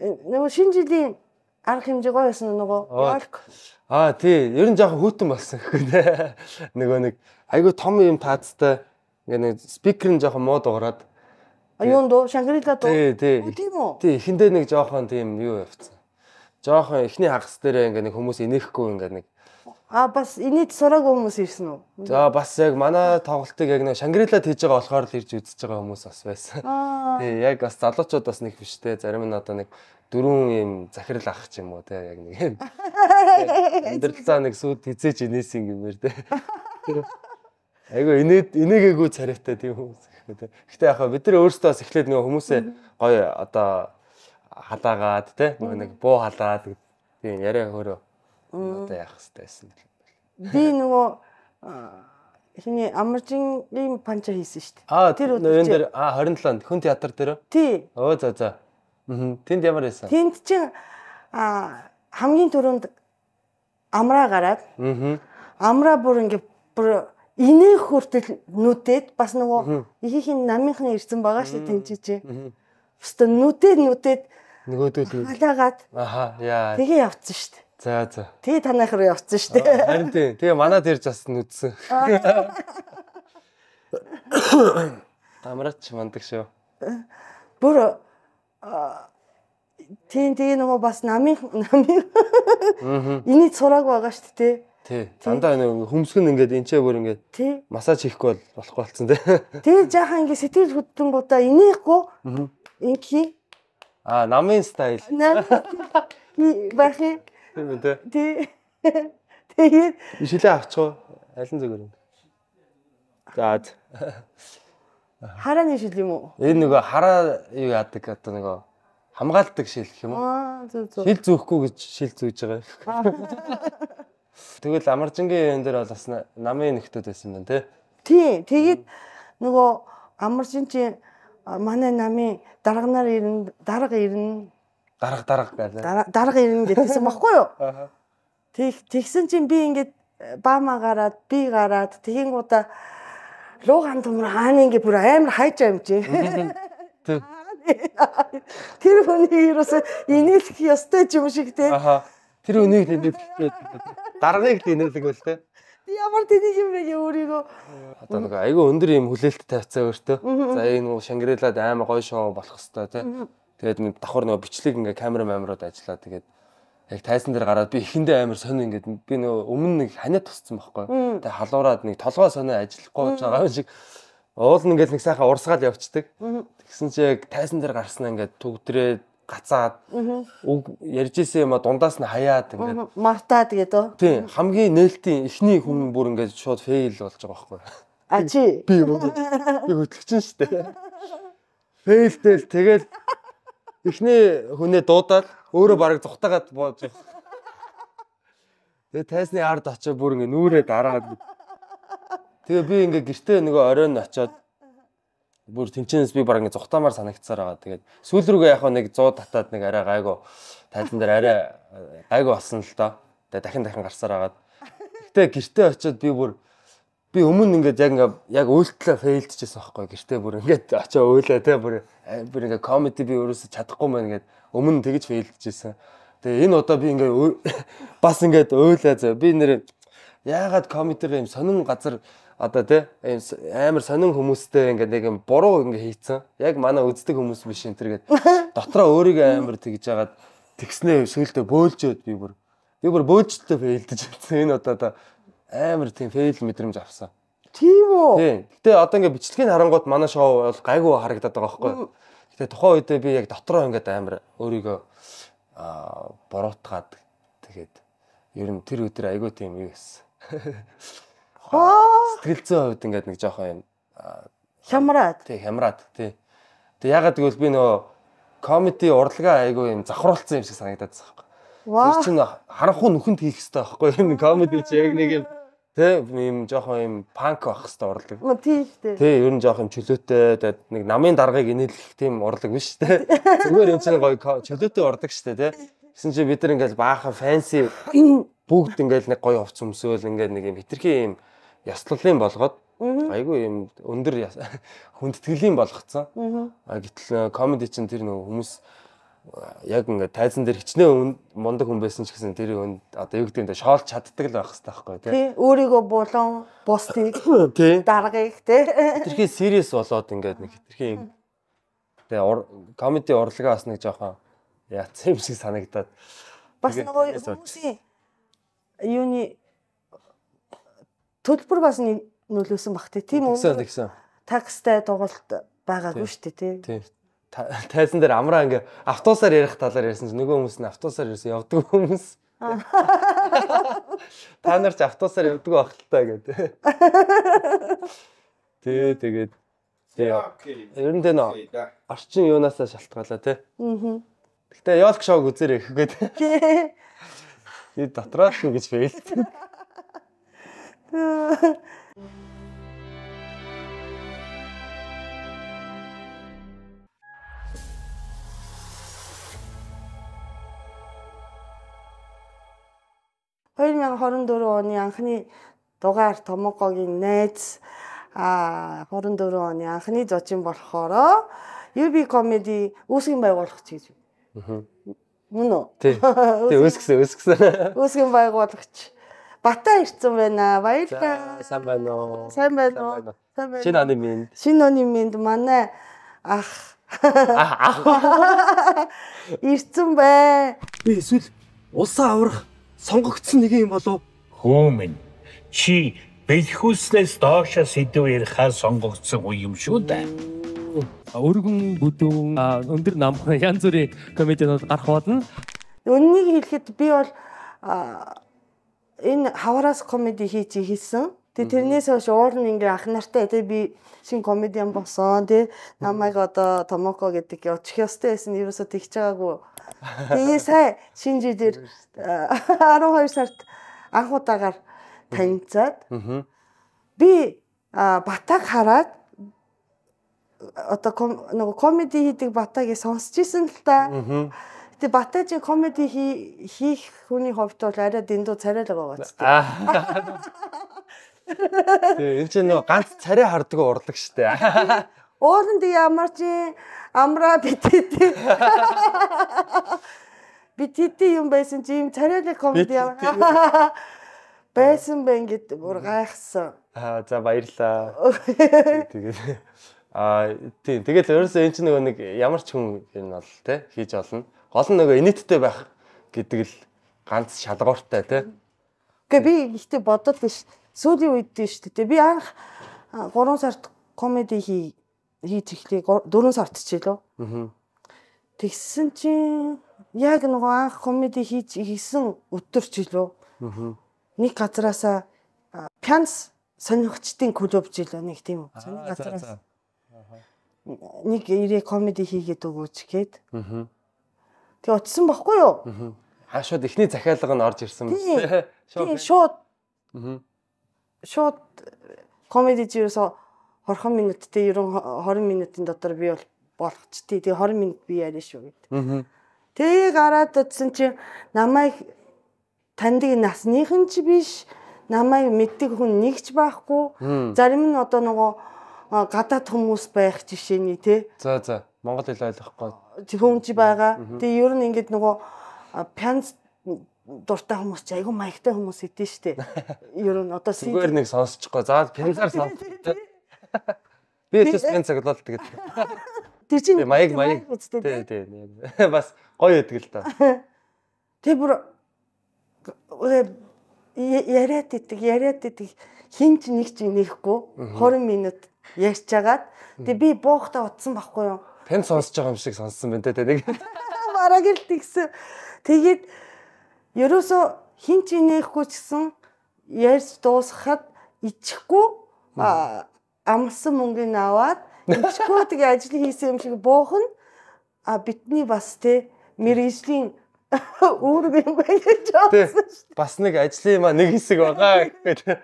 нөгөө шинэ жилийн арга хэмжээгүй байсан нөгөө Йорк. Аа тий, ер нь жоохон хөтөн болсон гэхтээ. Нөгөө нэг айгүй том юм таацтай ингээ нэг спикер нь жоохон мод угараад. А юун дөө Шангрила дөө. Тий, тий. Тийм үү? Тий, эхэндээ нэг жоохон тийм юу явцсан. Жоохон эхний хагас дээр ингээ нэг хүмүүс инехгүй ингээ нэг А бас энэд сураагүй хүмүүс ирсэн үү? За бас яг манай тоглолтыг яг нэг Шангрилад хийж байгаа болохоор л ирж үзэж байгаа хүмүүс бас байсан. Тий, яг бас залуучууд бас нэг биштэй зарим нь одоо нэг дөрвөн юм захирал ах ч юм уу те яг нэг юм. Өндөрлцаа нэг сүд хизээч инээсэн гэмээр те. Айгу инээд инээгээгүй царайтай тийм хүмүүс гэх мэт. Гэтэ яг бид нар өөрсдөө бас эхлээд нэг хүмүүсээ гоё одоо халаагаад те нэг буу халаад тийм яриа хөрөө Одоо яах хэвтэйсэн гэх юм бэ. Би нөгөө Эхний амаржингийн панча хийсэн шүү дээ. Аа тэр өдөр дээр аа 27-нд хүн театр дээр. Тий. Оо за за. Аа тэнд ямар байсан? Тэнд чинь аа хамгийн түрүүнд амраа гараад аа амраа бүр ингээ бүр инээх хүртэл нүдэд бас нөгөө ихийнх нь намынх нь ирсэн байгаа шүү дээ тэнд чи. Өстө нүдэд нүдэд нөгөөдөө л халаагаад аха яа. Тэгээ явцсан шүү дээ. За за. Тэ танайх руу явцсан шүү дээ. Харин тийм. Тэгээ манад ирж бас нүдсэн. Амраач мандаг шүү. Бүр тийм тийм нөгөө бас намын намын эний цураг байгаа шүү дээ. Тий. Дандаа нэг хөмсгөн ингээд энчээ бүр ингээд массаж хийхгүй бол болохгүй болсон тий. Тэгээ жаахан ингээд сэтгэл хөдлөнгуудаа энийхгүй инки. Аа намын стайл. Намын бахи Тийм үү те. Тий. Тэгээд шилээ авчихв. Алин зүгээр юм. За. Харааны шил юм уу? Энэ нөгөө хараа юу яадаг одоо нөгөө хамгаалдаг шил гэх юм уу? Аа зөв зөв. Шил зөөхгүй гэж шил зөөж байгаа. Тэгэл амаржингийн энэ дээр бол бас намын нэгтүүд байсан байна тий. Тий. Тэгээд нөгөө амаржин чи манай намын дарга нар ирнэ, дарга ирнэ дарга дарга байлаа. Дарга ирнэ гэдгийгсэн баггүй юу? Тэгсэн чинь би ингээд э, баама гараад би гараад тэгэнгүүта лууган томор хааны ингээд бүр амар хайж амжээ. Тэр хүний юус инээлэх ёстой юм шиг те. Тэр үнийг би даргаыг инээлэх байл те. Би ямар тэнийг юм бэ өөрийгөө. Одоо нэг айгүй өндөр юм хүлээлт тавьцаа өөртөө. За энэ шангирилаад аймаг гоё шоу болох хэвээр те Тэгээд нэг давхар нөгөө бичлэг ингээ камера маамрууд ажиллаа. Тэгээд яг тайсан дээр гараад би эхэндээ амар сонь ингээд би нөгөө өмнө нэг ханиад тусцсан байхгүй. Тэгээд халуураад нэг толгой сонь ажиллахгүй байгаа юм шиг уул нь ингээд нэг сайхан урсгаад явцдаг. Тэгсэн чи яг тайсан дээр гарснаа ингээд төгдрээд гацаад үг ярьж исэн юм а дундаас нь хаяад ингээд мартаад гэдэг. Тийм хамгийн нээлтийн эхний хүн бүр ингээд шууд фейл болж байгаа байхгүй. А чи би би хөтлөгч шүү дээ. Фейлтэл тэгэл Эхний хүнээ дуудаад өөрөө бараг зүхтагаад боож. Тэгээ тайсны ард очиж бүр ингээ нүрээ дараад. Тэгээ би ингээ гэртээ нөгөө оройн очиод бүр тэнчэнэс би бараг ингээ зүхтаамаар санагцсаар байгаа. Тэгээд сүүл рүүгээ яг нэг 100 татаад нэг арай гайгүй тайлан дээр арай гайгүй болсон л доо. Тэгээ дахин дахин гарсаар агаад. Гэтэ гэртээ очиод би бүр би өмнө ингээд яг ингээд яг үйлдэлээ фейлдчихсэн байхгүй гэртээ бүр ингээд очоо үйлээ те бүр бүр ингээд комеди би өөрөөсө чадахгүй мэн ингээд өмнө тэгж фейлдчихсэн. Тэгээ энэ удаа би ингээд бас ингээд үйлээ зөө би нэр яагаад комедига юм сонин газар одоо те амар сонин хүмүүстэй ингээд нэг юм буруу ингээд хийцэн. Яг манай үздэг хүмүүс биш энэ төр гээд дотроо өөрийгөө амар тэгж жагаад тэгснээ сөүлдө бөөлжөөд би бүр би бүр бөөлжтэй фейлдчихсэн энэ удаа та амар тийм фейл мэдрэмж авсан. Тийм үү. Тийм. Гэтэ одоо ингээд бичлэгийн харангууд манай шоу бол гайгүй харагдаад байгаа байхгүй. Гэтэ тухайн үедээ би яг дотроо ингээд амар өөрийгөө аа буруутгаад тэгээд ер нь тэр өдөр айгүй тийм юу гэсэн. Сэтгэл зүйн хувьд ингээд нэг жоохон юм хямраад. Тий, хямраад тий. Тэг ягаад гэвэл би нөгөө комеди урлагаа айгүй юм завхруулсан юм шиг санагдаад байгаа байхгүй. Тэр чинь харанхуй нүхэнд хийх хэрэгтэй байхгүй юу? Комеди чи яг нэг юм Тэ ийм жоохон ийм панк байх хэвээр урлаг. Мөн тийм шүү дээ. Тий, ер нь жоохон чөлөөтэй тэгээд нэг намын даргаыг инээлэх тийм урлаг биш шүү дээ. Зүгээр юм чинь гоё чөлөөтэй урлаг шүү дээ, тий. Гэсэн чи бид нар ингээл баахан фэнси бүгд ингээл нэг гоё хувц өмсөөл ингээд нэг юм хитрхийн юм яслалын болгоод айгүй юм өндөр хүндэтгэлийг болгоцсон. А гэтэл комеди э, чинь тэр нэг хүмүүс яг ингээд тайзан дээр хичнээн мундаг хүн байсан ч гэсэн тэр өнд одоо юу гэдэг нь шоолч чаддаг л байх хэрэгтэй байхгүй тий. Өөрийгөө булан бусдыг даргаыг тий. Тэрхий serious болоод ингээд нэг хитрхий тэгээ комеди урлагаа бас нэг жоохон яц юм шиг санагдаад бас нөгөө хүмүүсийн юуны төлбөр бас нөлөөсөн баг тий. Тийм үү? Такстай дугуулт байгаагүй шүү дээ тий тайзан дээр амраа ингээ автобусаар ярих талаар ярьсан чинь нөгөө хүмүүс нь автобусаар ерөөсөө явдаг хүмүүс. Та нар ч автобусаар явдаг байх л та гэдэг. Тэ тэгээд Ер нь тэ нөө орчин юунаасаа шалтгаалаа тэ. Аа. Гэтэ ёлк шоуг үзэрэй гэх гээд. Би дотроо шүү гэж фэйлт. 2024 оны анхны дугаар Томогогийн найз а 24 оны анхны зочин болохоор UB comedy үүсгэн байгуулагч гэж. Аа. Мөн үү? Тий. Үүсгэсэн, үүсгэсэн. Үүсгэн байгуулагч. Батаа ирсэн байна. Баярлалаа. Сайн байна уу? Сайн байна уу? Сайн байна. Шинэ оны минь. Шинэ оны минь манай ах ах ирсэн бай. Би эсвэл улсаа аврах сонгогдсон нэг юм болов. Хөөмэн. Чи бэлхүүснээс доошо сэдв ярихаар сонгогдсон үе юм шүү дээ. Өргөн бүдүүн өндөр намхан янз бүрийн комединууд гарах болно. Үннийг хэлэхэд би бол энэ хавараас комеди хийж хэлсэн. Тэгээ тэрнээс хойш уур нь ингээ ах нартай тэгээ би шин комедиан болсон. Тэгээ намайг одоо Томоко гэдэг очих ёстой байсан. Ерөөсө тэгж байгаагүй Тэгээ сая шинжи дээр 12 э, сард анх удаагаар танилцаад би батаг хараад одоо нөгөө комеди хийдэг батагийг сонсч ирсэн л та. Тэгээ батаа чи комеди хийх хүний хувьд бол арай дэндүү царай л байгаа ч тийм. Тэгээ энэ чинь нөгөө ганц царай харддаг урлаг шүү дээ. Өөрөнд ямар ч амраа битэт. Битэт юм байсан чи юм царайлаг комеди яваа. Байсан бэ ингээд бүр гайхсан. Аа за баярлаа. Тэгээд аа тийм тэгэл ерөөсөө эн чинь нөгөө нэг ямар ч хүн энэ бол те хийж олно. Гол нь нөгөө инэттэй байх гэдэг л ганц шалгууртай те. Гэхдээ би ихтэй бодод биш. Сүүлийн үед тийм шүү дээ. Би анх 3 сард комеди хий хийж эхлэе 4 сард ч илүү. Тэгсэн чинь яг нөгөө анх комеди хийж хийсэн өдөр ч илүү. Нэг газараасаа пянс сонирхчдын клуб ч илүү нэг тийм үү. Сони газараас нэг ирээ комеди хийгээд өгөөч гээд. Тэг очсон баггүй юу? Хаашаад эхний захиалга нь орж ирсэн байна. Тийм шууд. Шууд э, комеди жирээс хорхон минуттай ерөн 20 минутын дотор би бол болгочтой. Тэгээ 20 минут би яриа шүү гэдэг. Тэгээ гараад утсан чи намайг таньдаг насных нь ч биш, намайг мэддэг хүн нэгч байхгүй. Зарим нь одоо нөгөө гадаад хүмүүс байх жишээний тий. За за. Монгол хэл ойлгохгүй. Хүн чи байгаа. Тэгээ ер нь ингээд нөгөө пянц дуртай хүмүүс чи айгүй маягтай хүмүүс хэдэж штэ. Ер нь одоо зүгээр нэг сонсчихгоо. За пянцаар сонсчих. Би ч гэсэн цаглал тэгээд. Тэр чинь маяг маяг үзтээ тий. Тий, тий. Бас гоё өгдөг л та. Тэг бүр яриад идэг, яриад идэг. Хин ч нэг ч нэхгүй 20 минут ярьж чагаад тэг би буухта утсан байхгүй юу? Тань сонсож байгаа юм шиг сонссон байна те нэг. Бараг л тэгсэн. Тэгээд ерөөсөө хин ч нэхгүй ч гэсэн ярьж дуусгахад ичихгүй а амлсан мөнгөний аваад эмчгүүд гээ ажил хийсэн юм шиг буух нь а битний бас те мэрэгжлийн үүрэг юм байлж болсон шүү. Бас нэг ажлын маа нэг хэсэг байгаа гэхэд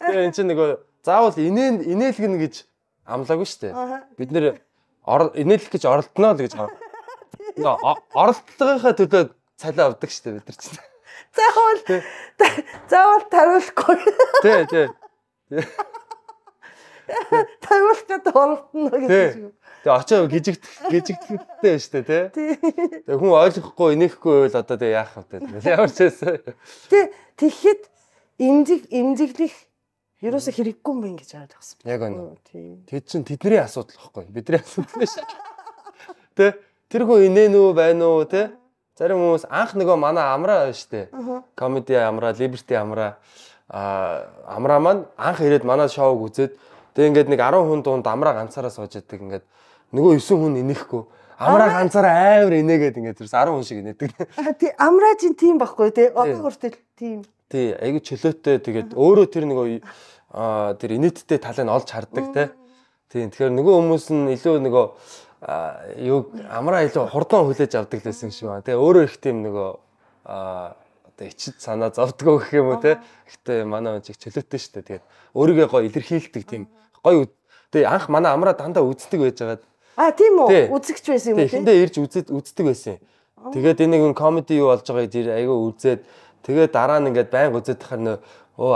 тэгээ эн чинь нөгөө заавал инээ инээлгэн гэж амлаагүй шүү дээ. Бид нэр инээлэх гэж оролдоно л гэж аа. Оролдлогынхаа төлөө цалиа авдаг шүү дээ бид нар чинь. Заавал заавал тариулахгүй. Тий, тий. тавиулчаад оролтно гэсэн шиг. Тэгээ очоо гизэгдэх гизэгдэхтэй байна шүү дээ тий. Тэгээ хүн ойлгохгүй инехгүй байвал одоо тэгээ яах вэ тэгээ. Ямар ч байсан. Тий тэгэхэд имзэг имзэглэх ерөөсө хэрэггүй юм байна гэж хараад байсан. Яг үнэ. Тэг чин тэдний асуудал واخгүй. Бидний асуудал биш. Тэ тэр хүн инээн үү байна уу те? Зарим хүмүүс анх нөгөө манай амраа байна шүү дээ. Комеди амраа, либерти амраа. Аа амраа маань анх ирээд манай шоуг үзээд Тэгээ ингээд нэг 10 хүн дунд амраа ганцаараа сууж яддаг ингээд нөгөө 9 хүн инехгүй амраа ганцаараа амар инегээд ингээд зэрс 10 хүн шиг инедэг. Тий амраа чинь тийм байхгүй тий одоо хүртэл тийм. Тий айгу чөлөөтэй тэгээд өөрөө тэр нөгөө тэр инээдтэй талыг олж харддаг тий. Тий тэгэхээр нөгөө хүмүүс нь илүү нөгөө юу амраа илүү хурдан хүлээж авдаг лсэн юм шиг байна. Тэгээ өөрөө их тийм нөгөө аа одоо ичид санаа зовдгоо гэх юм уу те. Гэтэ манай хүн чиг чөлөөтэй шүү дээ. Тэгээд өөрийгөө гоё илэрхийлдэг тийм гоё тий анх манай амраа дандаа үздэг байж байгаад А тийм үү үзэгч байсан юм тий Эхэндээ ирж үзэд үздэг байсан Тэгээд энийг н комеди юу болж байгааг тий айгаа үзээд тэгээд дараа нь ингээд байнг үзээд тахаар нөө оо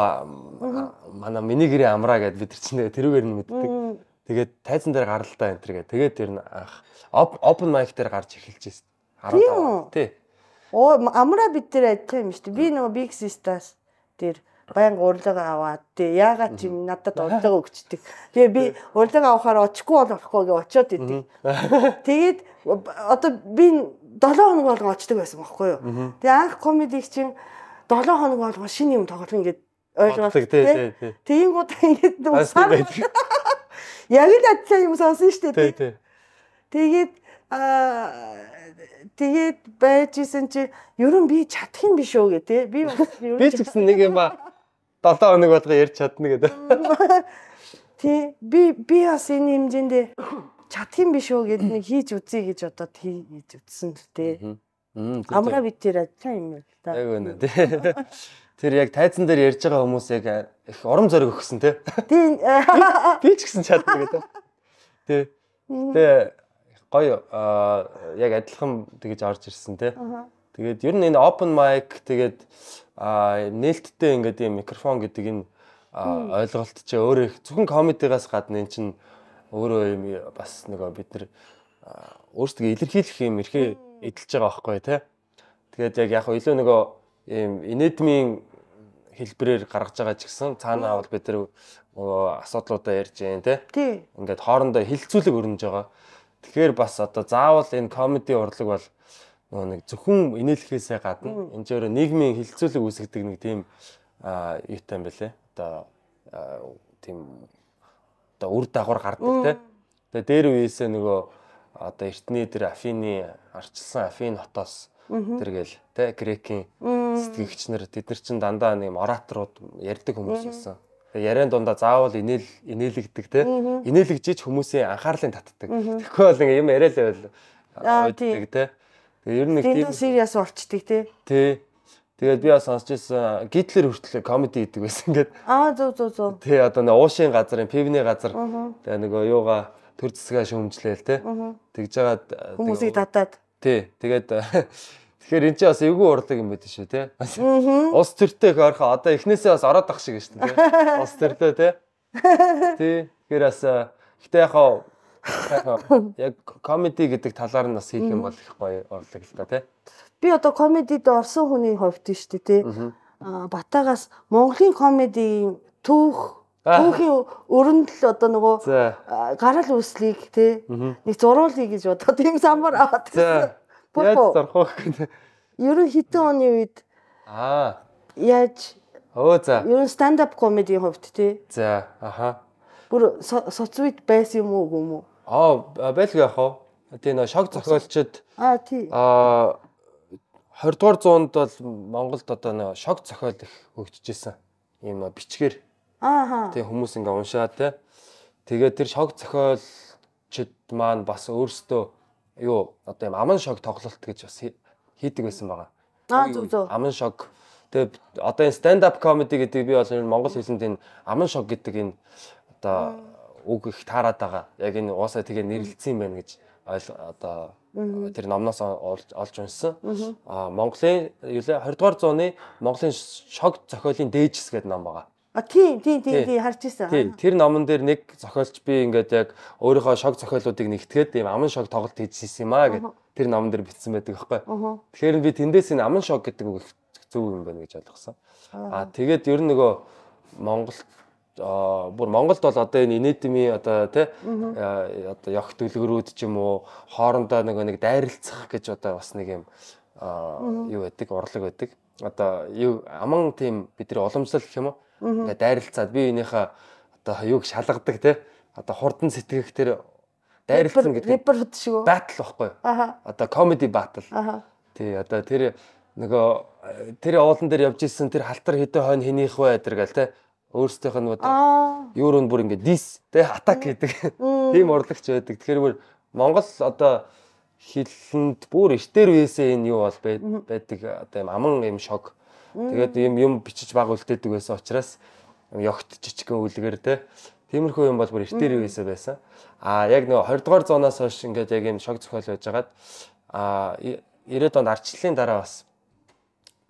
манай миний гэрээ амраа гэд бид чинь тэрүүгээр нь мэддэг Тэгээд тайзан дээр гаралтай энэ тэргээ. Тэгээд тэр нь анх open mic дээр гарч эхэлж байсан. 10 тий. Оо амра бид тэр адилхан юм шүү дээ. Би нөгөө Big Sisters дээр баян урилга аваад тий яагаад чи надад урилга өгчдөг. Тэгээ би урилга авахаар очихгүй бол болохгүй гэж очиод идэв. Тэгээд одоо би 7 хоног болгон очдөг байсан байхгүй юу. Тэгээ анх комедиг чинь 7 хоног болгон шинэ юм тоглох ингээд ойлголт тий. Тэгэнгүүт ингээд усаар яг л адилхан юм сонсон шүү дээ тий. Тэгээд аа тэгээд байжсэн чи ер нь би чадах юм биш үү гэдэг би бас би ч гэсэн нэг юм ба 7 хоног болго ярьж чадна гэдэг. Тий. Би би бас энэ хэмжээндээ чадах юм биш үү гэд нэг хийж үзье гэж одоо хийж үзсэн л дээ. Амгаа би тэр ачаа юм л да. Яг үнэ тий. Тэр яг тайзан дээр ярьж байгаа хүмүүс яг их ором зориг өгсөн тий. Тий. Би ч гэсэн чадна гэдэг. Тий. Тий. Гоё яг адилхан тэгэж орж ирсэн тий. Тэгээд ер нь энэ open mic тэгээд нээлттэй ингээд юм микрофон гэдэг энэ ойлголт чи өөрөө зөвхөн комедигаас гадна эн чинь өөрөө юм бас нөгөө бид нар өөрсдөө илэрхийлэх юм эрхээ эдэлж байгаа байхгүй тий. Тэгээд яг яг илүү нөгөө ийм энедмийн хэлбэрээр гаргаж байгаа ч гэсэн цаанаа бол бид тэр асуудлуудаа ярьж जैन тий. Ингээд хоорондоо хилцүүлэг өрнөж байгаа. Тэгэхээр бас одоо заавал энэ комеди урлаг бол нөө нэг зөвхөн инээлхээсээ гадна энэ ч өөрөө нийгмийн хилцүүлэг үүсгэдэг нэг тийм юутай юм бэлээ. Одоо тийм одоо үр дагавар гардаг те. Тэгээ дээр үеэсээ нөгөө одоо Эртний тэр Афины арчилсан Афин хотоос тэргээл те грекийн сэтгэгч нар тэд нар чин дандаа нэм ораторууд ярьдаг хүмүүс байсан. Тэгээ яриан дундаа заавал инээл инээлэгдэг те. Инээлэгжиж хүмүүсийн анхаарлыг татдаг. Тэгэхгүй бол ингээм яриа л байл. Аа тийм те. Тэгээ ер нь нэг тийм serious орчдөг тий. Тий. Тэгээд би бас сонсч ирсэн гитлэр хүртэл комеди хийдэг байсан ингээд. Аа зөв зөв зөв. Тий одоо нэг уушийн газрын пивны газар. Тэгээ нөгөө юугаа төр засгаа шөмжлээл тий. Тэгж жагаад хүмүүсийг дадаад. Тий. Тэгээд тэгэхээр эн чинь бас эвгүй урлаг юм байд шүү тий. Ус төртэй хойрхоо одоо эхнээсээ бас ороод ах шиг шүү тий. Ус төртэй тий. Тий. Тэгэхээр бас ихтэй яхаа Яг комеди гэдэг талаар нь бас хийх юм бол их гоё урлаг л та тий. Би одоо комедид орсон хүний хувьд нь шүү дээ тий. Батагаас Монголын комедийн түүх Түүхийн өрөндөл одоо нөгөө гарал үүслийг тий нэг зуруулъя гэж бодоо тийм самбар аваад гэсэн. Яаж зорхох вэ? Ерөн хитэн оны үед аа яаж оо за ерөн станд ап комедийн хувьд тий. За аха. Бүр соц үед байсан юм уу үгүй юм уу? Аа байлгүй яах вэ? Тийм нөө шог зохиолчд аа тий. Аа 20 дугаар зуунд бол Монголд одоо нөө шог зохиол их хөгжижсэн. Ийм бичгээр. Ааха. Тийм хүмүүс ингээ уншаа те. Тэгээд тэр шог зохиолчд маань бас өөрсдөө юу одоо юм аман шог тоглолт гэж бас хийдэг байсан байгаа. Аа зөв зөв. Аман шог Тэгээ одоо энэ stand up comedy гэдэг би бол Монгол хэлэнд энэ аман шог гэдэг энэ одоо үг их таарад байгаа. Яг энэ уусаа тэгээ нэрлэгдсэн юм байна гэж одоо тэр номноос олж уншсан. Аа Монголын юлээ 20 дугаар зууны Монголын шог зохиолын дээжс гэдэг ном байгаа. А тийм тийм тийм тийм харж ирсэн. Тийм тэр номон дээр нэг зохиолч би ингээд яг өөрийнхөө шог зохиолуудыг нэгтгээд ийм аман шог тоглолт хийжсэн юм аа гэд тэр номон дээр бичсэн байдаг аахгүй. Тэгэхээр би тэндээс энэ аман шог гэдэг үг зөв юм байна гэж ойлгосон. А тэгээд ер нь нөгөө Монголд бүр Монголд бол одоо энэ инедми одоо тий одоо ёх төлгөрүүд ч юм уу хоорондоо нэг нэг дайралцах гэж одоо бас нэг юм юу байдаг урлаг байдаг. Одоо юу аман тийм бидний уламжлал гэх юм уу. Ингээ дайралцаад би энийхээ одоо юуг шалгадаг тий одоо хурдан сэтгэх тэр дайралцсан гэдэг. Рэпер хөт шиг үү? Батл байхгүй юу? Аа. Одоо комеди батл. Аа. Тий одоо тэр нөгөө тэр уулан дээр явж исэн тэр халтар хэдэн хойно хэнийх вэ гэдэг л тий өөрсдийнх нь одоо юу руу бүр ингээд дис тэ атак гэдэг тийм урлагч байдаг. Тэгэхээр бүр Монгол одоо хилэнд бүр эртээр үеэсээ энэ юу бол байдаг одоо юм аман юм шок. Тэгээд юм юм бичиж баг үлдээдэг байсан учраас ёгт жижигхэн үлгэр тэ Тиймэрхүү юм бол бүр эртээр үеэсээ байсан. Аа яг нэг 20 дугаар зоноос хойш ингээд яг юм шок зохиол байжгаад аа 90-ад онд арчлалын дараа бас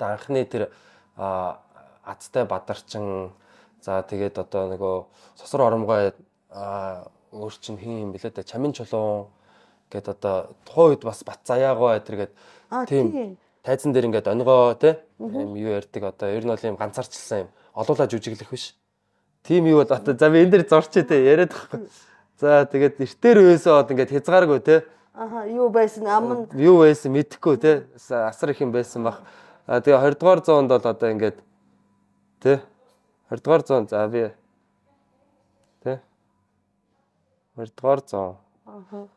анхны тэр аа Аттай Бадарчин За тэгээд одоо нөгөө сосор оромгой аа өөр чинь хин юм блээ да чамин чулуун гэд одоо тухайн үед бас бат заяагаа гэдэг тийм тайзан дээр ингээд өнгөө те юм юу ярьдаг одоо ер нь бол юм ганцаарчлсан юм олуулаа жүжиглэх биш тийм юу бол одоо за би энэ дэр зорч те яриад байхгүй за тэгээд эртээр үесээ бол ингээд хязгааргүй те аха юу байсан аманд юу байсан мэдэхгүй те асар их юм байсан баг тэгээ 20 дугаар зуунд бол одоо ингээд те 20 дугаар 100 за би. Тэ? 20 дугаар 100. Аа.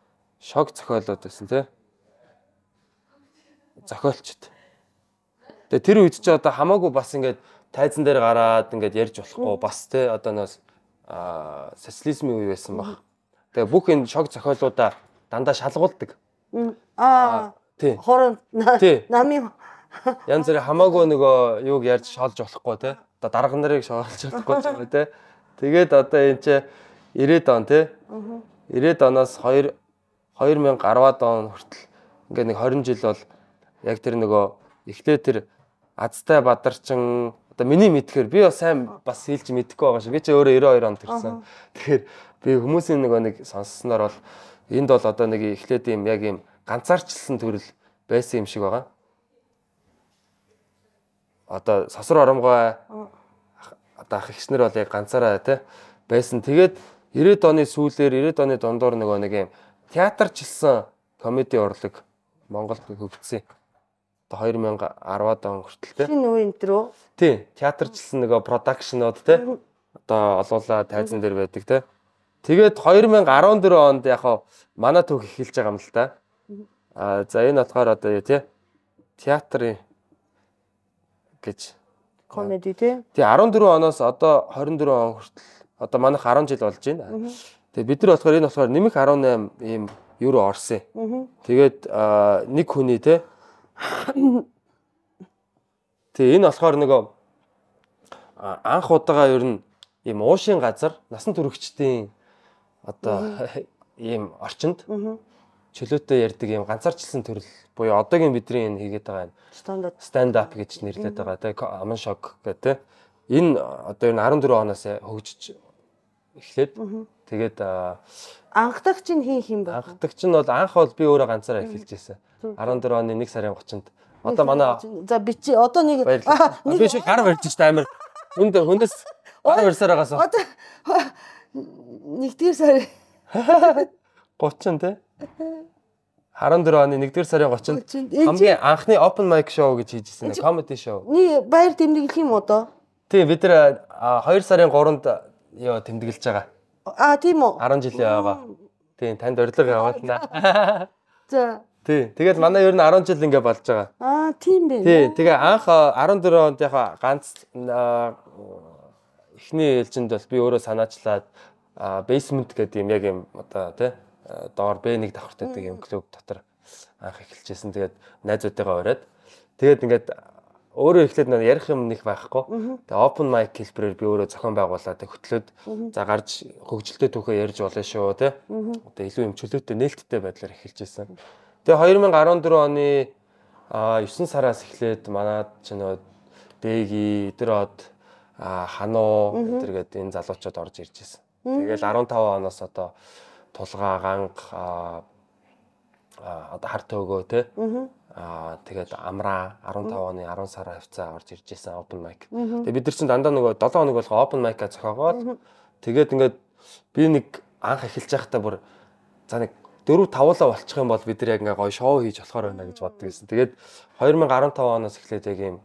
Шог зохиолоод байсан тэ. Зохиолчд. Тэгээ тэр үед чи одоо хамаагүй бас ингээд тайзан дээр гараад ингээд ярьж болохгүй бас тэ одоо нөөс аа социализмын үе байсан баг. Тэгээ бүх энэ шог зохиолуудаа дандаа шалгуулдаг. Аа. Тий. Хорон намын янз бүрийн хамаагүй нөгөө юуг ярьж шалж болохгүй те одоо дарга нарыг шоолж чадахгүй ч юм уу те. Тэгээд одоо энэ чи 90-ад он те. 90-ад оноос 2 2010-ад он хүртэл ингээ нэг 20 жил бол яг тэр нөгөө эхлээ тэр Азтай Бадарчин одоо миний мэдхээр би бас сайн бас хэлж мэдэхгүй байгаа шүү. Би ч өөрөө 92 онд ирсэн. Тэгэхээр би хүмүүсийн нөгөө нэг сонссноор бол энд бол одоо нэг эхлээд юм яг юм ганцаарчлсан төрөл байсан юм шиг байгаа одоо сосор оромгой одоо ах ихснэр бол яг ганцаараа тий байсан. Тэгээд 90-р оны сүүлээр 90-р оны дондор нөгөө нэг юм театрчилсан комеди урлаг Монголд хөгжсөн. Одоо 2010-ад он хүртэл тий. Шинэ үе энэ төрөө. Тий, театрчилсан нөгөө продакшнууд тий. Одоо олоола тайзан дээр байдаг тий. Тэгээд 2014 онд яг хаа манай төг эхэлж байгаа юм л та. Аа за энэ болохоор одоо тий театрын гэж комеди тий. Тий 14 оноос одоо 24 он хүртэл одоо манайх 10 жил болж байна. Тэгээ бид нар болохоор энэ болохоор нэмэх 18 ийм евро орсон. Тэгээд нэг хүний тий. Тэгээ энэ болохоор нөгөө анх удаага ер нь ийм уушийн газар насан туршигчдын одоо ийм орчинд чөлөөтэй ярьдаг юм ганцаарчлсан төрөл буюу одоогийн бидний энэ хийгээд байгаа юм. Stand up stand up гэж нэрлэдэг байгаа те Аман шок гэдэг те. Энэ одоо энэ 14 оноос хөгжиж эхлээд тэгээд анхдагч нь хин хин байна. Анхдагч нь бол анх бол би өөрөө ганцаараа эхэлж байсан. 14 оны 1 сарын 30-нд. Одоо манай за би чи одоо нэг би шиг гар барьж чи амир хүнд хүндээс гар барьсаар байгаасаа. Одоо нэгдүгээр сарын 30 те. 14 оны 1-р сарын 30-нд хамгийн анхны open mic show гэж хийжсэн comedy show. Ни баяр тэмдэглэх юм уу доо? Тийм бид нэр 2 сарын 3-нд ёо тэмдэглэж байгаа. Аа тийм үү. 10 жилийн байгаа. Тийм танд урилга яваад байна. За. Тийм. Тэгэл манай ер нь 10 жил ингээ болж байгаа. Аа тийм бэ. Тийм. Тэгээ анх 14 онд яха ганц эхний ээлжинд бас би өөрөө санаачлаад basement гэдэг юм яг юм одоо тийм доор Б1 давхарт гэдэг юм клуб дотор анх эхэлжсэн. Тэгээд найзуудтайгаа ураад тэгээд ингээд өөрөө эхлээд ярих юм нэг байхгүй. Тэгээ open mic хэлбэрээр би өөрөө зохион байгуулаад хөтлөөд за гарч хөгжилтэй түүхээ ярьж болно шүү те. Одоо илүү юм чөлөөтэй нээлттэй байдлаар эхэлжсэн. Тэгээ 2014 оны 9 сараас эхлээд манад ч нөө Бэги, Өдрөд, Хану гэдэг энэ залуучууд орж ирж ирсэн. Тэгээл 15 оноос одоо тулгаан ганга одоо харт өгөө те аа тэгээд амраа 15 оны 10 сар хавцаа орж ирж байсан open mic. Тэгээд бид нар чинь дандаа нөгөө 7 хоног болгоо open mic-а зохиогоод тэгээд ингээд би нэг анх эхэлж байхдаа бүр за нэг 4 тавуулаа болчих юм бол бид нар яг ингээ гоё шоу хийж болохоор байна гэж боддог гэсэн. Тэгээд 2015 оноос эхлээд яг ийм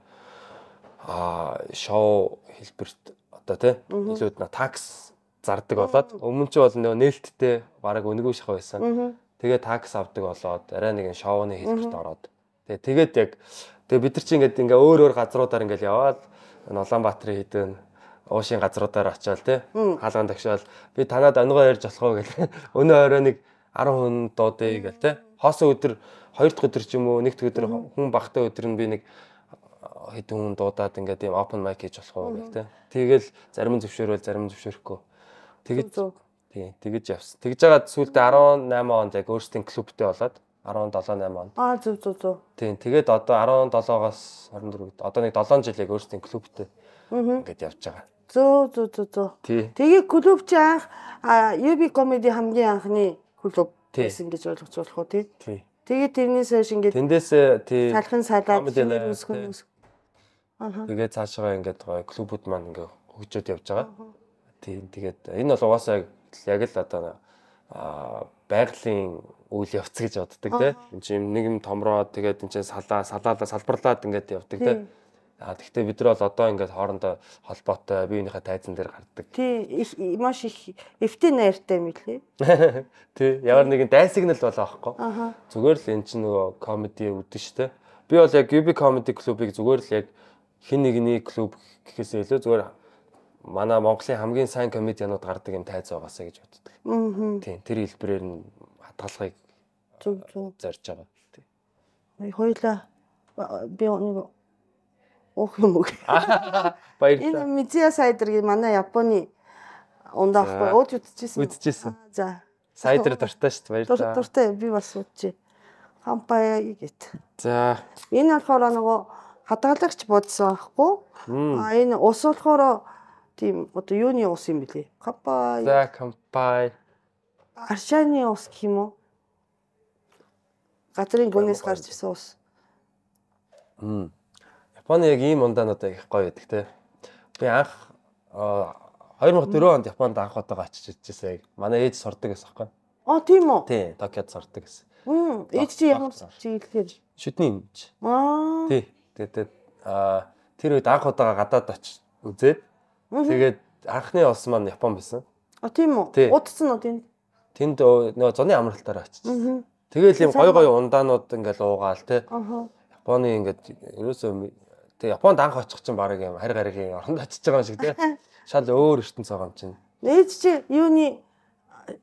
аа шоу хэлбэрт одоо те илүүд на такс зардаг болоод өмнө чи бол нөгөө нээлттэй бараг өнгөө шах байсан. Тэгээ такс авдаг болоод арай нэгэн шоуны хэлбэрт ороод. Тэгээ тэгээд яг тэгээ бид нар чи ингээд ингээ өөр өөр газруудаар ингээл яваад Улаанбаатарын хэдэн уушийн газруудаар очиод те хаалган тагшаал би танад өнгөө ярьж болох уу гэл. Өнөө орой нэг 10 хүн дуудъя гэл те. Хоосон өдөр хоёр дахь өдөр ч юм уу нэг дахь өдөр хүн багтаа өдөр нь би нэг хэдэн хүн дуудаад ингээд ийм open mic хийж болох уу гэл те. Тэгэл зарим нь зөвшөөрөл зарим нь зөвшөөрөхгүй Тэгэж тий тэгэж явсан. Тэгж жагаад сүүлдээ 18 онд яг өөрсдийн клубтэй болоод 17 8 онд. Аа зүг зүг зүг. Тийм. Тэгээд одоо 17-оос 24-д одоо нэг 7 жил яг өөрсдийн клубтэй ингээд явж байгаа. Зүг зүг зүг зүг. Тэгээд клуб чи анх UB comedy хамгийн анхны клуб гэсэн гэж ойлгож болох уу тий? Тий. Тэгээд тэрнээс хойш ингээд Тэндээс тий салхин салаад хүмүүсгэн. Аа. Тэгээд цаашгаа ингээд клубуд маань ингээд хөгжөөд явж байгаа. Тийм тэгээд энэ бол угаасаа яг л одоо байгалийн үйл явц гэж боддог тийм. Энд чинь нэг юм томроод тэгээд энд чинь салаа салаалаа салбарлаад ингээд явдаг тийм. А тэгвэл бид нар бол одоо ингээд хоорондоо холбоотой биеийнхээ тайзан дээр гардаг. Тий, маш их эвтэн найртай юм лээ. Тий, ямар нэгэн дайсигнал болоо аахгүй. Зүгээр л эн чинь нөгөө комеди үүдэн штэ. Би бол яг UB comedy club-ыг зүгээр л яг хин нэгний клуб гэхээсээ илүү зүгээр манай Монголын хамгийн сайн комедианууд гардаг юм тайз байгаасаа гэж боддог. Аа. Тийм, тэр хэлбэрээр нь хатгалгыг зүг зүг зарж байгаа. Тийм. Хоёлаа би нэг ох юм уу. Баярлалаа. Энэ Мизия Сайдер гэдэг манай Японы ундаа ахгүй ууд үдчихсэн. Үдчихсэн. За. Сайдер дуртай шүү дээ. Баярлалаа. Дуртай би бас үдчихэ. Хампай гэт. За. Энэ болохоор нөгөө хадгалагч бодсон аахгүй. А энэ ус болохоор тийм одоо юуны ус юм бэлээ? Кампай. За кампай. Аршааны ус хэмүү. Газрын гүнээс гарч ирсэн ус. Мм. Японы яг ийм ундаанууд их гоё байдаг те. Би анх 2004 онд Японд анх удаа очиж ирчихсэн яг. Манай ээж сурдаг гэсэн хэрэг. Аа тийм үү? Тий, Токиод сурдаг гэсэн. Мм, ээж чи ямар чиглэлээр? Шүтний эмч. Аа. Тий. Тэгээд аа тэр үед анх удаа гадаад очиж үзээд Тэгээд анхны улс маань Япон байсан. А тийм үү? Удцсан уу тийм? Тэнд нөгөө зуны амралтаар очиж. Тэгээл юм гой гой ундаанууд ингээл уугаал те. Японы ингээд ерөөсөө тэг Японд анх очих чинь баг юм харь гаригийн оронд очиж байгаа юм шиг те. Шал өөр ертөнц байгаа юм чинь. Нээж чи юуны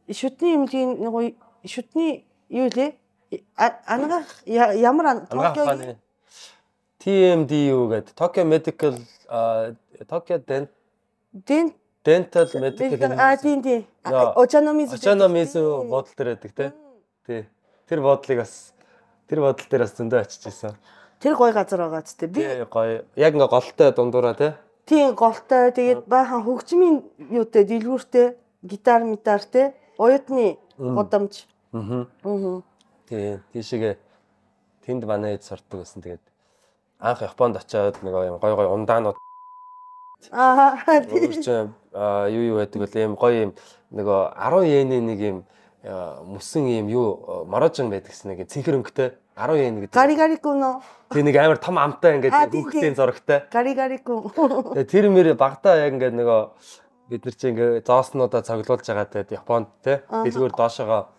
шүтний имлгийн нөгөө шүтний юу лээ? Анга ямар Токио TMDU гэдэг Tokyo Medical Tokyo Dental Дэн Dental Medical А тийм тийм. Очаномизм. Очаномизм бодол төр байдаг те. Тий. Тэр бодлыг бас тэр бодол дээр бас зөндөө очиж исэн. Тэр гой газар байгаа ч те. Би гой. Яг ингээ голтой дундуура те. Тийм голтой. Тэгээд баахан хөгжмийн юутэй дэлгүүртэй гитар митар те. Уютны гудамж. Аа. Аа. Тийм. Тийшээ тэнд манай эд сурдаг гэсэн тэгээд анх Японд очиод нэг юм гой гой ундаанууд Аа тийм. Аа юу юу байдаг вэ? Ийм гоё ийм нөгөө 10 yen-ийн нэг ийм мөсөн ийм юу марожин байдаг гэсэн нэг цэнхэр өнгөтэй 10 yen гэдэг. Гари гари куно. Тэ нэг амар том амтай ингээд хүүхдийн зурагтай. Гари гари кун. Тэр мэр багтаа яг ингээд нөгөө бид нар чи ингээд зооснуудаа цоглуулж байгаа тэгээд Японд те дэлгүүр доошоо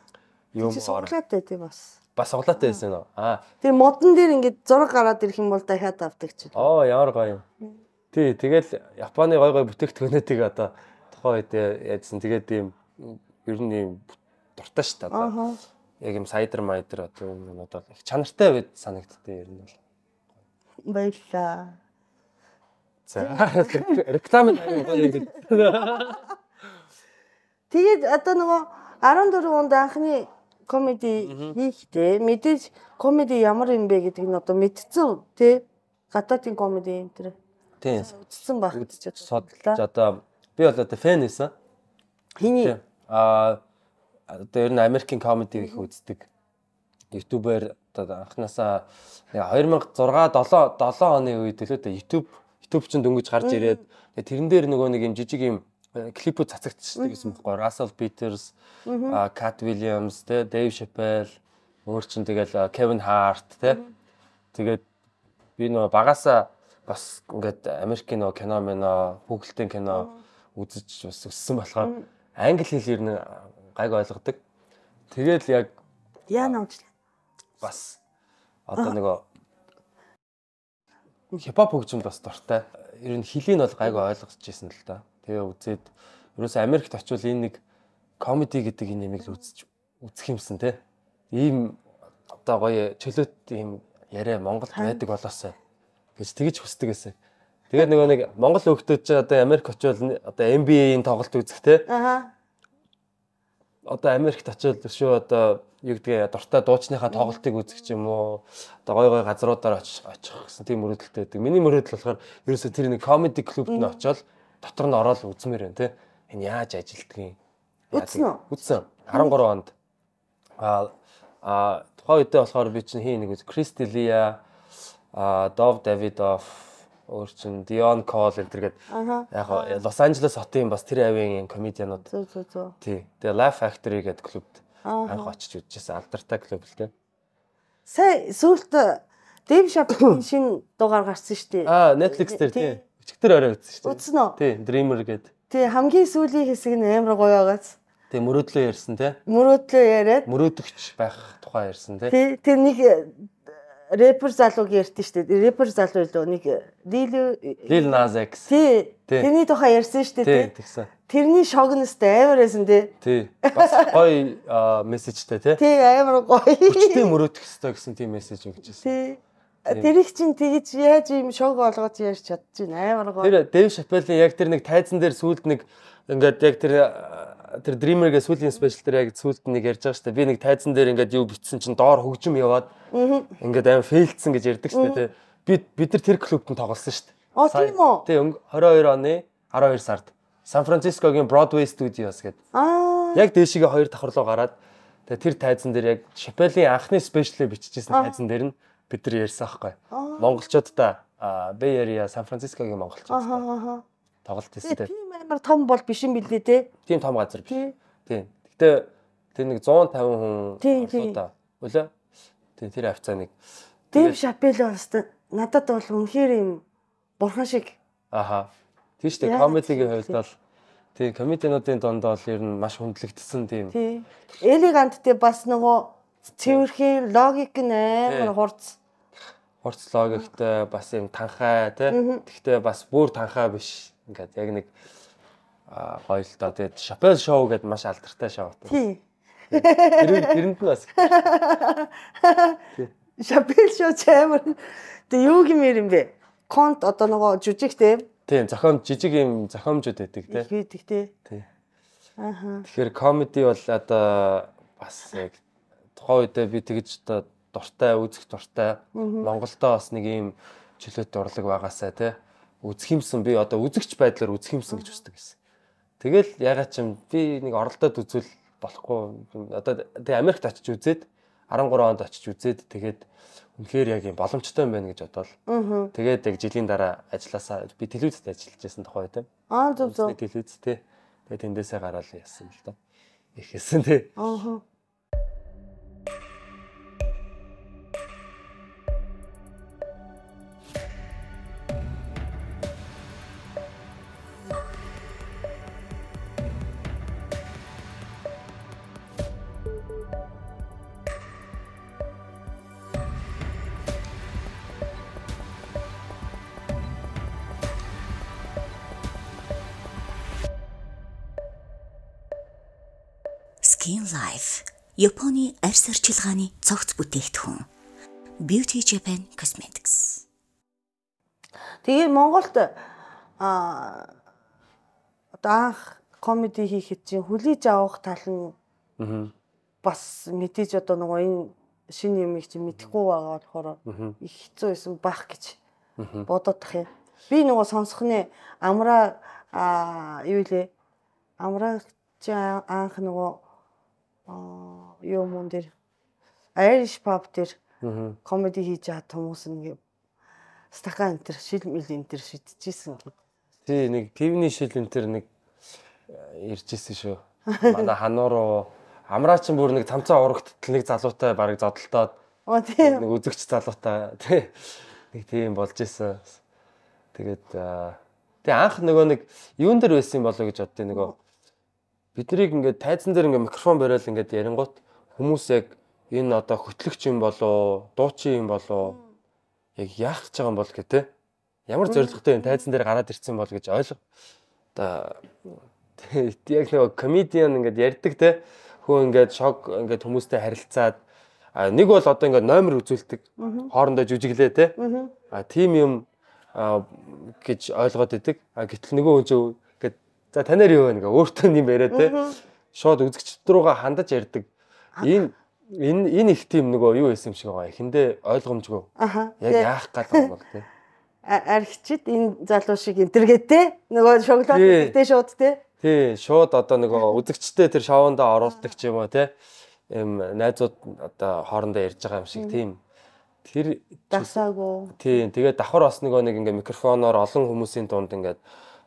юм соглаатай тийм бас. Бас соглаатай байсан нөө. Аа. Тэр модон дээр ингээд зураг гараад ирэх юм бол дахиад авдаг ч. Оо ямар гоё юм. Тий, тэгэл Японы гой гой бүтээгдэхүүнүүдийг одоо тухайн үед яажсан. Тэгээд ийм ер нь ийм дуртай шүү дээ. Аа. Яг юм сайдер майдер одоо юмнууд бол их чанартай байд санагдтыг ер нь бол. Баярлаа. За реклам Тэгээд одоо нөгөө 14 онд анхны комеди хийхдээ мэдээж комеди ямар юм бэ гэдэг нь одоо мэдсэн тий. Гататын комеди энэ төр. Тийм. Утцсан багтчих судлаа. Одоо би бол одоо фэн байсан. Хиний аа одоо ер нь Америкийн комеди их үздэг. YouTuber одоо анханасаа 2006 7 7 оны үед л үү YouTube YouTube ч дөнгөж гарч ирээд тэрэн дээр нөгөө нэг юм жижиг юм э, клипүүд цацагдчихдаг гэсэн бохоо. Russell Peters, Cat Williams, тэ Dave Chappelle, өөр чин тэгэл Kevin Hart тэ. Тэгээд би нөгөө багасаа бас ингээд Америкийн нөгөө кино мэнэ хүүхэлдэйн кино үзэж бас өссөн болохоор англи хэл ер нь гайг ойлгодог. Тэгэл яг яа намжлаа. Бас одоо нөгөө хипхоп хөгжимд бас дуртай. Ер нь хөлийг бол гайг ойлгож ирсэн л да. Тэгээ үзээд ерөөсөө Америкт очивол энэ нэг комеди гэдэг энэ нэмийг л үзэж үзэх юмсан те. Ийм одоо гоё чөлөөт ийм яриа Монголд байдаг болоосаа гэж тэгж хүсдэг гэсэн. Тэгээд нөгөө нэг Монгол хөгтөж одоо Америк очивол одоо NBA-ийн тоглолт үзэх те. Аа. Одоо Америкт очивол шүү одоо юу гэдгээ дуртай дуучныхаа тоглолтыг үзэх юм уу? Одоо гой гой газруудаар очих очих гэсэн тийм мөрөөдөлтэй байдаг. Миний мөрөөдөл болохоор ерөөсө тэр нэг comedy club-т нь очивол дотор нь ороод үзмээр байна те. Энэ яаж ажилтгийг Үтсэн үү? Үтсэн. 13 онд. Аа а тухайн үедээ болохоор би чинь хий нэг Кристилия Dov Davidov өөр чин Dion Cole энэ төргээд яг Лос Анжелес хотын бас тэр авийн комедианууд. Зү зү зү. Тий. Тэгээ Life Factory гэдэг клубт анх очиж үзчихсэн алдартай клуб л тийм. Сая сүүлд Дэм Шапкин шинэ дугаар гарсан шүү дээ. Аа, Netflix дээр тий. Өчигдөр орой үзсэн шүү дээ. Үзсэн үү? Тий, Dreamer гэд. Тий, хамгийн сүүлийн хэсэг нь амар гоё байгаац. Тий, мөрөөдлөө ярьсан тий. Мөрөөдлөө яриад мөрөөдөгч байх тухай ярьсан тий. Тий, тэр нэг э, рэпер залуугийн ярьдэн шүү дээ. Рэпер залуу л нэг э, Lil э, Lil Nas X. Тий. Тэрний тухай ярьсан шүү дээ. Тий, тэгсэн. Тэрний шогностой амар байсан тий. Тий. Бас гоё мессежтэй тий. Тий, амар гоё. Хүчтэй мөрөөдөх хэрэгтэй гэсэн тийм мессеж өгч байсан. Тий. Тэр их чинь тэгж яаж юм шог олгож ярьж чадчих вэ? Амар гоё. Тэр Дэв Шапелийн яг тэр нэг тайзан дээр сүулт нэг ингээд яг тэр тэр Dreamer-гээ сүүлийн спешиал дээр яг сүүлд нэг ярьж байгаа шүү дээ. Би нэг тайзан дээр ингээд юу битсэн чинь доор хөгжим яваад ингээд аим фейлдсэн гэж ярьдаг шүү дээ. Бид бид нар тэр клубтэн тоглосон шүү дээ. Оо тийм үү? Тийм 22 оны 12 сард Сан Францискогийн Broadway Studios гэдэг. Аа. Яг дээшгээ хоёр давхар руу гараад тэгээ тэр тайзан дээр яг Шапелийн анхны спешиалээ биччихсэн тайзан дээр нь бид нар ярьсан аахгүй. Монголчууд та Bay Area Сан Францискогийн монголчууд та тоглолт хийсэн дээ амар том бол биш юм билээ те. Тийм том газар биш. Тийм. Гэтэ тэр нэг 150 хүн орсуудаа. Үлээ. Тийм тэр авцаа нэг. Дэв шапел орстой. Надад бол үнэхээр юм бурхан шиг. Аха. Тийм шүү дээ. Комедигийн хувьд бол тийм комединуудын донд бол ер нь маш хөндлөгдсөн тийм. Тийм. Элегант тийм бас нөгөө цэвэрхэн логик нь амар хурц хурц логиктэй бас юм танхаа тий. Гэхдээ бас бүр танхаа биш. Ингээд яг нэг гоё л доо. Тэгээд Chappelle show гэдэг маш алдартай шоу. Тийм. Тэр тэрэнд нь бас. Chappelle show чамар. Тэг юу гэмээр юм бэ? Конт одоо нөгөө жүжиг те. Тийм, зохиом жижиг юм зохиомжууд байдаг те. Байдаг те. Тийм. Аха. Тэгэхээр комеди бол одоо бас яг тухайн үедээ би тэгж одоо дуртай үзэх дуртай Монголдо бас нэг ийм чөлөөтэй урлаг байгаасаа те үзэх юмсан би одоо үзэгч байдлаар үзэх юмсан гэж үздэг гэсэн. Тэгэл ягаад ч юм би нэг оролдоод үзвэл болохгүй. Одоо тэгээ Америкт очиж үзээд 13 онд очиж үзээд тэгээд үнэхээр яг юм боломжтой юм байна гэж бодоол. Тэгээд яг жилийн дараа ажилласаа би телевизэд ажиллаж байсан тухай тийм. Аа зөв зөв. Телевиз тий. Тэгээд тэндээсээ гараал яасан л да. Ихэсэн тий. Аа. Японы арьс арчилгааны цогц бүтээгдэхүүн Beauty Japan Cosmetics. Тэгээ Монголд а одоо анх комеди хийхэд чинь хүлээж авах тал нь бас мэдээж одоо нөгөө энэ шинэ юм их чинь мэдэхгүй байгаа болохоор их хэцүү байсан бах гэж бододох юм. Би нөгөө сонсохны амраа юу илээ амраа чи анх нөгөө аа юу мөн дээр Irish pop дээр комеди хийж чад хүмүүс нэг стакан энэ төр шил мэл энэ төр шидчихсэн. Тий нэг пивний шил энэ төр нэг э, иржсэн шүү. Манай ханууруу амраачин бүр нэг цамцаа урагттал нэг залуутай баг зодтолтоод нэг үзэгч залуутай тий нэг тийм болж исэн. Тэгээд тэгээ анх нөгөө нэг юун дээр байсан юм болоо гэж боддیں۔ Нөгөө биднийг ингээд тайзан дээр ингээд микрофон бариад ингээд ярингуут хүмүүс яг энэ одоо хөтлөгч юм болоо, дуучин юм болоо яг яах гэж байгаа юм бол гэдэг. Ямар зоригтой энэ тайзан дээр гараад ирсэн бол гэж ойлго. Одоо яг нэг комедиан ингээд ярьдаг те хөө ингээд шок ингээд хүмүүстэй харилцаад нэг бол одоо ингээд номер үзүүлдэг хоорондоо жүжиглээ те а тийм юм гэж ойлгоод идэг а гэтэл нөгөө хүн За танаар юу байна гээ өөртөө юм яриад те. Шууд үзэгчд руугаа хандаж ярьдаг. Энэ энэ энэ их тийм нөгөө юу байсан юм шиг байгаа. Эхэндээ ойлгомжгүй. Яг яах гээд байгаа бол те. Архичид энэ залуу шиг энтергээд те. Нөгөө шоколад гэдэгтэй шууд те. Тий, шууд одоо нөгөө үзэгчтэй тэр шоундаа оруулдаг ч юм уу те. Эм найзууд одоо хоорондоо ярьж байгаа юм шиг тийм тэр дасаагүй. Тийм, тэгээд давхар бас нөгөө нэг ингээ микрофоноор олон хүмүүсийн дунд ингээд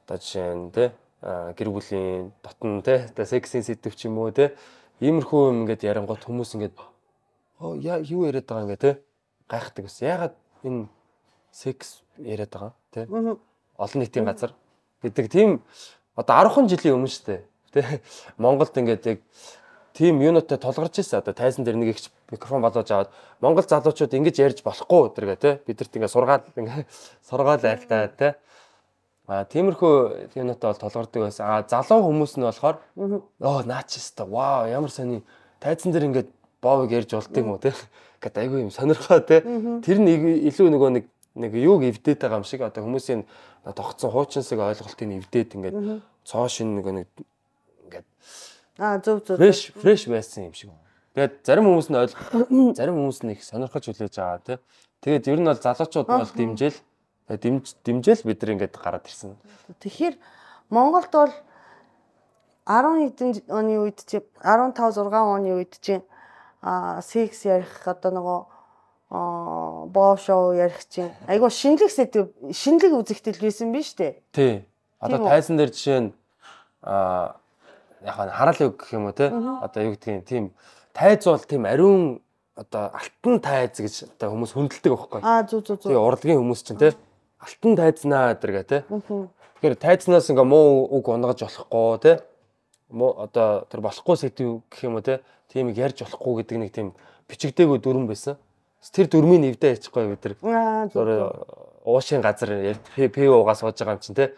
одоо жишээ нь те Э, гэр бүлийн дотн те сексийн сэдв ч юм уу те иймэрхүү юм ингээд ярингот хүмүүс ингээд оо яа юу яриад байгаа ингээ те гайхдаг ус ягаад энэ секс яриад байгаа те олон нийтийн газар гэдэг тийм одоо 10 жилийн өмнө шүү дээ те Монголд ингээд яг тийм юунатай толгарч ирсэн. Одоо тайзан дээр нэг ихч микрофон болоож аваад Монгол залуучууд ингэж ярьж болохгүй өдргээ те бидэрт ингээ сургаал ингээ сургаал айлтаа те А тиймэрхүү юмнуудаа бол толгордог байсан. А залуу хүмүүс нь болохоор оо наачста вау ямар сони тайзан дээр ингээд боовыг ярьж болтыг юм уу те. Ингээд айгүй юм сонирхоо те. Тэр нь илүү нөгөө нэг нэг юуг эвдээд байгаа юм шиг одоо хүмүүсийн тогтсон хуучинсаг ойлголтын эвдээд ингээд цоо шин нөгөө нэг ингээд аа зөв зөв фрэш фрэш байсан юм шиг. Тэгээд зарим хүмүүс нь ойлгох зарим хүмүүс нь их сонирхож хүлээж аваа те. Тэгээд ер нь бол залуучууд бол дэмжээл Тэгээ дэмж дэмжээл бид нар ингээд гараад ирсэн. Тэгэхээр Монголд бол 10 хэдэн оны үед чи 15 6 оны үед чи а секс ярих одоо нөгөө боо шоу ярих чинь айгу шинэлэг сэдв шинэлэг үзэгдэл байсан биз дээ. Тий. Одоо тайзан дээр жишээ нь а яг хараал үг гэх юм уу те одоо юу гэдгийг тийм тайз бол тийм ариун одоо алтан тайз гэж одоо хүмүүс хүндэлдэг байхгүй. А зү зү зү. Тий урлагийн хүмүүс чинь те алтан тайзнаа гэдэрэг тий. Тэгэхээр тайзнаас ингээ муу үг унгаж болохгүй тий. Муу одоо тэр болохгүй сэдв гэх юм уу тий. Тийм их ярьж болохгүй гэдэг нэг тийм бичигдээгүй дүрм байсан. Тэр дүрмийн нэвдэ ячихгүй бид нар. Зөөр э, уушийн газар ПВ-угаас э, сууж байгаа юм чинь тий.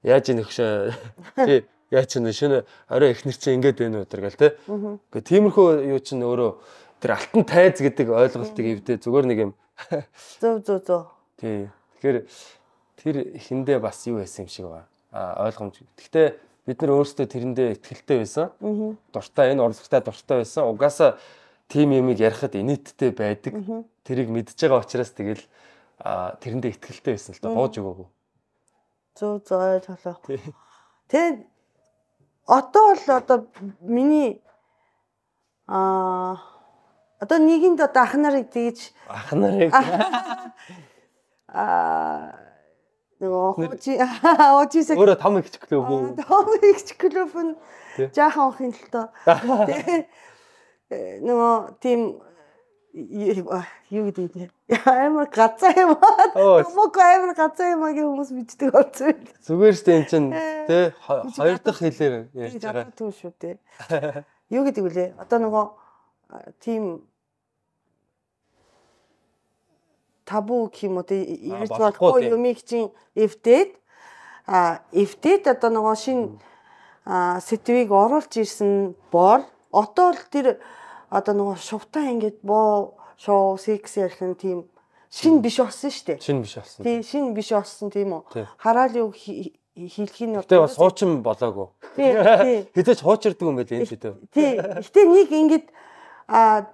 Яаж ийм хөшөө тий яа чинь шинэ орой эхнэр чинь ингээд байна уу гэл те. Ингээ тиймэрхүү юу чинь өөрөө тэр алтан тайз гэдэг ойлголтыг эвдээ зүгээр нэг юм. Зөв зөв зөв. Тий. Тэгэхээр тэр эхэндээ бас юу байсан юм шиг байна. А ойлгомж. Гэхдээ бид нар өөрсдөө тэрэндээ ихтгэлтэй байсан. Дуртай энэ орлоготой дуртай байсан. Угаасаа тим ямиг ярихад инээдтэй байдаг. Тэрийг мэдж байгаа учраас тэгэл тэрэндээ ихтгэлтэй байсан л да. Бууж өгөөгүй. Зөө зөө толоо. Тэгээ одоо л одоо миний аа одоо нийгэмд одоо ахнаар идэж ахнаар аа нөгөө очи очисаг өөрөө том ихч клуб үү? Том ихч клуб нь жаахан охин л тоо. Э, нөгөө тийм юу гэдэг нь амар гацаа юм аа. Мөк амар гацаа юм аа гэх хүмүүс мэддэг болсон байл. Зүгээр шүү дээ эн чинь э, тий хоёр дахь хэлээр ярьж байгаа. Тийм шүү дээ. Юу гэдэг вүлээ? Одоо нөгөө тийм табу гэх юм уу те ярьж болохгүй юмыг чинь эвдээд а эвдээд одоо нөгөө шин сэтвийг оруулж ирсэн бол отоол тэр одоо нөгөө шувтаа ингээд боо шоу секс ярих нь тийм шин биш болсон шүү дээ. Шин биш болсон. Тий, шин биш болсон тийм үү. Хараал юу хэлэх нь Гэтэ бас хуучин болоогүй. Тий. Хэзээ ч хуучирдаг юм байл энэ шүү дээ. Тий. Гэтэ нэг ингэдэг а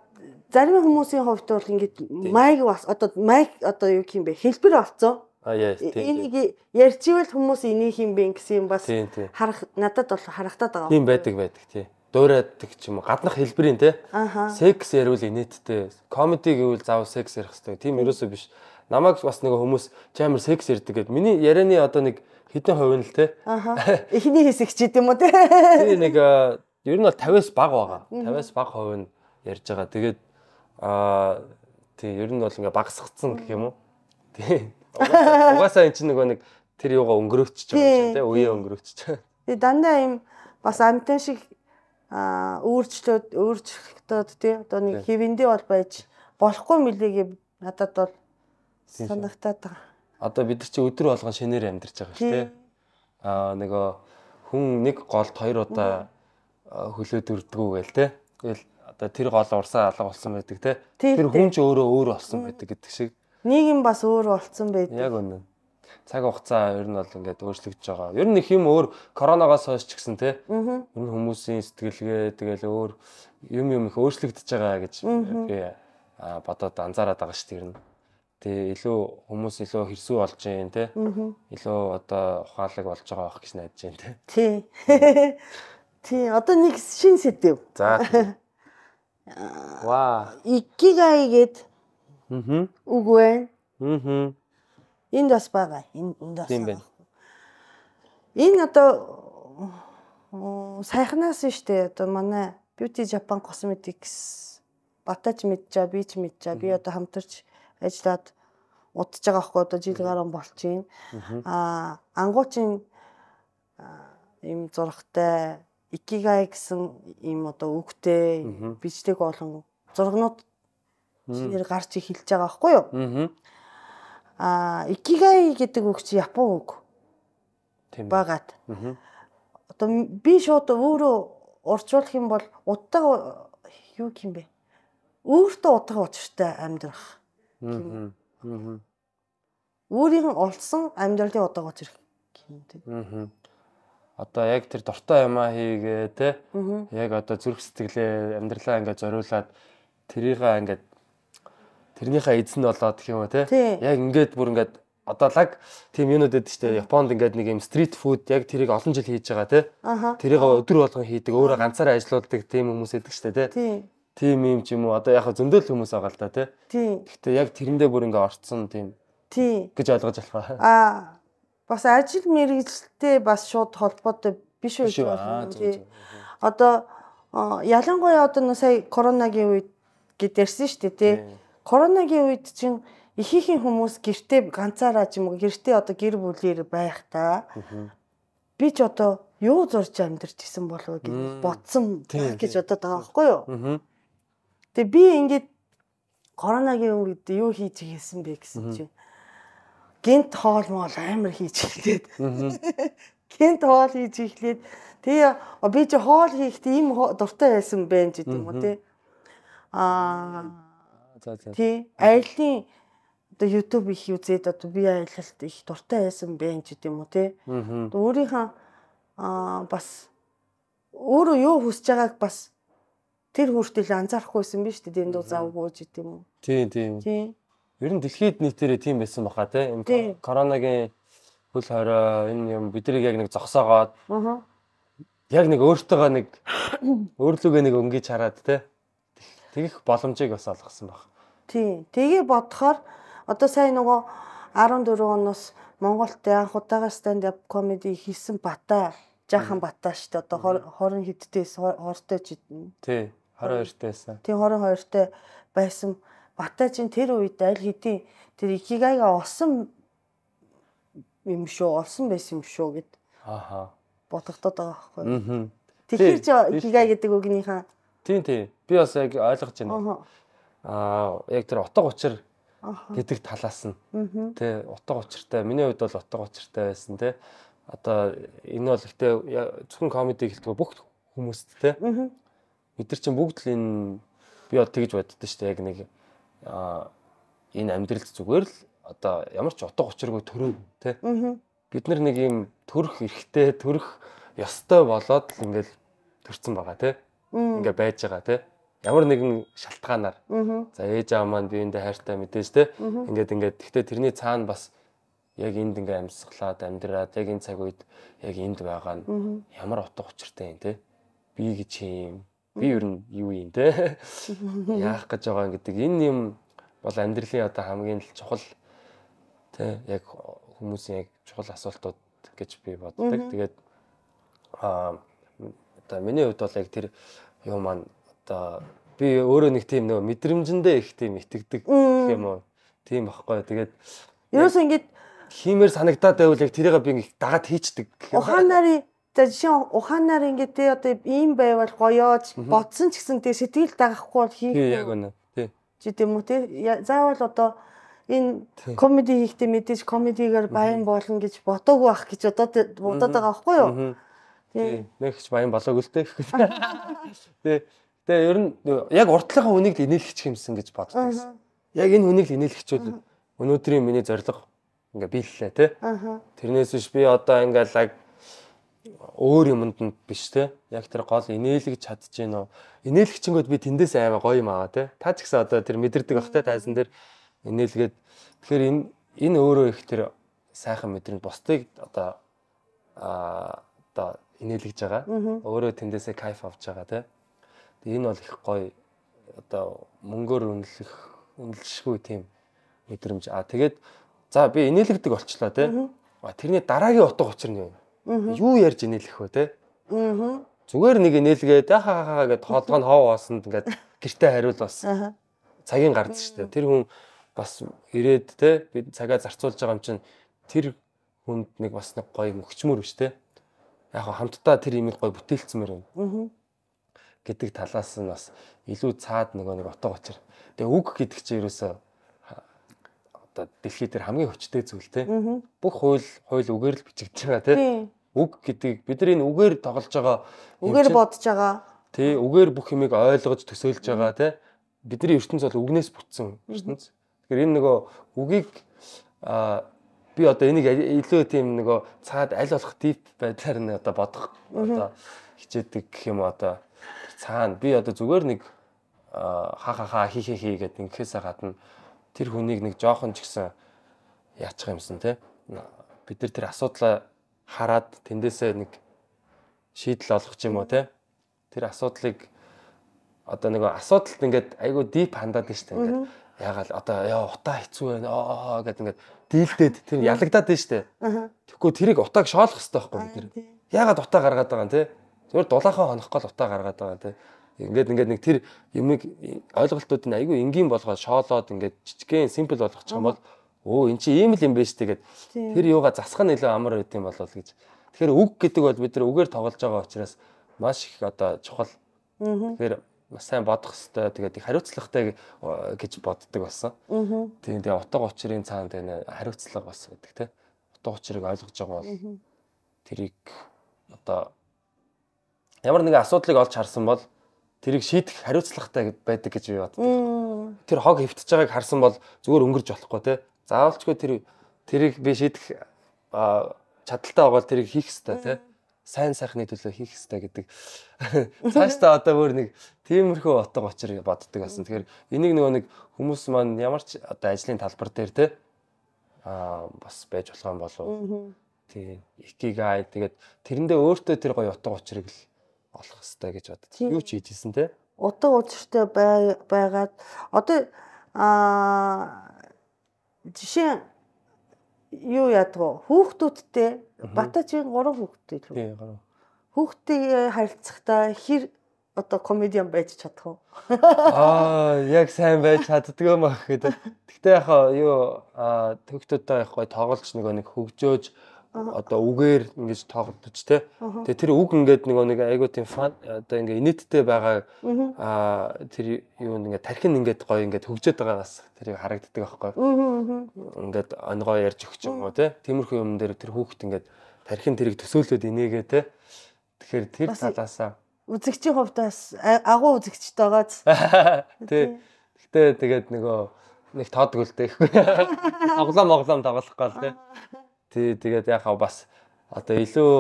зарим хүмүүсийн хувьд бол ингээд майг бас одоо майк одоо юу юм бэ хэлбэр олцсон. А яа тийм. Энийг ярьчихвэл хүмүүс энийг юм бэ гэсэн юм бас харах надад бол харагдаад байгаа. Тийм байдаг байдаг тий. Дуурайдаг ч юм уу гаднах хэлбэрийн тий. Секс ярил инээдтэй. Комеди гэвэл зав секс ярих хэрэгтэй. Тийм ерөөсөө биш. Намайг бас нэг хүмүүс чамэр секс ярддаг гэд. Миний ярианы одоо нэг хэдэн хувь нь л тий. Эхний хэсэг ч гэдэм үү тий. Тийм нэг ер нь бол 50-аас бага байгаа. 50-аас бага хувь нь ярьж байгаа. Тэгээд Аа тий ер нь бол ингээ багсагдсан гэх юм уу? Тий. Угаасаа эн чинь нөгөө нэг тэр юугаа өнгөрөөчч байгаа юм тий үеэ өнгөрөөчч. Тий дандаа им бас амьтан шиг аа өөрчлөд өөрчлөгдөд тий одоо нэг хэвэндээ бол байж болохгүй мөлийг надад бол санагтаад байгаа. Одоо бид нар чи өдөр болгон шинээр амьдарч байгаа шүү дээ. Аа нөгөө хүн нэг голд хоёр удаа хөлөө дүрдгүү гээл те. Тэгэл одоо тэр гол урсаа алга болсон байдаг те. Тэр хүн ч өөрөө өөр болсон байдаг гэдэг шиг. Нийгэм бас өөр болсон байдаг. Яг үнэн. Цаг хугацаа ер нь бол ингээд өөрчлөгдөж байгаа. Ер нь их юм өөр коронавигоос хойш ч гэсэн те. Ер нь хүмүүсийн сэтгэлгээ тэгэл өөр юм юм их өөрчлөгдөж байгаа гэж би бодоод анзаараад байгаа шүү дээ ер нь. Тэ илүү хүмүүс илүү хэрсүү болж байна те. Илүү одоо ухаалаг болж байгаа байх гэж найдаж байна те. Тий. Тий, одоо нэг шин сэдв. За. Ваа. Икигай гэд. Мм. Үг байна. Мм. Энд бас байгаа. Энд бас. Тийм байна. Энэ одоо сайхнаас нь штэ одоо манай Beauty Japan Cosmetics батач мэдчихэ, би ч мэдчихэ. Би одоо хамтарч ажиллаад удаж байгаа хгүй одоо жил гаруй болчих юм. Аа ангуучин ийм зургтай икигай гэсэн ийм одоо үгтэй бичдэг олон зургнууд шинээр гарч эхэлж байгаа байхгүй юу? Аа икигай гэдэг үг чи япон үг. Багат. Одоо би шууд өөрөө урчуулах юм бол удаа юу юм бэ? Өөртөө утга учиртай амьдрах. Өөрийн олсон амьдралын утга учир гэдэг. Аа одоо яг тэр дуртай юмаа хийгээ те яг одоо зүрх сэтгэлээ амьдралаа ингээд зориулаад тэрийгээ ингээд тэрнийхээ эзэн болоод гэх юм уу те яг ингээд бүр ингээд одоо лаг тийм юмнууд өгдөө штэ Японд ингээд нэг юм стрит фуд яг тэрийг олон жил хийж байгаа те тэрийг өдөр болгон хийдэг өөрөө ганцаараа ажиллаулдаг тийм хүмүүс өгдөг штэ те тийм юм ч юм уу одоо яг зөндөл хүмүүс байгаа л да те гэхдээ яг тэрэндээ бүр ингээд орцсон тийм гэж ойлгож болох аа бас ажил мэргэжилтэй бас шууд холбоотой биш үү гэж одоо ялангуяа одоо сая коронагийн үед гэдэрсэн шүү дээ тий. Коронагийн үед чинь ихийнхэн хүмүүс гэртээ ганцаараа ч юм уу гэртээ одоо гэр бүлээр байх та би ч одоо юу зурж амьдарч исэн болов гэж бодсон гэж бодоод байгаа байхгүй юу. Тэгээ би ингээд коронагийн үед юу хийж ирсэн бэ гэсэн чинь гинт хоол моол амар хийж эхлээд. Гинт хоол хийж эхлээд тэгээ би чи хоол хийхдээ ийм дуртай байсан бэ гэдэг юм уу тий. Аа за за. Тий аялын одоо YouTube их үзээд одоо би аялалт их дуртай байсан бэ гэдэг юм уу тий. Өөрийнхөө аа бас өөрөө юу хүсэж байгааг бас тэр хүртэл анзаарахгүйсэн биз дээ энд дуу завгүй гэдэг юм уу. Тийм тийм. Тийм. Ер нь дэлхийд нийтээрээ тийм байсан баха те энэ коронагийн хөл хорой энэ юм бидрийг яг нэг зогсоогоод яг нэг өөртөөгөө нэг өөрлөгөө нэг өнгөж хараад те тэгэх боломжийг бас олгосон баг. Тий. Тэгээ бодохоор одоо сайн нөгөө 14 оноос Монголд анх удаага stand up comedy хийсэн Бата жаахан Бата шүү дээ. Одоо 20 хэддээс хортой ч идэн. Тий. 22 тайсан. Тий 22 тай байсан Баттай чинь тэр үед аль хэдийн тэр икигайга олсон юм шүү, олсон байсан юм шүү гэд. Аха. Бодогдоод байгаа байхгүй. Аа. Тэгэхээр ч икигай гэдэг үгнийхэн Тийм тийм. Би бас яг ойлгож байна. Аа яг тэр утга учир гэдэг талаас нь тий утга учиртай. Миний хувьд бол утга учиртай байсан тий. Одоо энэ бол ихтэй зөвхөн комеди хэлдэг бүх хүмүүст тий. Бид нар чинь бүгд л энэ би бол тэгж боддоо шүү дээ яг нэг энэ амьдралд зүгээр л одоо ямар ч утга учиргүй төрөө те бид нар нэг юм төрөх эрхтэй төрөх ёстой болоод л ингээл төрцөн байгаа те ингээ байж байгаа те ямар нэгэн шалтгаанаар за ээж аав маань биендээ хайртай мэдээж те ингээд ингээд гэхдээ тэрний цаана бас яг энд ингээ амьсгалаад амьдраад яг энэ цаг үед яг энд байгаа нь ямар утга учиртай юм те би гэж юм би ер нь юу юм те яах гэж байгаа юм гэдэг энэ юм бол амьдралын одоо хамгийн л чухал те яг хүмүүсийн яг чухал асуултууд гэж би боддог. Тэгээд аа одоо миний хувьд бол яг тэр юм маань одоо би өөрөө нэг тийм нэг мэдрэмжэндээ их тийм итгэдэг гэх юм уу. Тийм багхгүй. Тэгээд ерөөс ингэж хиймээр санагдаад байвал яг тэрийг би ингэ дагаад хийчдэг. Ухаанаараа За жишээ нь ухаанаар ингээд тий одоо ийм байвал гоёо бодсон ч гэсэн тий сэтгэл дагахгүй бол хийх. Тий яг үнэ. Тий. Чи тийм үү тий заавал одоо энэ комеди хийхдээ мэдээж комедигээр баян болно гэж бодоогүй байх гэж одоо бодоод байгаа байхгүй юу? Тий. Нэгч баян болоогүй л тий. Тий. Тэгээ ер нь яг уртлынхаа үнийг л инээлгч юмсан гэж боддог гэсэн. Яг энэ үнийг л инээлгчүүл өнөөдрийн миний зорилго ингээ биеллээ тий. Тэрнээс биш би одоо ингээл өөр юмд нь биш те яг тэр гол инээлэг чадж гин үү инээлэгчэнгүүд би тэндээс аймаа гоё юм аа те та ч гэсэн одоо тэр мэдэрдэг бах те тайзан дээр инээлгээд тэгэхээр энэ энэ өөрөө их тэр сайхан мэдрэнд бусдыг одоо а одоо инээлгэж байгаа өөрөө тэндээсээ кайф авч байгаа те энэ бол их гоё одоо мөнгөөр үнэлэх үнэлшгүй тийм мэдрэмж а тэгээд за би инээлгдэг олчлаа те тэрний дараагийн утга учир нь юу Юу ярьж инелэх вэ те? Аа. Зүгээр нэг инээлгээд хаа хаа гэд толгой нь хов хоосонд ингээд гэртээ хариул бас. Цагийн гарц шүү дээ. Тэр хүн бас ирээд те бид цагаа зарцуулж байгаа юм чинь тэр хүнд нэг бас нэг гоё мөхчмөр биш те. Яг хамтдаа тэр имийг гоё бүтээлцмээр байна. Аа гэдэг талаас нь бас илүү цаад нөгөө нэг отоо очир. Тэгээ үг гэдэг чинь ерөөсөө одоо дэлхийд төр хамгийн хүчтэй зүйл те. Бүх хууль хууль үгээр л бичигдэж байгаа те үг гэдгийг бид нар энэ үгээр тоглож байгаа үгээр бодож байгаа тий үгээр бүх юмыг ойлгож төсөөлж байгаа тий бидний ертөнц бол үгнээс бүтсэн ертөнц тэгэхээр энэ нөгөө үгийг а би одоо энийг илүү тийм нөгөө цаад аль болох deep байдлаар нь одоо бодох одоо хичээдэг гэх юм одоо цаана би одоо зүгээр нэг ха ха ха хи хи хи гэдэг ингэхээсээ гадна тэр хүнийг нэг жоохон ч гэсэн яачих юмсан те бид нар тэр асуудлаа хараад тэндээсээ нэг шийдэл олох ч юм уу те тэр асуудлыг одоо нэг асуудалд ингээд айгүй дип хандаад штэ ингээд ягаал одоо яа утаа хэцүү байна аа гэд ингээд дийлдээд тэр ялагдаад штэ тэгэхгүй тэрийг утааг шоолох хэрэгтэй байхгүй бид нэр ягаад утаа гаргаад байгаа юм те зөвөр дулаахан хонох гол утаа гаргаад байгаа те ингээд ингээд нэг тэр юмыг ойлголтуудыг айгүй энгийн болгоод шоолоод ингээд жижигхэн симпл болгочих юм бол Оо эн чи ийм л юм биш тэгээд тэр юугаа засах нь илүү амар байт юм болол гэж. Тэгэхээр үг гэдэг бол бид нар үгээр тоглож байгаа учраас маш их одоо чухал. Тэгэхээр маш сайн бодох хэрэгтэй тэгээд их хариуцлагатай гэж боддог болсон. Тийм тэгээд утга учирын цаанд энэ хариуцлага бас гэдэг тийм. Утга учирыг ойлгож байгаа бол тэрийг одоо ямар нэгэн асуудлыг олж харсан бол тэрийг шийдэх хариуцлагатай байдаг гэж би боддог. Тэр хог хөвтөж байгааг харсан бол зүгээр өнгөрч болохгүй те. Заавалчгүй тэр тэрийг би шийдэх чадaltaй байгаа тэрийг хийх хэрэгтэй тий. Сайн сайхны төлөө хийх хэрэгтэй гэдэг. Цааш та одоо өөр нэг тиймэрхүү утга учир боддог гэсэн. Тэгэхээр энийг нөгөө нэг хүмүүс маань ямар ч одоо ажлын талбар дээр тий а бас байж болох юм болов. Тийм. Икигай тэгээд тэрэндээ өөртөө тэр гоё утга учирыг л олох хэрэгтэй гэж бодод. Юу ч хийжсэн те. Утга учиртай байгаад одоо аа жишээ нь юу яадгүй хүүхдүүдтэй батажийн 3 хүүхдтэй л үү? Тийм 3. Хүүхдтэй харилцахдаа хэр одоо комедиан байж чадах уу? Аа, яг сайн байж чаддгүй мөн гэдэг. Гэхдээ яг юу төгтөдөө яг гой тоглож нөгөө нэг хөгжөөж одоо үгээр ингэж тоогдож тэ. Тэгээ тэр үг ингээд нөгөө нэг айгуу тийм фан одоо ингээ инээдтэй байгаа аа тэр юу ингээ тархин ингээд гоё ингээд хөгжөөд байгаа бас тэрийг харагддаг байхгүй. Ингээд онгоо ярьж өгч юм уу тэ. Тиймэрхүү юм дээр тэр хүүхэд ингээд тархин тэрийг төсөөлөд инээгээ тэ. Тэгэхээр тэр талаасаа үзэгчийн хувьд бас агуу үзэгчтэйгаа тий. Гэтэ тэгээд нөгөө нэг тоодгүлтэй ихгүй. Тоглоом моглоом тоглохгүй л тий. Тий тэгээд яхаа бас одоо илүү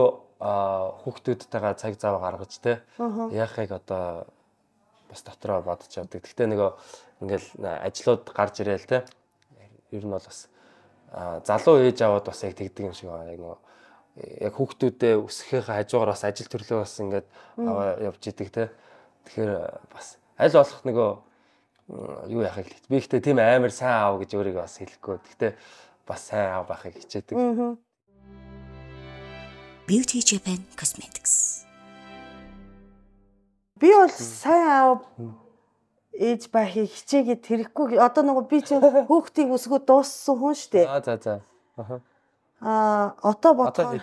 хүүхдүүдтэйгээ цаг зав гаргаж те яхахыг одоо бас дотроо бодож явдаг. Гэхдээ нөгөө ингээл ажлууд гарч ирээл те ер нь бол бас залуу ээж аваад бас яг тэгдэг юм шиг байна. Яг нөгөө яг хүүхдүүдээ өсгөхийнхээ хажуугаар бас ажил төрлөө бас ингээд явж идэг те. Тэгэхээр бас аль болох нөгөө юу яхах л би ихтэй тийм амар сайн аав гэж өөрийгөө бас хэлэхгүй. Гэхдээ бас сайн аав байхыг хичээдэг. Beauty Japan Cosmetics. Би бол сайн аав ээж байхыг хичээгээд хэрэггүй. Одоо нөгөө би чинь хүүхдийг өсгөө дууссан хүн шүү дээ. За за за. Аа одоо бодохоор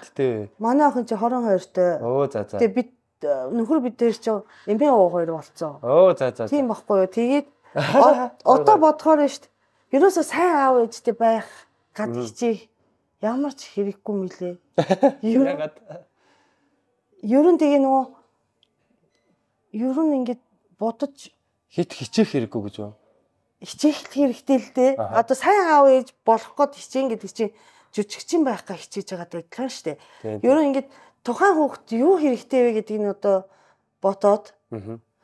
манай охин чи 22 тоо. Оо за за. Тэгээ бид э, нөхөр бид дээр чи эмээ уу хоёр болцсон. Оо за за. Тийм баггүй юу. Тэгээд одоо бодохоор шүү дээ. Ерөөсөө сайн аав ээжтэй байх гад хичээ ямар ч хэрэггүй мөлий. Ягаад? Ер нь тэгээ нөгөө ер нь ингээд будаж хит хичээх хэрэггүй гэж байна. Хичээх хэрэгтэй л дээ. Одоо сайн аав ээж болох гээд хичээн гэдэг чинь жүжигчин байхгаа хичээж байгаа дэглэн штэ. Ер нь ингээд тухайн хүүхэд юу хэрэгтэй вэ гэдгийг нь одоо бодоод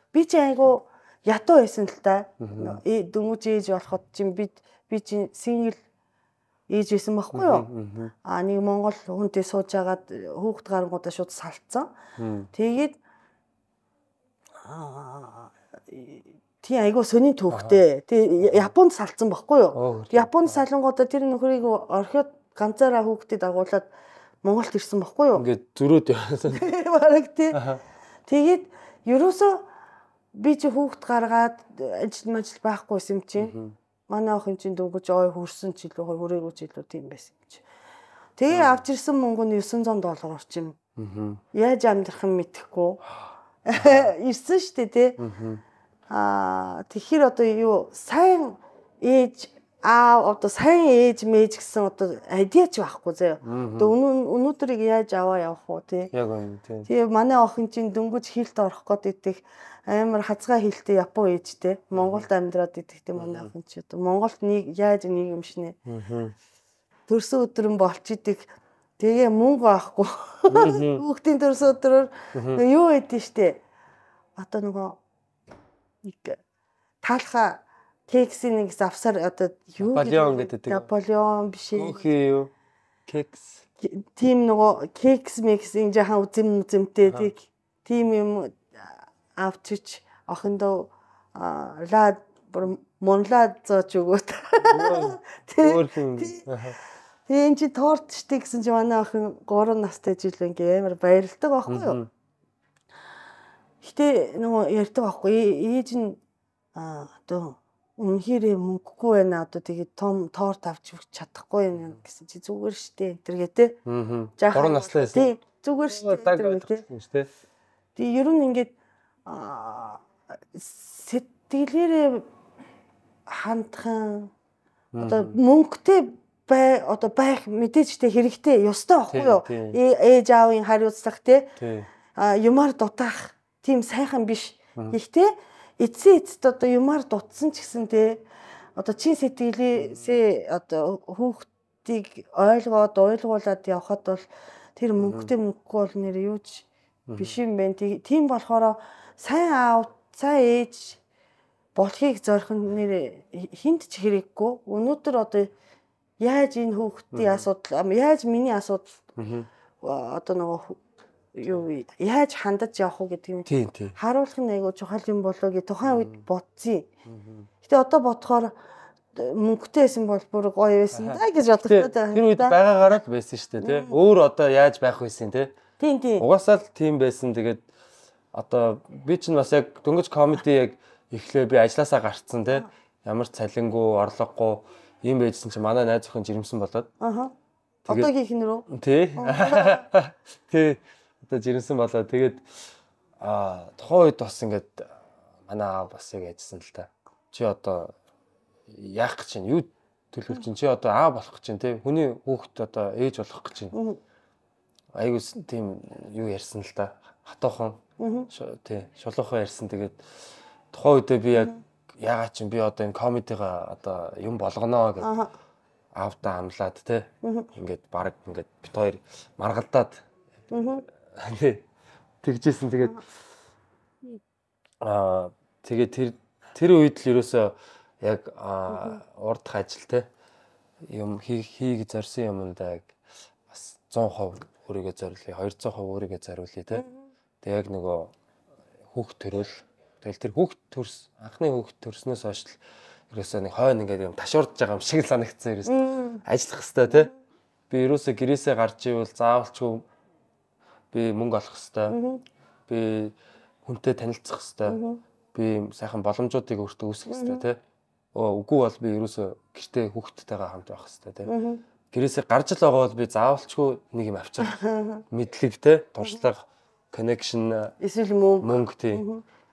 би чи айгу ятуу байсан л та. Э, Дүмүж ээж болоход чинь бид би чи сингл ээж исэн байхгүй юу. Аа нэг Монгол хүнтэй сууж агаад хүүхд гарангуудаа шууд салцсан. Тэгээд тий айгуу сони төвхтэй. Тий Японд салцсан байхгүй юу. Японд салангуудаа тэр нөхрийг орхиод ганцаараа хүүхдээ дагуулад Монголд ирсэн байхгүй юу? Ингээд зөрөөд явсан. Бараг тий. Тэгээд ерөөсөө би чи хүүхд гаргаад ажил мэл байхгүй юм чинь манай охин чинь дүнгэж ой хөрсөн ч илүү хөрөөрөө ч илүү тийм байсан юм чи. Тэгээ авч ирсэн мөнгө нь 900 доллар орчим. Аа. Яаж амьдрах юм мэдэхгүй. Ирсэн шүү дээ тий. Аа. Тэгэхээр одоо юу сайн ээж аа одоо сайн ээж мэж гэсэн одоо адиач байхгүй заяа. Одоо өнөөдрийг яаж аваа явах уу тий. Яг юм тий. Тэгээ манай охин чинь дөнгөж хилд орох гэдэг их амар хацгаа хилтэй япон ээжтэй Монголд амьдраад идэх тийм манай охин чи одоо Монголд нэг яаж нэг юм шинэ. Төрсөн өдрөн болчихдаг тэгээ мөнгө авахгүй. Хүүхдийн төрсөн өдрөөр юу ээдэн штэ. Одоо нөгөө нэг талхаа Кексийн нэг завсар одоо юу гэдэг Наполеон гэдэг. Наполеон биш ээ. Үгүй юу. Кекс. Тим нөгөө кекс мекс энэ жахан үзэм үзэмтэй тийг тим юм авчиж охиндоо лад бүр монлад зооч өгөөд. Өөр юм. Тэгээ эн чи торт штий гэсэн чи манай охин 3 настай жил ингээ амар баярлдаг аахгүй юу? Гэтэ нөгөө ярьдаг аахгүй ээж нь аа одоо үнэхээр мөнгөгүй байна одоо тэгээд том тоор тавьж өгч чадахгүй юм гэсэн чи зүгээр штэ энэ төргээ те. Аа. Гурван наслаа байсан. Тий. Зүгээр штэ. Тий. Тэг ер нь ингээд аа сэтгэлээрээ хандхан одоо мөнгөтэй бай одоо байх мэдээж те хэрэгтэй ёстой байхгүй юу? Э, ээж аавын хариуцлах те. А юмар дутаах тийм сайхан биш. Гэхдээ эцсийн эцэд одоо юмар дутсан ч гэсэн те одоо чин сэтгэлээсээ одоо хүүхдийг ойлгоод ойлгуулад явхад бол тэр мөнгөтэй мөнгөгүй бол нэр юуч биш юм бэ. Тийм болохоор сайн аав, сайн ээж болохыг зорих нэр хинт ч хэрэггүй. Өнөөдөр одоо яаж энэ хүүхдийн асуудал, яаж миний асуудал одоо нөгөө юу яаж хандаж явах уу гэдэг нь харуулах нь айгүй чухал юм болоо гэ тухайн үед бодсон. Гэтэ одоо бодохоор мөнгөтэйсэн бол бүр гоё байсан да гэж бодохтой байна. Тэр үед байгаагаараа л байсан шүү дээ тий. Өөр одоо яаж байх вэсэн тий. Тийм тийм. Угаасаа л тийм байсан. Тэгээд одоо би чинь бас яг дөнгөж комеди яг эхлээ би ажилласаа гарцсан тий. Ямар цалингүй, орлогогүй юм байжсэн чинь манай найз охин жирэмсэн болоод. Аха. Одоо хийх нэрөө. Тий. Тий. За жирэмсэн болоо тэгээд а тухайн үед бас ингээд манай аав бас яг яжсан л та. Чи одоо яах гэж чинь юу төлөвлөж чинь чи одоо аа болох гэж чинь тий хүний хүүхэд одоо ээж болох гэж чинь айгуус тийм юу ярьсан л та хатуухан тий шулуухан ярьсан тэгээд тухайн үедээ би яг ягаа чинь би одоо энэ комедига одоо юм болгоно гэж аавда амлаад тий ингээд баг ингээд бит хоёр маргалдаад тэгжсэн тэгээд аа тэгээд тэр тэр үед л ерөөсөө яг урд хажил те юм хийх зорьсон юмдаа бас 100% өөрийгөө зориулъя 200% өөрийгөө зориулъя те тэг яг нөгөө хүүхд төрөл тэгэл тэр хүүхд төрс анхны хүүхд төрснөөс хойш л ерөөсөө нэг хойно ингээд юм ташуурдж байгаа юм шиг санагдсан ерөөс ажиллах хэвээр те би ерөөсөө гэрээсээ гарч ивэл заавалчгүй би мөнгө олох хэвээр би хүнтэй танилцах хэвээр би сайхан боломжуудыг өөртөө үүсгэх хэвээр тий. Үгүй бол би ерөөсөө гэртээ хүүхдтэйгээ хамт байх хэвээр тий. Гэрээсээ гарч л байгаа бол би заавалчгүй нэг юм авчих. Мэдлэг тий, туршлага, connection э, эсвэл мөнгө. Мөнгө тий.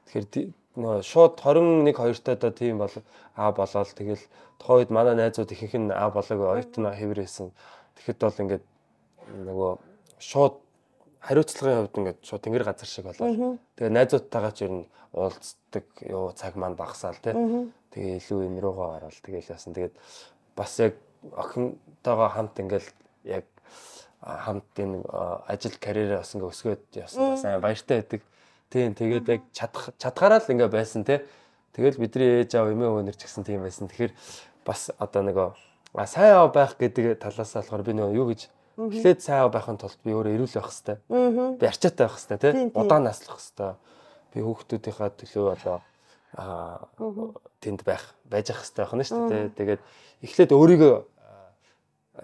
Тэгэхээр нөө шууд 21 2-т одоо тийм бол аа болоод тэгэл тухайн үед манай найзууд ихэнх нь аа болоогүй оюутнаа хэврээсэн. Тэгэхэд бол ингээд нөгөө шууд хариуцлагын хувьд ингээд шууд тэнгэр газар шиг болоо. Тэгээ найзуудтайгаа ч ер нь уулздаг ёо цаг маань багасаал тий. Тэгээ илүү юм руугаа орол тэгээ л яасан. Тэгээд бас яг охинтойгоо хамт ингээд яг хамт энэ ажил карьерээ бас ингээд өсгөөд явсан. Бас амар баяртай байдаг. Тийм тэгээд яг чадах чадхаараа л ингээд байсан тий. Тэгэл бидний ээж аав эмээ өвнөр ч гэсэн тийм байсан. Тэгэхээр бас одоо нөгөө сайн аав байх гэдэг талаас болохоор би нөгөө юу гэж эхлээд сайн байхын тулд би өөрөө эрүүл байх хэрэгтэй. Би арчаатай байх хэрэгтэй тий. Удаан наслах хэрэгтэй. Би хүүхдүүдийнхаа төлөө болоо аа тэнд байх байж ах хэрэгтэй байна шүү дээ. Тэгээд эхлээд өөрийгөө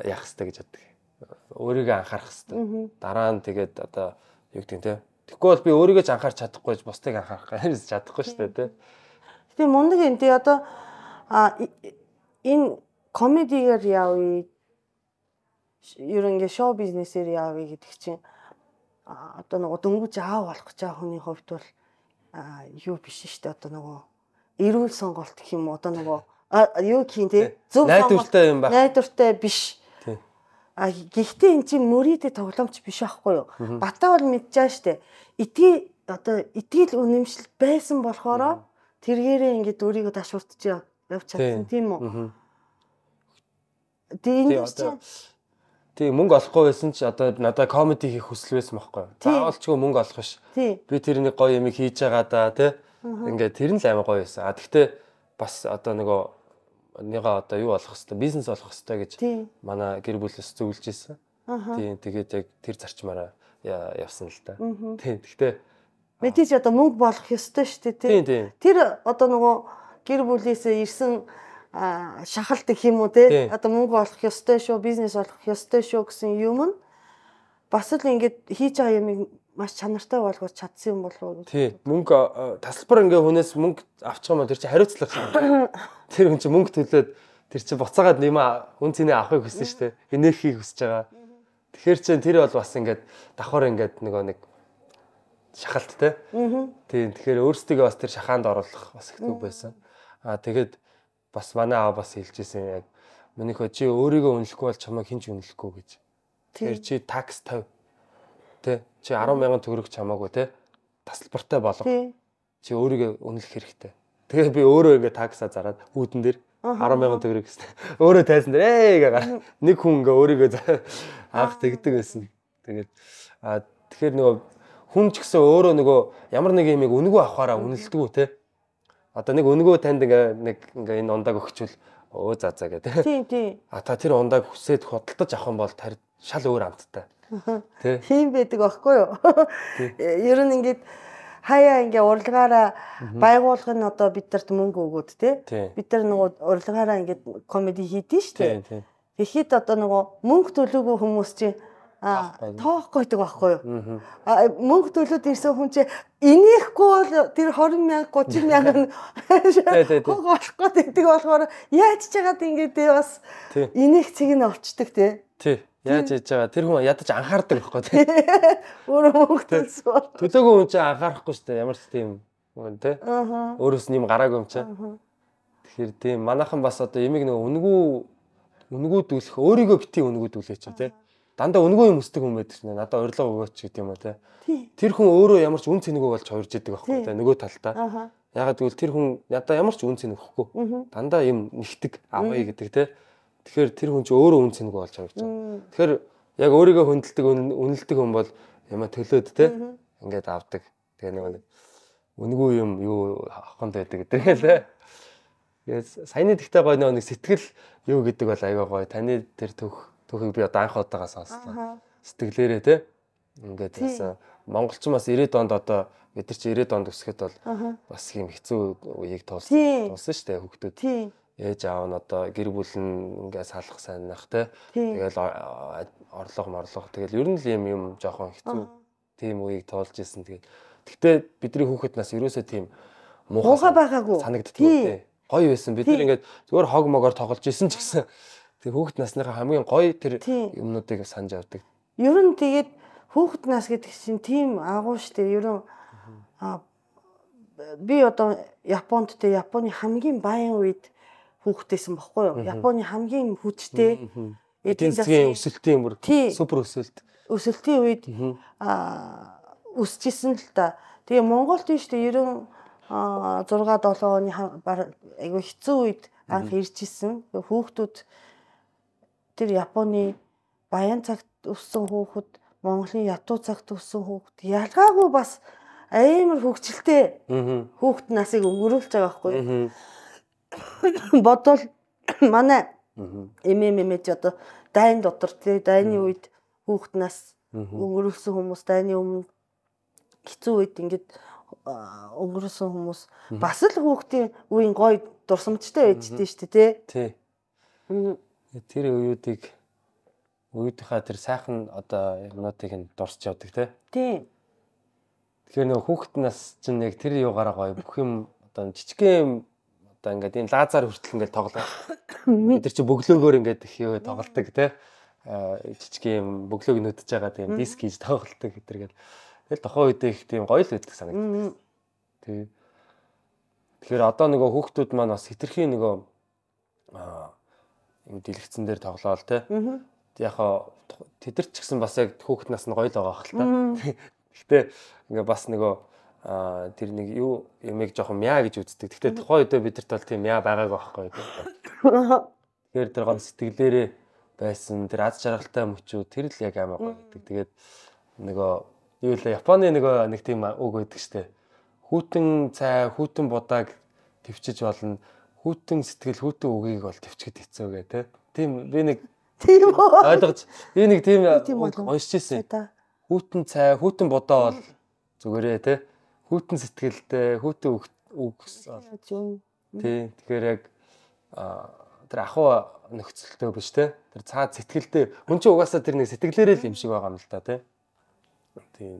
яах хэрэгтэй гэж боддог. Өөрийгөө анхаарах хэрэгтэй. Дараа нь тэгээд одоо юу гэдэг нь тий. Тэгэхгүй бол би өөрийгөө ч анхаарч чадахгүй байж бусдыг анхаарах гэж чадахгүй шүү дээ тий. Гэтэ мундаг энэ тий одоо а энэ комедигээр явъя ер нь ингээд шоу бизнесээр явъя гэдэг чинь одоо нөгөө дөнгөж аав болох гэж байгаа хүний хувьд бол юу биш шүү дээ одоо нөгөө эрүүл сонголт гэх юм одоо нөгөө юу хийн те зөв найдвартай юм байна. Найдвартай биш. А гэхдээ эн чинь мөрийдээ тоглоомч биш аахгүй юу? Батаа бол мэдчихэж штэ. Итгэ одоо итгэл үнэмшил байсан болохоор тэргээрээ ингээд өөрийгөө дашууртж явж чадсан тийм үү? Тэгээд энэ чинь Тийм мөнгө олохгүй байсан ч одоо надаа комеди хийх хүсэл байсан байхгүй юу? Заавалчгүй мөнгө олох биш. Би тэр нэг гоё юм хийж байгаа да тий. Ингээ тэр нь л амар гоё байсан. А тэгтээ бас одоо нөгөө нэгэ одоо юу болох хэвээр бизнес болох хэвээр гэж манай гэр бүлээс зөвлөж ирсэн. Тийм тэгээд яг тэр зарчмаараа явсан л да. Тийм тэгтээ мэдээж одоо мөнгө болох ёстой шүү дээ тий. Тэр одоо нөгөө гэр бүлээс ирсэн шахалт гэх юм уу те одоо мөнгө олох ёстой шүү бизнес олох ёстой шүү гэсэн юм нь бас л ингээд хийж байгаа юм маш чанартай болгож чадсан юм болов уу тий мөнгө тасалбар ингээ хүнээс мөнгө авчих юм бол тэр чинь хариуцлага тэр хүн чинь мөнгө төлөөд тэр чинь буцаагаад нэмээ хүн цэний авахыг хүсэн шүү дээ энерхийг хүсэж байгаа тэгэхээр чинь тэр бол бас ингээд давхар ингээд нөгөө нэг шахалттай тий тэгэхээр өөрсдөө бас тэр шахаанд оруулах бас их зүг байсан а тэгэхэд бас манай аав бас хэлжсэн яг Мөнийхөө чи өөрийгөө үнэлэхгүй бол чамайг хэн ч үнэлэхгүй гэж. Тэгэхээр чи такс 50 тэ чи 10 сая төгрөг чамаагүй тэ тасалбартай болго. Чи өөрийгөө үнэлэх хэрэгтэй. Тэгээ би өөрөө ингээ таксаа зараад үүдэн дээр 10 сая төгрөг гэснэ. Өөрөө тайсан дээр ээ гээ гараа. Нэг хүн ингээ өөрийгөө анх тэгдэг байсан. Тэгээд а тэгэхээр нөгөө хүн ч гэсэн өөрөө нөгөө ямар нэг юм ийг үнгүү авахаараа үнэлдэг үү тэ одоо нэг өнгөө танд ингээ нэг ингээ энэ ундааг өгчвөл өө за за гэдэг. Тийм тийм. А та тэр ундааг хүсээд хөдөлтөж авах юм бол тарь шал өөр амттай. Тийм. Тийм байдаг аахгүй юу? Э, ер нь ингээд хаяа ингээ урилгаараа байгуулга нь одоо бидэрт мөнгө өгөөд те бид нар нөгөө урилгаараа ингээ комеди хийдэж штэ тэгэхэд одоо нөгөө мөнгө төлөөгүй хүмүүс чинь тоохгүй байдаг байхгүй юу? Мөнгө төлөөд ирсэн хүн чи энийхгүй бол тэр 20 мянга 30 мянга нь хог болохгүй гэдэг болохоор яаж чагаад ингэдэ бас энийг цэг нь олчдаг тий. Тий. Яаж хийж байгаа? Тэр хүн ядаж анхаардаг байхгүй тий. Өөрөө мөнгө төлсөн бол. Төлөөгүй хүн чи анхаарахгүй шүү дээ. Ямар ч тийм хүн тий. Өөрөөс нь юм гараагүй юм чи. Тэгэхээр тийм манайхан бас одоо ямиг нэг үнгүү үнгүүдүүлэх өөрийгөө бити үнгүүдүүлээч тий дандаа үнгүй юм өсдөг юм байдаг шнэ. Надаа урилга өгөөч гэдэг юм аа те. Тэр хүн өөрөө ямар ч үн цэнэгөө болж хувирж идэг байхгүй те. Нөгөө талдаа. Ягаад гэвэл тэр хүн надаа ямар ч үн цэнэг өгөхгүй. Дандаа юм нэгтэг авъя гэдэг те. Тэгэхээр тэр хүн ч өөрөө үн цэнэгөө болж хувирж байгаа. Тэгэхээр яг өөрийгөө хөндлөдөг үнэлдэг хүн бол ямаа төлөөд те. Ингээд авдаг. Тэгээ нөгөө үнгүй юм юу хонд байдаг гэдэг лээ. Тэгээс саяны тэгтээ гоё нэг сэтгэл юу гэдэг бол айгаа гоё. Таны тэр төх түүхийг би одоо анх удаага сонссон. Сэтгэлээрээ те ингээд бас э, монголч бас 90-д онд одоо бид нар чи 90-д онд өсөхэд бол бас юм хэцүү үеийг туулсан туулсан шүү дээ хүүхдүүд. Ээж аав нь одоо гэр бүл нь ингээд салах сайнах те. Тэгэл э, орлого морлого тэгэл ер нь л юм юм жоохон хэцүү тийм үеийг туулж исэн тэгээд Гэхдээ бидний хүүхэд нас ерөөсөө тийм муухай байгаагүй санагддаг үү? Гоё байсан. Бид нэг ихэд зүгээр хог могоор тоглож исэн ч гэсэн тэр хүүхэд насныхаа хамгийн гоё тэр юмнуудыг санаж авдаг. Ер нь тэгээд хүүхэд нас гэдэг чинь тийм агуу штэ ер нь би одоо Японд те Японы хамгийн баян үед хүүхдтэйсэн бохгүй юу? Японы хамгийн хүчтэй эдийн засгийн өсөлтийн бүр супер өсөлт. Өсөлтийн үед аа өсчихсэн л да. Тэгээ Монголд нь штэ ер нь 6 7 оны айгүй хэцүү үед анх ирж исэн хүүхдүүд тэр Японы Баян цагт өссөн хүүхэд Монголын Ятуу цагт өссөн хүүхэд ялгаагүй бас амар хөвгчлээ. Хүүхэд насыг өнгөрүүлж байгаа байхгүй. Бодвол манай эмэм эмэж одоо дайн дотор тий дайны үед хүүхэд нас өнгөрүүлсэн хүмүүс дайны өмнө хэцүү үед ингээд өнгөрүүлсэн хүмүүс бас л хүүхдийн үеийн гоё дурсамжтай байж дээ шүү дээ тий. Тий тэр үеүүдийг үеийнхаа тэр сайхан одоо юмнуудыг нь дурсч явдаг те. Тийм. Тэгэхээр нөгөө хүүхэд нас чинь яг тэр юугаараа гоё бүх юм одоо жижигхэн одоо ингээд энэ лазар хүртэл ингээд тоглоо. Тэр чинь бөглөөгөөр ингээд их юу тоглолдог те. Э, жижигхэн юм бөглөөг нүдэж байгаа тийм диск хийж тоглолдог гэтэргээл. Тэгэл тохоо үед их тийм гоё л байдаг санагддаг. Тэг. Тэгэхээр одоо нөгөө хүүхдүүд маань бас хитрхийн нөгөө юм дэлгэцэн дээр тоглоал те. Яг тедэрч ч гэсэн бас яг хүүхэд нас нь гоё л байгаа хэл та. Гэтэ ингээ бас нөгөө тэр нэг юу ямиг жоохон мяа гэж үздэг. Гэтэ тухайн үедээ бид нарт бол тийм мяа байгааг байхгүй. Тэр тэр гол сэтгэлээрээ байсан тэр аз жаргалтай мөчөө тэр л яг аймаг гоё гэдэг. Тэгээд нөгөө юу лээ Японы нөгөө нэг тийм үг өгдөг штэ. Хүүтэн цай, хүүтэн будааг төвчж болно хүүтэн сэтгэл хүүтэн үгийг бол төвчгэд хэцүүгээ те. Тийм би нэг тийм ойлгож би нэг тийм уншиж ирсэн. Хүүтэн цай, хүүтэн бодоо бол зүгээрээ те. Хүүтэн сэтгэлтэй, хүүтэн үг Тийм. Тэгэхээр яг тэр ахуй нөхцөлтэй биш те. Тэр цаа сэтгэлтэй. Хүн чинь угаасаа тэр нэг сэтгэлээрээ л юм шиг байгаа юм л да те. Тийм.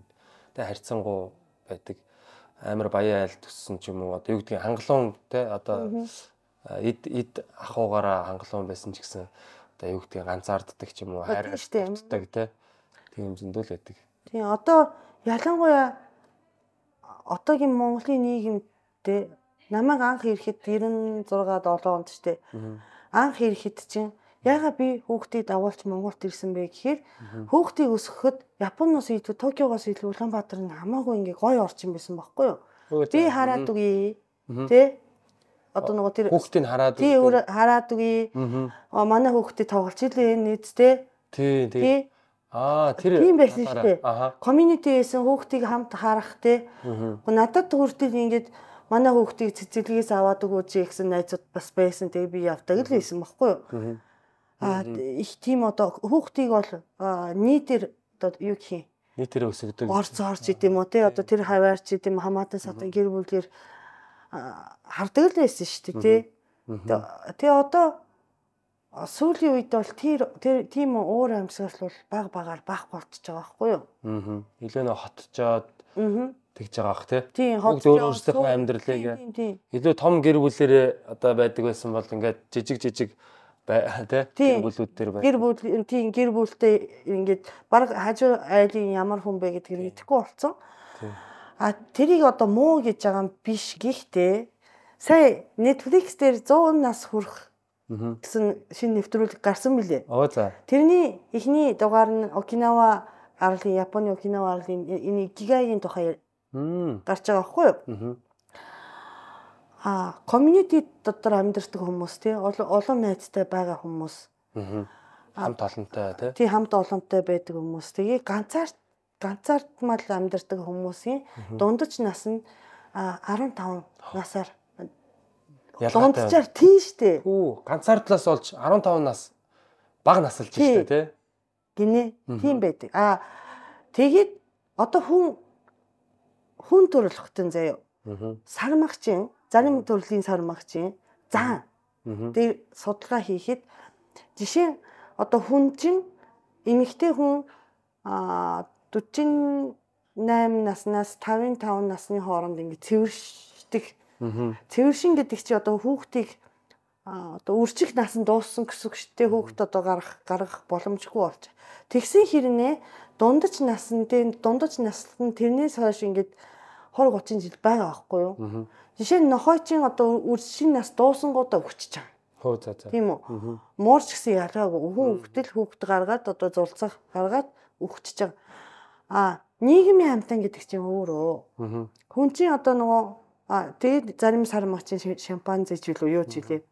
Тэ харьцангуй байдаг. Амар баяа айл төссөн ч юм уу. Одоо юу гэдгийг хангалуун те одоо эд эд ахуугаараа хангалуун байсан ч гэсэн одоо юу гэдгийг ганцаарддаг ч юм уу хайр авдаг те тийм зөндөл байдаг. Тийм одоо ялангуяа одоогийн Монголын нийгэмд намайг анх ирэхэд 96 7 онд ч те анх ирэхэд чинь Яга би хүүхдийг дагуулч Монголд ирсэн бэ гэхээр хүүхдийг өсгөхөд Японоос илүү Токиогоос илүү Улаанбаатар нь хамаагүй ингээ гоё орчин байсан байхгүй юу? Би хараад үгүй. Тэ одоо нөгөө тэр хүүхдийг хараад тий өөр хараад үгүй. Аа манай хүүхдээ тоглолчихлээ нийтдээ. Тий тий. Аа тэр тийм байсан шүү дээ. Community-ээс хүүхдийг хамт харах те. Надад хүртэл ингэж манай хүүхдийг цэцэглээс аваад өгөөч гэсэн найзууд бас байсан. Тэгээ би явдаг л байсан баггүй юу? Аа их тийм одоо хүүхдийг бол нийтэр одоо юу гэх юм нийтээр өсгдөг. Орц орч гэдэг юм уу те одоо тэр хаваарч гэдэг юм хамаатан садан гэр бүлэр хардаг л байсан шүү дээ тий. Тэгээ одоо сүүлийн үед бол тэр тэр тийм өөр амьсгал бол баг багаар баахгүй болчихж байгаа байхгүй юу? Аа. Нилээ нөө хотчоод тэгж байгаа бах тий. Бүгд өөр өөрсдийнхөө амьдралыг илүү том гэр бүлэрээ одоо байдаг байсан бол ингээд жижиг жижиг тий гэр бүлүүд төр байна. Гэр бүл тий гэр бүлтэй ингээд баг хажуу айлын ямар хүн бэ гэдгийг мэдэхгүй болсон. Тий. А тэрийг одоо муу гэж байгаа юм биш гэхдээ сая Netflix дээр 100 нас хүрэх гэсэн шинэ нэвтрүүлэг гарсан билээ. Оо за. Тэрний эхний дугаар нь Окинава арлын Японы Окинава арлын э, энэ гигагийн тухай гарч байгаа байхгүй юу? А community дотор амьдардаг хүмүүс тий олон найзтай байгаа хүмүүс. Аа хамт олонтой тий. Тий хамт олонтой байдаг хүмүүс. Тэгээ ганцаар ганцаардмал амьдардаг хүмүүсийн дундаж нас нь 15 насаар дундажаар тийм штэ. Үу ганцаардлаас олж 15 нас бага насалж штэ тий. Гинэ тийм байдаг. А тэгэхэд одоо хүн хүн төрөлхтөн заяа. Сармагчин зарим төрлийн сармагчин зан. Тэр судалгаа хийхэд жишээ одоо хүн чинь эмэгтэй хүн а 48 наснаас 55 насны хооронд ингээ цэвэршдэг. Цэвэршин гэдэг чи одоо хүүхдийг одоо үржих нас нь дууссан гэсэн үг шүү дээ. Хүүхд одоо гарах гарах боломжгүй болж. Тэгсэн хэрнээ дундаж нас нь дундаж наслт нь тэрнээс хойш ингээд 20 30 жил байгаа байхгүй юу? Жишээ нь нохойчийн одоо үржих нас дуусангуудаа өгчөж байгаа. Хөө за за. Тийм үү. Муурч гэсэн ялгаагүй өвгөн өвгтөл хүүхд гаргаад одоо зулцах гаргаад өгчөж байгаа а нийгмийн хамтан гэдэг чинь өөрөө. Хүн чинь одоо нөгөө тэгээд зарим сармагчийн шимпанзе ч илүү юу ч хэлээ.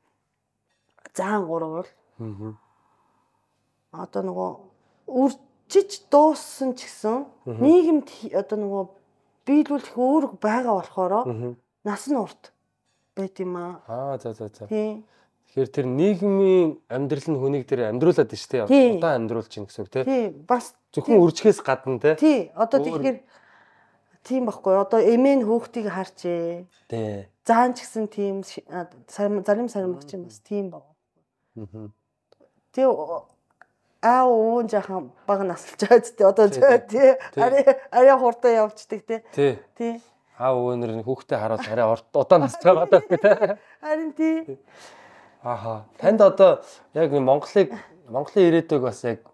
Заан гурвал. Одоо нөгөө үржиж дууссан ч гэсэн нийгэмд одоо нөгөө бийлүүлэх үүрэг байгаа болохоро нас нь урт байт юм аа. Аа за за за. Тийм. Тэгэхээр тэр нийгмийн амьдрал нь хүнийг тэр амьдруулад байна шүү дээ. Удаан амьдруулж чинь гэсэн үг тийм. Тийм. Бас Зөвхөн үржихээс гадна те. Тий. Одоо тэгэхээр тийм байхгүй. Одоо эмээн хүүхдийг харчээ. Тий. Заан ч гэсэн тийм зарим саримгч юм бас тийм баг. Аа. Тэг аа уун жахан баг насалж байгаа зү. Одоо тий. Арай арай хурдан явждаг те. Тий. Тий. Аа өөнөр нь хүүхдээ хараад арай удаан настай байдаг те. Харин тий. Аха. Танд одоо яг Монголыг Монголын ирээдүйг бас яг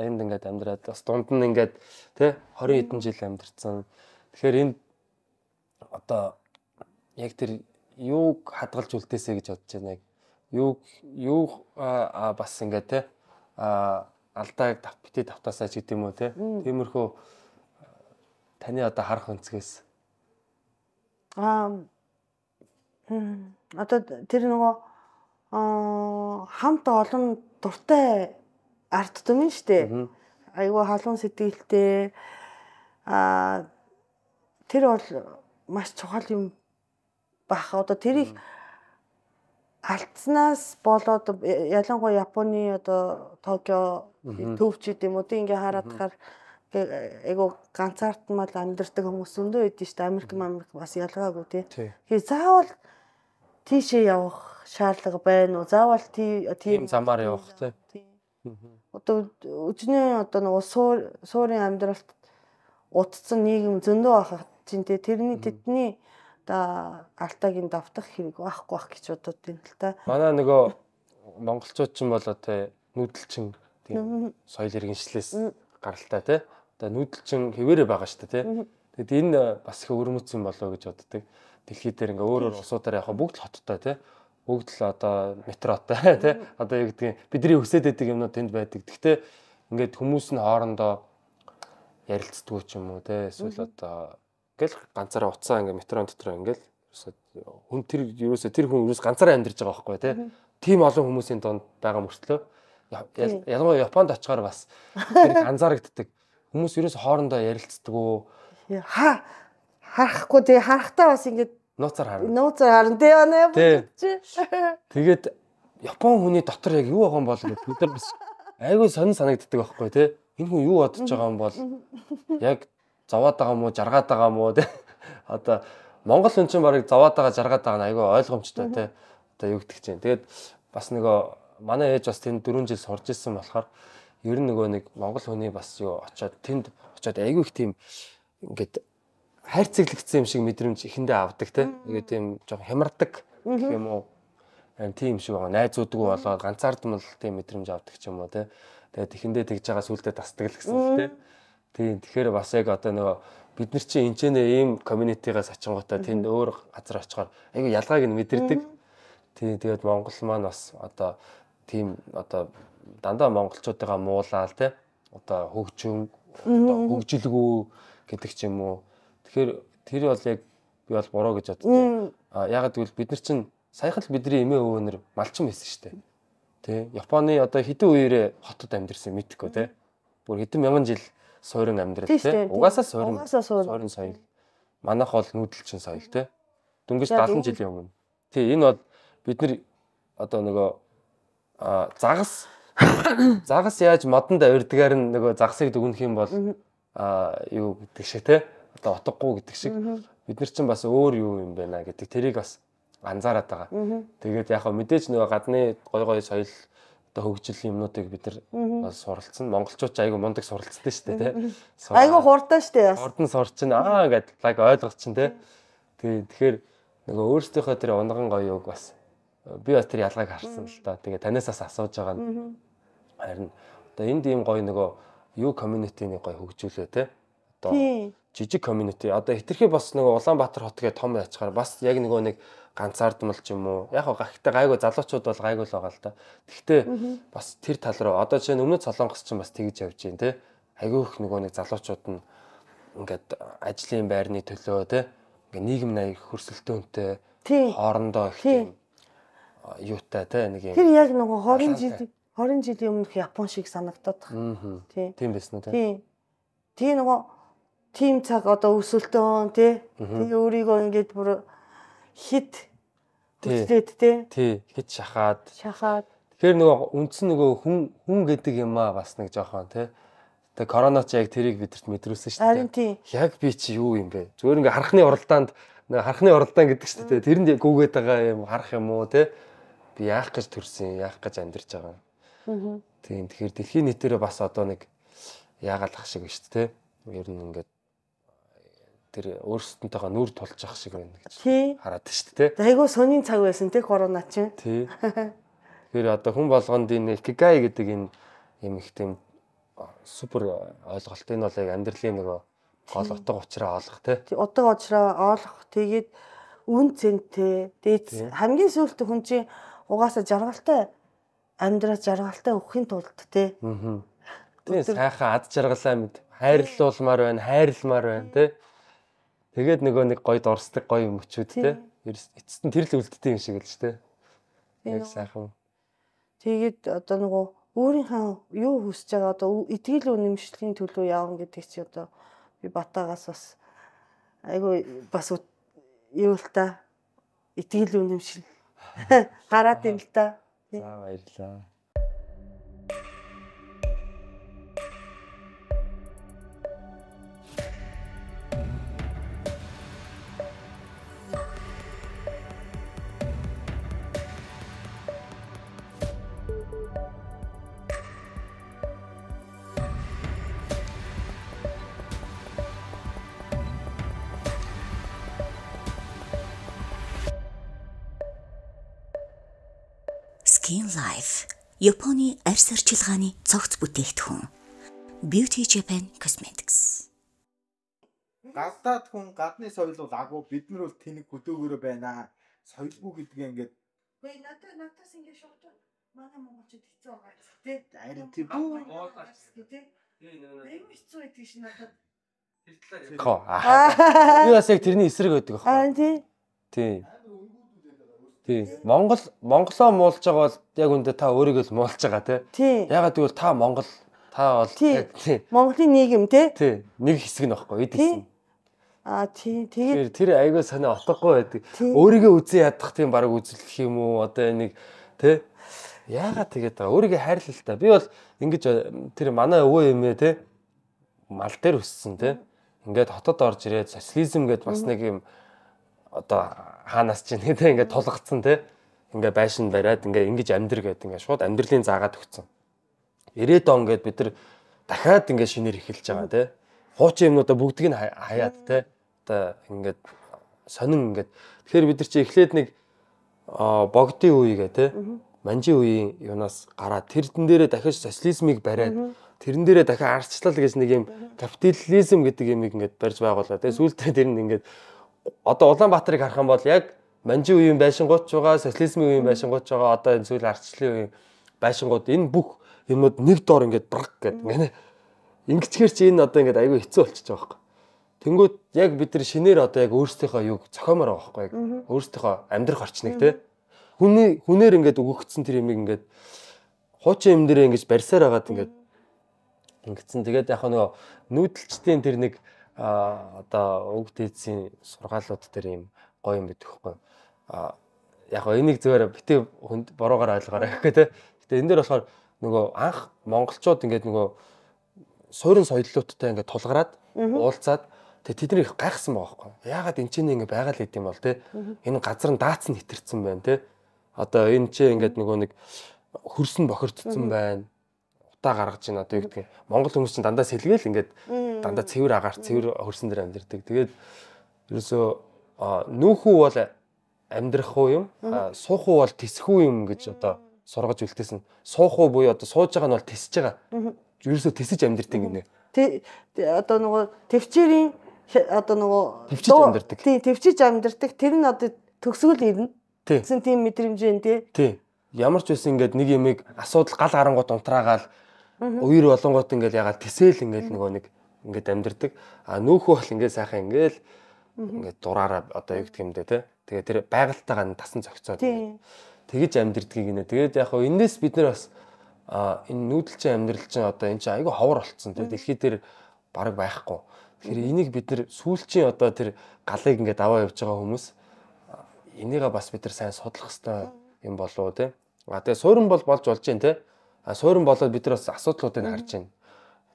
Энд ингээд амьдраад бас дунд нь ингээд тий 20 хэдэн жил амьдэрсэн. Тэгэхээр энд одоо яг тэр юуг хадгалж үлдээсэ гэж бодож байна яг. Юуг юу бас ингээд тий алдааг тав битээ тавтаасаа ч гэдэм үү тий. Тиймэрхүү таны одоо харах өнцгөөс аа одоо тэр нөгөө аа хамт олон дуртай арт дүмэн штэ. Айгүй халуун сэтгэлтэй а тэр бол маш чухал юм бах. Одоо тэрийг алдснаас болоод ялангуяа Японы одоо Токио төвч гэдэг юм уу тийм ингээ хараад тахаар айгу ганцаардмал амьдэрдэг хүмүүс өндөө байдсан шүү дээ. Америк Америк бас ялгаагүй тий. Тэгээ заавал тийшээ явах шаардлага байна уу? Заавал тийм замаар явах тий одоо өчний одоо нөгөө суурийн амьдралд утцсан нийгэм зөндөө байх чинь те тэрний тэдний одоо алтагийн давтах хэрэг байхгүй байх гэж бодод энэ л та. Манай нөгөө монголчууд ч юм болоо те нүүдэлчин тийм соёл иргэншлээс гаралтай те. Одоо нүүдэлчин хэвээрээ байгаа шүү дээ те. Тэгэд энэ бас их өрмөц юм болоо гэж боддог. Дэлхий дээр ингээ өөр өөр улсуудаар яг бүгд л хоттой те бүгд л одоо метротой тий одоо яг гэдгийг бидний хүсэж байдаг юмнууд тэнд байдаг. Гэхдээ ингээд хүмүүс нь хоорондоо ярилцдаг ч юм уу тий эсвэл одоо ингээл ганцаараа уцаа ингээд метрон дотор ингээл хүн тэр ерөөсө тэр хүн ерөөс ганцаараа амьдарч байгаа байхгүй тий тийм олон хүмүүсийн донд байгаа мөртлөө ялангуяа Японд очихоор бас тэр анзаарэгддэг хүмүүс ерөөс хоорондоо ярилцдаг уу хаа харахгүй тий харахтаа бас ингээд Нууцаар харна. Нууцаар харна. Тэ яана чи. Тэгээд Япон хүний дотор яг юу байгаа юм бол гэдэг бид нар бас айгүй сонир санагддаг байхгүй тий. Энэ хүн юу бодож байгаа юм бол яг заваад байгаа мó, жаргаад байгаа мó тий. Одоо Монгол хүн чинь барыг заваад байгаа, жаргаад байгаа нь айгүй ойлгомжтой тий. Одоо юу гэдэг чинь. Тэгээд бас нөгөө манай ээж бас тэнд 4 жил сурж ирсэн болохоор ер нь нөгөө нэг монгол хүний бас юу очоод тэнд очоод айгүй их тийм ингээд хайрцаглагдсан юм шиг мэдрэмж эхэндээ авдаг те. Ингээ тийм жоохон хямардаг гэх юм уу. Тийм шиг байгаа. Найзуудгүй болоод ганцаардмал тийм мэдрэмж авдаг ч юм уу те. Тэгээд эхэндээ тэгж байгаа сүултээ тасдаг л гэсэн л те. Тийм. Тэгэхээр бас яг одоо нөгөө бид нар чинь энд ч ийм community-гаас очингуудаа тэнд өөр газар очихоор айгүй ялгааг нь мэдэрдэг. Тийм. Тэгээд Монгол маань бас одоо тийм одоо дандаа монголчуудаа муулаал те. Одоо хөгжин одоо хөгжилгүй гэдэг ч юм уу Тэгэхээр тэр бол яг би бол буруу гэж боддог. А ягаад гэвэл бид нар чинь саяхан л бидний эмээ өвөнөр малчин байсан шүү дээ. Тэ Японы одоо хэдэн үеэрээ хотод амьдэрсэн мэдхгүй те. Бүр хэдэн мянган жил суурин амьдрал те. Угаасаа суурин. Суурин соёл. Манайх бол нүүдэлчин соёл те. Дөнгөж 70 жилийн өмнө. Тэ энэ бол бид нар одоо нөгөө загас загас яаж модонд авирдгаар нөгөө загсыг дүгнэх юм бол а юу гэдэг шиг те одоо утгагүй гэдэг шиг бид нар чинь бас өөр юу юм байна гэдэг тэрийг бас анзаараад байгаа. Тэгээд яг хөө мэдээж нөгөө гадны гой гой соёл одоо хөгжил юмнуудыг бид нар суралцсан. Монголчууд айгүй мундаг суралцдаг шүү дээ, тий. Айгүй хурдан шүү дээ. Хурдан сурчин аа гэдэг лайк ойлгож чинь тий. Тэгэхээр нөгөө өөрсдийнхөө тэр унган гоё юг бас би бас тэр ялгааг харсан л да. Тэгээ танаас бас асууж байгаа нь харин одоо энд ийм гоё нөгөө юу community-ний гоё хөгжүүлээ тий. Одоо жижиг community. Одоо хитрхи бас нөгөө Улаанбаатар хот гэх том ачаар бас яг нөгөө нэг ганцаардмал ч юм уу. Яг гэхдээ гайгүй залуучууд бол гайгүй л байгаа л да. Гэхдээ бас тэр тал руу одоо жишээ нь өмнө Солонгос ч бас тэгж явж байна те. Агиөх нөгөө нэг залуучууд нь ингээд ажлын байрны төлөө те. Ингээ нийгэм наяа хөрсөлтөөнтэй хоорондоо их тийм юутай те нэг юм. Тэр яг нөгөө 20 жил 20 жилийн өмнөх Япон шиг санагдаад. Тийм байсан үү те. Тийм. Тэгээ нөгөө тийм цаг одоо өсөлтөө тий. Тэгээ өөрийгөө ингээд бүр хит төслөөд тий. Тий, хит шахаад. Шахаад. Тэгэхээр нөгөө үндсэн нөгөө хүн хүн гэдэг юм аа бас нэг жоохон тий. Тэгээ коронавич яг тэрийг бидэрт мэдрүүлсэн шүү дээ. Харин тий. Яг би чи юу юм бэ? Зүгээр ингээ харахны уралдаанд нэг харахны уралдаан гэдэг шүү дээ. Тэрэнд гүгээд байгаа юм харах юм уу тий. Би яах гэж төрсөн, яах гэж амьдарч байгаа юм. Аа. Тийм. Тэгэхээр дэлхийн нийтээрээ бас одоо нэг яагаалах шиг байна шүү дээ. Ер нь ингээд тэр өөрсдөнтэйгээ нүр тулж ах шиг байна гэж хараад шүү дээ. Айгуу сони цаг байсан тий корона чинь. Тий. Тэр одоо хүн болгонд энэ икигай гэдэг энэ юм их тийм супер ойлголт энэ бол яг амьдралын нөгөө гол утга учраа олох тий. Утга учраа олох тэгээд үн цэнтэй дээд хамгийн сүүлд хүн чинь угаасаа жаргалтай амьдраа жаргалтай өгөхийн тулд тий. Аа. Тийм сайхан ад жаргалаа мэд хайрлуулмаар байна, хайрлмаар байна тий. Тэгээд нөгөө нэг гоё дорсдаг гоё мөчүүд те. Эцэст нь тэр л үлддэг юм шиг л ч те. Яг сайхан. Тэгээд одоо нөгөө өөрийнхөө юу хүсэж байгаа одоо итгэл үнэмшлийн төлөө явна гэдэг чи одоо би батагаас бас айгүй бас юу л та итгэл үнэмшил гараад юм л та. За баярлалаа. Японы арьс арчилгааны цогц бүтээгдэхүүн Beauty Japan Cosmetics. Гадаад хүн гадны соёл бол агуу бид нар бол тэнэг хөдөөгөөрөө байна. Соёлгүй гэдгээ ингээд Үгүй надад надаас ингэ шууд манай монголчууд хэцүү байгаа тий. Харин тий бүү тий. Тий нэг нэг. Эм хэцүү байдаг шин надад. Тэр талаар яах вэ? Би бас яг тэрний эсрэг байдаг аахгүй. Аа тий. Тий. Тий. Монгол монголоо муулж байгаа бол яг үндэ та өөрийгөө л муулж байгаа те. Ягаад гэвэл та монгол та бол тий. Монголын нийгэм те. Тий. Нэг хэсэг нь баггүй эд гэсэн. А тий. Тэгээд тэр айгаа санаа отоггүй байдаг. Өөрийгөө үзэн ядах тийм баг үзлэх юм уу? Одоо нэг те. Ягаад тэгээд байгаа? Өөрийгөө хайрлал та. Би бол ингэж тэр манай өвөө юм ээ те. Мал дээр өссөн те. Ингээд хотод орж ирээд социализм гэд бас нэг юм mm -hmm одоо хаанаас ч нэгтэй ингээд тулгацсан те ингээ байшин бариад ингээ ингэж амьдр гэдэг ингээ шууд амьдралын заагаад өгцөн. 90 он гээд бид нар дахиад ингээ шинээр эхэлж байгаа те. Хуучин юмнуудаа бүгдийг нь хаяад те. Одоо ингээд сонин ингээд тэгэхээр бид нар чи эхлээд нэг богдын үеигээ те. Манжи үеийн юунаас гараад тэрдэн дээрээ дахиж социализмыг бариад тэрэн дээрээ дахиад арчлал гэж нэг юм капитализм гэдэг юм ингээд барьж байгууллаа те. Сүүлдээ тэр нь ингээд одоо Улаанбаатарыг харах юм бол яг манжи үеийн байшингууд ч байгаа, социализмын үеийн байшингууд ч байгаа, одоо энэ зүйл арчлын үеийн байшингууд энэ бүх юмнууд нэг доор ингээд брак гэдэг ингээд ингичгэр чи энэ одоо ингээд айгүй хэцүү болчихж байгаа байхгүй. Тэнгүүд яг бид нар шинээр одоо яг өөрсдийнхөө юг цохиомоор байгаа байхгүй. Өөрсдийнхөө амьдрах орчныг те. Хүний хүнээр ингээд өгөгдсөн тэр ямиг ингээд хуучин юм дээр ингэж барьсаар агаад ингээд ингэсэн. Тэгээд яг нөгөө нүүдэлчдийн тэр нэг одоо уг дээдсийн сургаалууд дээр юм гоё юм байдаг хгүй. А яг гоо энийг зүгээр битээ хүнд бороогоор ойлгоорой гэх тээ. Гэтэ энэ дээр болохоор нөгөө анх монголчууд ингээд нөгөө суурин соёлооттой ингээд тулгараад уулзаад тэгээ тэд нэр их гайхсан байгаа хгүй. Яагаад энэ ч нэг ингээд байгаа л гэдэм юм бол тээ. Энэ газар нь даац нь хитэрсэн байна тээ. Одоо энэ ч ингээд нөгөө нэг хөрсөн бохирдсон байна хаттаа гаргаж ийн одоо юу гэдэг нь Монгол хүмүүс чинь дандаа сэлгээл ингээд дандаа цэвэр агаар цэвэр хөрсөн дээр амьдэрдэг. Тэгээд ерөөсөө нүүхүү бол амьдрах уу юм, суух уу бол тисэх үү юм гэж одоо сургаж үлдээсэн. Суух уу буюу одоо сууж байгаа нь бол тисэж байгаа. Ерөөсөө тисэж амьдэрдэг гинэ. Тэ одоо нөгөө төвчээрийн одоо нөгөө төвчж амьдэрдэг. Тий, төвчж амьдэрдэг. Тэр нь одоо төгсгөл ирнэ. Тэгсэн тийм мэдрэмж энэ тий. Тий. Ямар ч байсан ингээд нэг ямиг асуудал гал гарангууд унтраагаал Уур болонгоот ингээл ягаад тэсэл ингээл нөгөө нэг ингээд амьдэрдэг. А нөөхөө бол ингээд сайхан ингээл ингээд дураараа одоо юу гэх юм бэ те. Тэгээ тэр байгальтайгаа нь тасан зохицоод тэгэж амьдэрдгийг нэ. Тэгээд яг хоо энэс бид нар бас а энэ нүүдэлчин амьдрал чинь одоо эн чинь айгүй ховор болцсон те. Дэлхий дээр бараг байхгүй. Тэгэхээр энийг бид нар сүүлчийн одоо тэр галыг ингээд аваа явж байгаа хүмүүс энийгээ бас бид нар сайн судлах хэрэгтэй юм болоо те. А тэгээ суурин бол болж болж जैन те суурин болоод бид нар бас асуудлуудыг харж байна.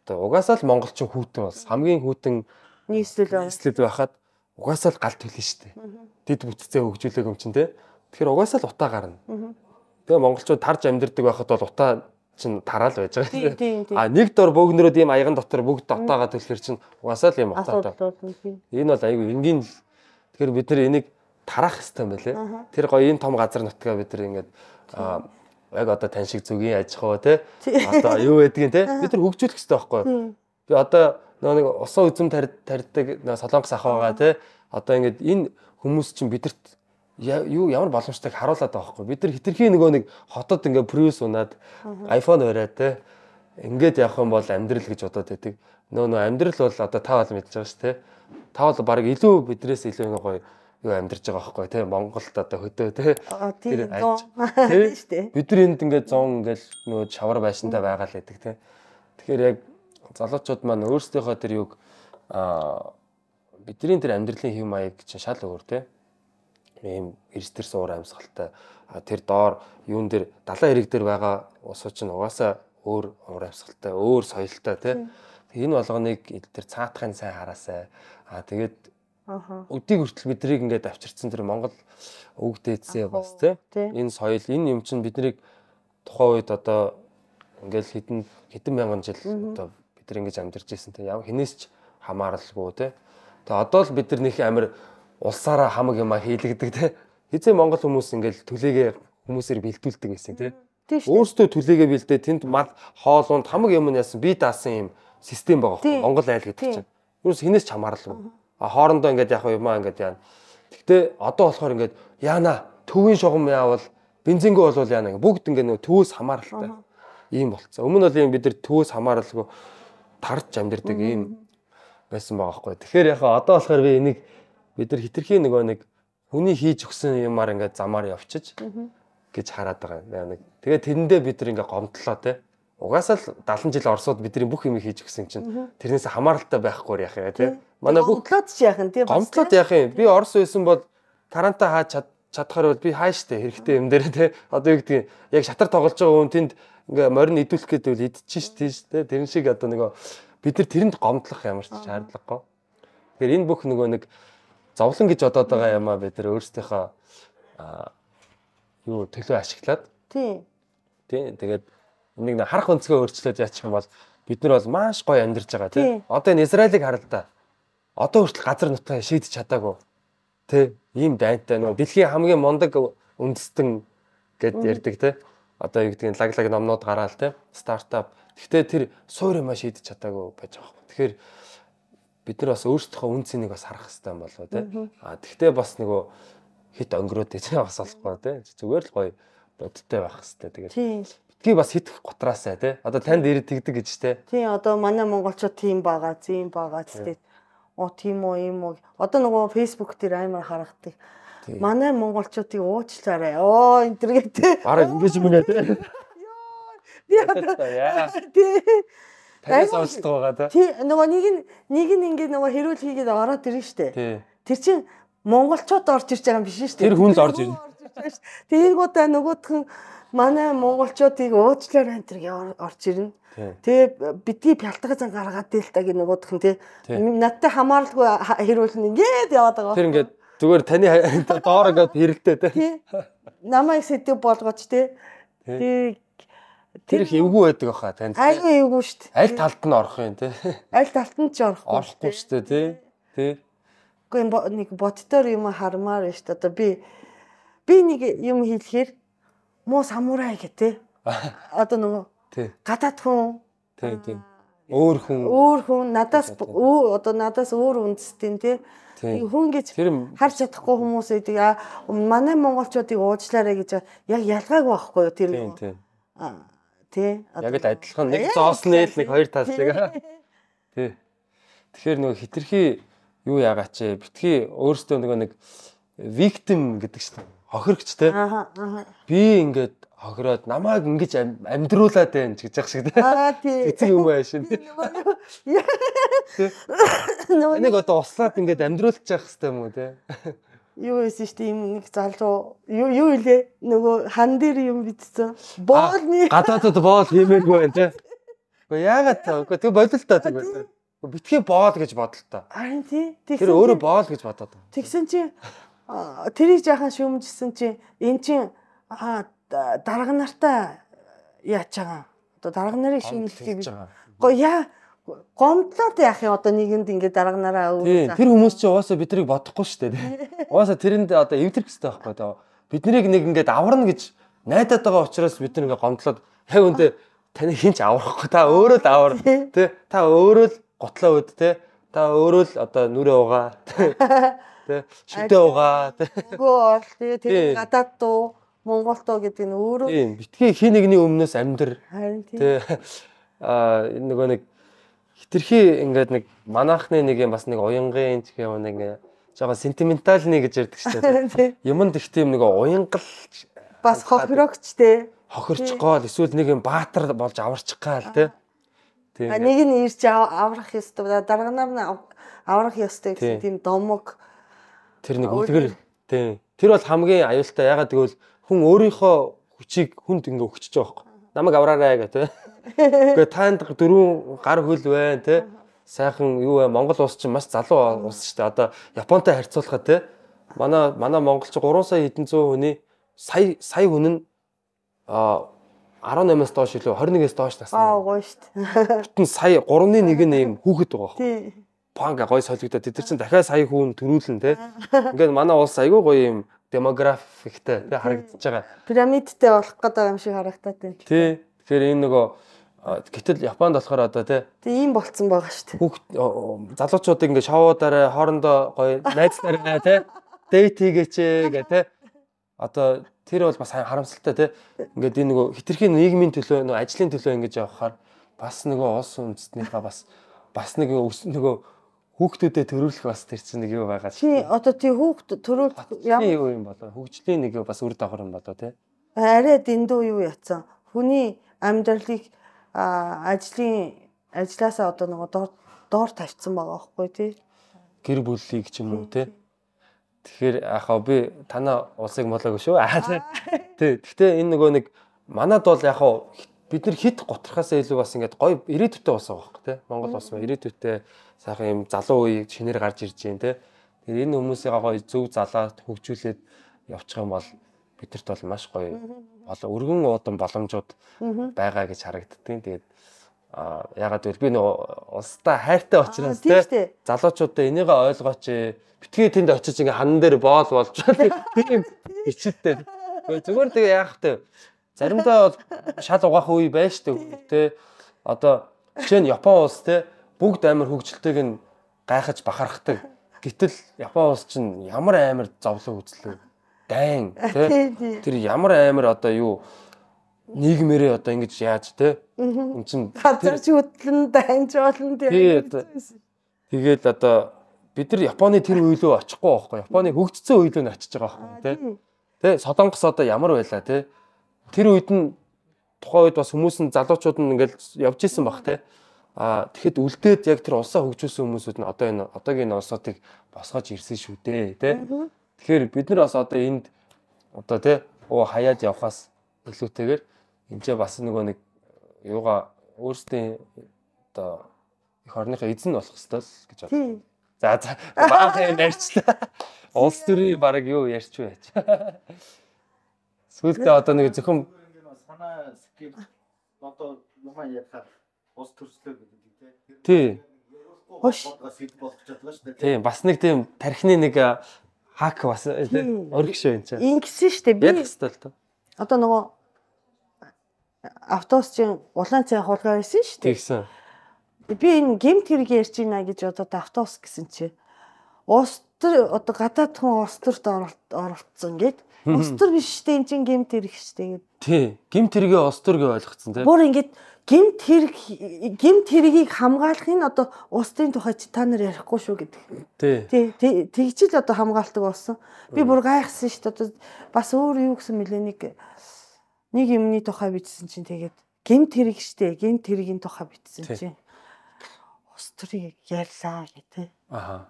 Одоо угаасаа л монголчин хүүтэн бол хамгийн хүүтэн нийслэл нийслэл байхад угаасаа л гал төлнө шүү дээ. Дэд бүтцээ хөгжүүлэх юм чинь те. Тэгэхээр угаасаа л утаа гарна. Тэгээ монголчууд тарж амьдэрдэг байхад бол утаа чинь тараал байж байгаа тийм. А нэг дор бөгнөрөөд ийм аяган дотор бүгд отоогоо төлөхөр чинь угаасаа л юм утаатай. Энэ бол айгүй энгийн Тэгэхээр бид нар энийг тарах хэрэгтэй юм байлээ. Тэр гоё энэ том газар нутгаа бид нар ингээд яг одоо тань шиг зүгийн аж ахуй те одоо юу гэдгийг те бид нар хөгжүүлэх хэрэгтэй байхгүй би одоо нэг усан үзэм тарьдаг солонгос ах байгаа те одоо ингээд энэ хүмүүс чинь бидэрт юу ямар боломжтойг харуулад байгаа байхгүй бид нар хитрхийн нөгөө нэг хотод ингээд прюс унаад iPhone өрөө те ингээд явах юм бол амьдрал гэж бодоод байдаг нөө нөө амьдрал бол одоо та бол мэдж байгаа шүү те та бол баг илүү биднээс илүү ингээ гоё юу амьдарч байгаа байхгүй тий Монголд одоо хөдөө тий тэр тий шүү дээ бид нар энд ингээд 100 ингээд нөгөө шавар байшинтай байгаа л байдаг тий тэгэхээр яг залуучууд маань өөрсдийнхөө тэр юг а бидний тэр амьдралын хэм маяг чинь шал өөр тий ийм эрс тэр суур амьсгалтай тэр доор юун дээр далайн эрэг дээр байгаа усуу чинь угаасаа өөр уур амьсгалтай өөр соёлтой тий энэ болгоныг тэр цаатахын сайн хараасай а тэгээд Өдийг хүртэл биднийг ингээд авчирсан тэр Монгол өвөг дээдсээ бас тий. Энэ соёл, энэ юм чинь биднийг тухайн үед одоо ингээд хэдэн хэдэн мянган жил одоо бид нар ингэж амьдарч ирсэн тий. Ямар хинээс ч хамааралгүй тий. Тэгээ одоо л бид нар нэг амир улсаараа хамаг юма хийлэгдэг тий. Хизээ Монгол хүмүүс ингээд төлөөгөө хүмүүсээр бэлдүүлдэг байсан тий. Өөрсдөө төлөөгөө бэлдээ тэнд мал хоолунд хамаг юм яасан би даасан юм систем байгаа хөө. Монгол айл гэдэг чинь. Юус хинээс ч хамааралгүй хоорондоо ингээд яг юмаа ингээд яана. Гэхдээ одоо болохоор ингээд яана төвийн шугам яавал бензингүй болвол яана гэх бүгд ингээд нөгөө төвөөс хамааралтай ийм болцсон. Өмнө бол ийм бид нар төвөөс хамааралгүй тарж амьдэрдэг ийм байсан байгаа байхгүй. Тэгэхээр яг одоо болохоор би энийг бид нар хитрхийн нөгөө нэг хүний хийж өгсөн юмар ингээд замаар явчиж гэж хараад байгаа юм. Тэгээ тэрэндээ бид нар ингээд гомдлоо те. Угаасаа л 70 жил Оросод бидний бүх юм хийж гисэн чинь тэрнээс хамааралтай байхгүй яах яа тий. Манай бүх гомдлоод яах юм тий. Гомдлоод яах юм. Би Орос байсан бол тарантаа хаач чадхаар бол би хааш штэ хэрэгтэй юм дээр тий. Одоо юу гэдэг яг шатар тоглож байгаа хүн тэнд ингээ морин идүүлэх гэдэг бол идчихэж тий штэ. Тэрэн шиг одоо нөгөө бид нар тэрэнд гомдлох ямар ч шаардлагагүй. Тэгэхээр энэ бүх нөгөө нэг зовлон гэж бодоод байгаа юм аа бид нар өөрсдийнхөө юу төлөө ашиглаад тий. Тий тэгээд энийг харах өнцгөө өөрчлөөд яачих юм бол бид нар бол маш гоё амьдарч байгаа тийм. Одоо энэ Израилийг хар л да. Одоо хүртэл газар нутгаа шийдэж чадаагүй. Тийм. Ийм дайнтай нөгөө дэлхийн хамгийн мундаг үндэстэн гэд ярьдаг тийм. Одоо юу гэдэг нь лаглаг номнууд гараал тийм. Стартап. Гэхдээ тэр суур юм а шийдэж чадаагүй байж байгаа. Тэгэхээр бид нар бас өөрсдийнхөө үн цэнийг бас харах хэрэгтэй юм болоо тий. А тэгтээ бас нөгөө хит өнгөрөөд тий бас болохгүй тий. Зүгээр л гоё бодтой байх хэрэгтэй тэгээд. Тэгтгий бас хитэх готраасаа тий. Одоо танд ирээд тэгдэг гэж тий. Тий одоо манай монголчууд тийм байгаа, зин байгаа гэхтээ. Оо тийм үү, ийм үү. Одоо нөгөө Facebook дээр амар харагддаг. Манай монголчуудыг уучлаарай. Оо энэ төр гэдэг тий. Бараг ингэж юм нэ тий. Би одоо тий. Танаас олцдог байгаа да. Тий, нөгөө нэг нь нэг нь ингээд нөгөө хэрүүл хийгээд ороод ирнэ штэ. Тэр чин монголчууд орж ирж байгаа юм биш штэ. Тэр хүн л орж ирнэ. Тэгээд нөгөө та нөгөөдхөн манай монголчуудыг уучлаар энэ төр орж ирнэ. Тэгээ битгий пялтга зан гаргаад дээлтаг нөгөөх нь тий. Надтай хамааралгүй хэрүүлнэ ингээд яваад байгаа. Тэр ингээд зүгээр таны доор ингээд хэрэлтэй тий. Намайг сэтгэв болгооч тий. Тий. Тэр их эвгүй байдаг аха танд. Айгүй эвгүй штт. Аль талд нь орох юм тий. Аль талд нь ч орохгүй. Орохгүй штт тий. Тий. Гэхдээ нэг боддоор юм хармаар штт. Одоо би би нэг юм хэлэхээр муу самурай гэх те. Одоо нөгөө гадаад хүн. Тийм тийм. Өөр хүн. Өөр хүн надаас өө одоо надаас өөр үндэстэн те. Хүн гэж харж чадахгүй хүмүүс идэг. Манай монголчуудыг уучлаарай гэж яг ялгааг байхгүй юу тэр нь. Тийм тийм. Аа тий. Яг л адилхан нэг э, зооснэ л нэг хоёр таслыг. Тий. Тэгэхээр нөгөө хитрхи юу яагач вэ? Битгий өөртөө нөгөө нэг victim гэдэг шүү дээ хохирогч те. Би ингээд хохироод намайг ингэж амьдруулад байна ч гэж яах шиг те. Эцэг юм байш шин. Нэг одоо услаад ингээд амьдруулчих хэвээр юм уу те. Юу байсан шүү дээ юм нэг залуу юу юу илээ нөгөө хан дээр юм битсэн. Боолны гадаадд боол хиймээргүй байна те. Уу яагаад та үгүй тэг болил та тэг байна. Битгий боол гэж бодлоо та. Аа тий. Тэр өөрөө боол гэж бодоод. Тэгсэн чинь тэрийг жаахан шүүмжсэн чинь эн чин дарга нартаа яач байгаа. Одоо дарга нарыг шүүмжлэх гэж. Го яа гомдлоод яах юм одоо нэгэнд ингээ дарга нараа өвөө. Тэр хүмүүс чинь угаасаа биднийг бодохгүй шүү дээ. Угаасаа тэрэнд одоо эвдэрх хэрэгтэй байхгүй одоо биднийг нэг ингээд аварна гэж найдаад байгаа учраас бид нэг гомдлоод яг үндэ таны хинч аврахгүй та өөрөө л авар тий та өөрөө л готлоо өд тий та өөрөө л одоо нүрээ угаа тий. Шүтээ угаа тий. Нөгөө орл тий тэр гадаад туу Монгол туу гэдэг нь өөрөө тийм битгий хий нэгний өмнөөс амьдэр. Харин тий. Аа энэ нөгөө нэг хитрхи ингээд нэг манаахны нэг юм бас нэг уянгийн ч юм нэг ингээд жоохон сентиментальны гэж ярьдаг шүү дээ. Юмд их тийм нэг уянгал бас хохирогч те. Хохирч гол эсвэл нэг юм баатар болж аварчих гал те. Тийм. Нэг нь ирж аврах ёстой дараа нар аврах ёстой гэсэн тийм домок Тэр нэг үлгэр тийм. Тэр бол хамгийн аюултай. Ягаад гэвэл хүн өөрийнхөө хүчийг хүнд ингээ өгч чаах байхгүй. Намайг авраарай гэх тийм. Гэхдээ таанд дөрвөн гар хөл байна тийм. Сайхан юу вэ? Монгол улс чинь маш залуу улс шүү дээ. Одоо Японтай харьцуулахад тийм. Манай манай монголч 3 сая хэдэн зуун хүний сая сая хүн нь а 18-аас доош илүү 21-ээс доош насны. Аа гоё шүү дээ. Бүтэн сая 3-ны 1 нь ийм хүүхэд байгаа хөө. Тийм банк гой солигдоод тэд нар чинь дахиад сая хүн төрүүлэн те. Ингээд манай улс айгүй гоё юм демографиктэй те харагдаж байгаа. Пирамидтэй болох гэдэг юм шиг харагдаад байна. Тий. Тэгэхээр энэ нөгөө гэтэл Японд болохоор одоо тий. Тэг ийм болцсон байгаа шүү дээ. Хүүхд залуучууд ингээд шоудаараа хоорондоо гоё найз нараа тий. Дэйт хийгээч гэ тий. Одоо тэр бол бас харамсалтай тий. Ингээд энэ нөгөө хитрхийн нийгмийн төлөө нөгөө ажлын төлөө ингэж явахаар бас нөгөө улс үндэстнийхээ бас бас нэг нөгөө хүүхдүүдэд төрүүлэх бас тэр чинь нэг юу байгаа. Чи одоо тий хүүхд төрүүлэх ямар юу юм болоо? Хөгжлийн нэг бас үр дагавар юм болоо тий. Арай дэндүү юу яцсан. Хүний амьдралыг ажлын ажилласаа одоо нэг доор доор тавьсан байгаа байхгүй тий. Гэр бүлийг ч юм уу тий. Тэгэхээр яхаа би танаа улсыг молоогүй шүү. Тий. Гэхдээ энэ нөгөө нэг манад бол яхаа бид нар хит готрахаас илүү бас ингээд гоё ирээдүйтэй болсон байгаа хөөх те Монгол улс маань ирээдүйтэй сайхан юм залуу үеийг шинээр гарч ирж байна те тэр энэ хүмүүсийг гоё зөв залаад хөгжүүлээд явчих юм бол бидэрт бол маш гоё болон өргөн уудам боломжууд байгаа гэж харагддгийн тэгээд а ягаад гэвэл би нөгөө улстай хайртай учраас те залуучуудаа энийг ойлгооч битгий тэнд очиж ингээ хан дээр боол болж тийм ичдтэй зүгээр тэгээ яах вэ Заримдаа бол шал угаах үе байж штэ те. Одоо жишээ нь Япон улс те бүгд амар хөгжилтэйг нь гайхаж бахархдаг. Гэтэл Япон улс чинь ямар амар зовлон үзлээ. Дайн те. Тэр ямар амар одоо юу нийгмээрээ одоо ингэж яаж те. Эм чин газар хөдлөн дайнж болно те. Тэгэл одоо бид нар Японы тэр үйлөө очихгүй байхгүй. Японы хөгжцсөн үйлөө нь очиж байгаа байхгүй те. Тэ Солонгос одоо ямар байлаа те тэр үед нь тухайн үед бас хүмүүс нь залуучууд нь ингээл явж исэн баг те. А тэгэхэд үлдээд яг тэр улсаа хөгжүүлсэн хүмүүсүүд нь одоо энэ одоогийн улсуудыг босгож ирсэн шүү дээ те. Тэгэхээр бид нар бас одоо энд одоо те уу хаяад явхаас илүүтэйгээр энэ ч бас нөгөө нэг юугаа өөрсдийн одоо эх орныхоо эзэн болох ёстой л гэж байна. За за баахан ярьчлаа. Улс төрийн баг юу ярьч вэ? Сүүлдээ одоо нэг зөвхөн санаа скил одоо юмаа яхаа ус төрслөө гэдэг тийм. Тий. Хош. Сэт болгочиход байгаа шүү дээ. Тийм, бас нэг тийм тархины нэг хак бас өргөж шүү энэ чинь. Ингэсэн шүү дээ. Би яг хэвэл тоо. Одоо нөгөө автобусчин улаан цай хулгай байсан шүү дээ. Тэгсэн. Би энэ гемт хэрэг ярьж байна гэж одоо автобус гэсэн чи. Уус төр одоо гадаад хүн уус төрт оролцсон гэд Ус төр биш штэ эн чин гимт хэрэг штэ гэд. Тий. Гимт хэрэгээ ус төр гэж ойлгоцсон тий. Бүр ингэж гимт хэрэг гимт хэргийг хамгаалах нь одоо устын тухай чи та нар ярихгүй шүү гэдэг. Тий. Тий. Тэгж л одоо хамгаалдаг болсон. Би бүр гайхсан штэ одоо бас өөр юу гэсэн мөлий нэг нэг юмны тухай бичсэн чинь тэгээд гимт хэрэг штэ гимт хэргийн тухай бичсэн чинь ус төрийг ярьлаа гэдэг. Аха.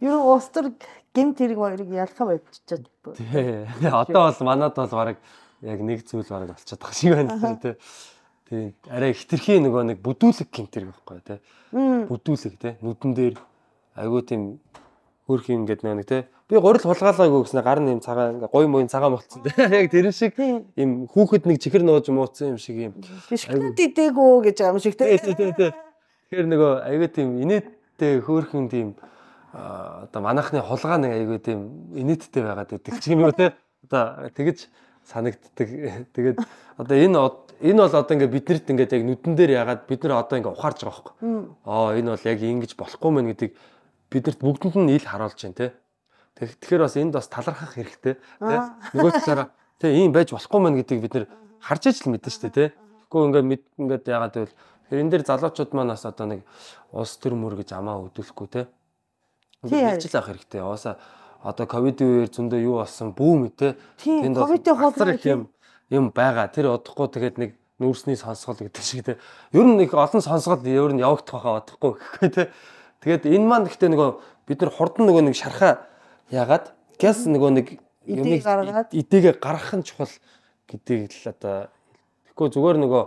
Ер нь улс төр гэмт хэрэг хоёрыг ялхаа бодчиход. Тий. Одоо бол манад бол баг яг нэг зүйл баг болчиход байгаа шиг байна тий. Тий. Арай хитрхийн нөгөө нэг бүдүүлэг гэмт хэрэг байхгүй тий. Бүдүүлэг тий. Нүдэн дээр айгүй тийм хөрх юм гэдэг нэг тий. Би гурил хулгаалаагүй гэснээр гар нь юм цагаан ингээ гой мойн цагаан болцсон тий. Яг тэр шиг юм хүүхэд нэг чихэр нууж мууцсан юм шиг юм. Бишкнүүд идээгөө гэж байгаа юм шиг тий. Тий тий тий. Тэгэхээр нөгөө айгүй тийм инээдтэй хөөрхөн тийм одоо манайхны хулгай нэг айгүй тийм инээдтэй байгаад байдаг ч юм уу те одоо тэгэж санагддаг тэгээд одоо энэ энэ бол одоо ингээд биднэрт ингээд яг нүдэн дээр ягаад бид нар одоо ингээд ухаарч байгаа байхгүй аа энэ бол яг ингэж болохгүй мэн гэдэг биднэрт бүгдэнд нь ил харуулж байна те тэгэхээр бас энд бас талархах хэрэгтэй те нөгөө талаараа те ийм байж болохгүй мэн гэдгийг бид нар харж ижил мэдэн штэ те Тэгэхгүй ингээд ингээд ягаад гэвэл тэр энэ дээр залуучууд маань бас одоо нэг улс төр мөр гэж амаа өдөлөхгүй те Хичээл авах хэрэгтэй. Угаасаа одоо ковидын үеэр зөндөө юу болсон бүү мэтэ. Тэнд ковидын хулгай юм юм байгаа. Тэр удахгүй тэгээд нэг нүүрсний сонсгол гэдэг шиг те. Ер нь их олон сонсгол ер нь явагдах байхаа удахгүй гэхгүй те. Тэгээд энэ маань гэхдээ нөгөө бид нар хурдан нөгөө нэг шархаа яагаад гэс нөгөө нэг юмыг гаргаад эдийгэ гаргах нь чухал гэдгийг л одоо тэгэхгүй зүгээр нөгөө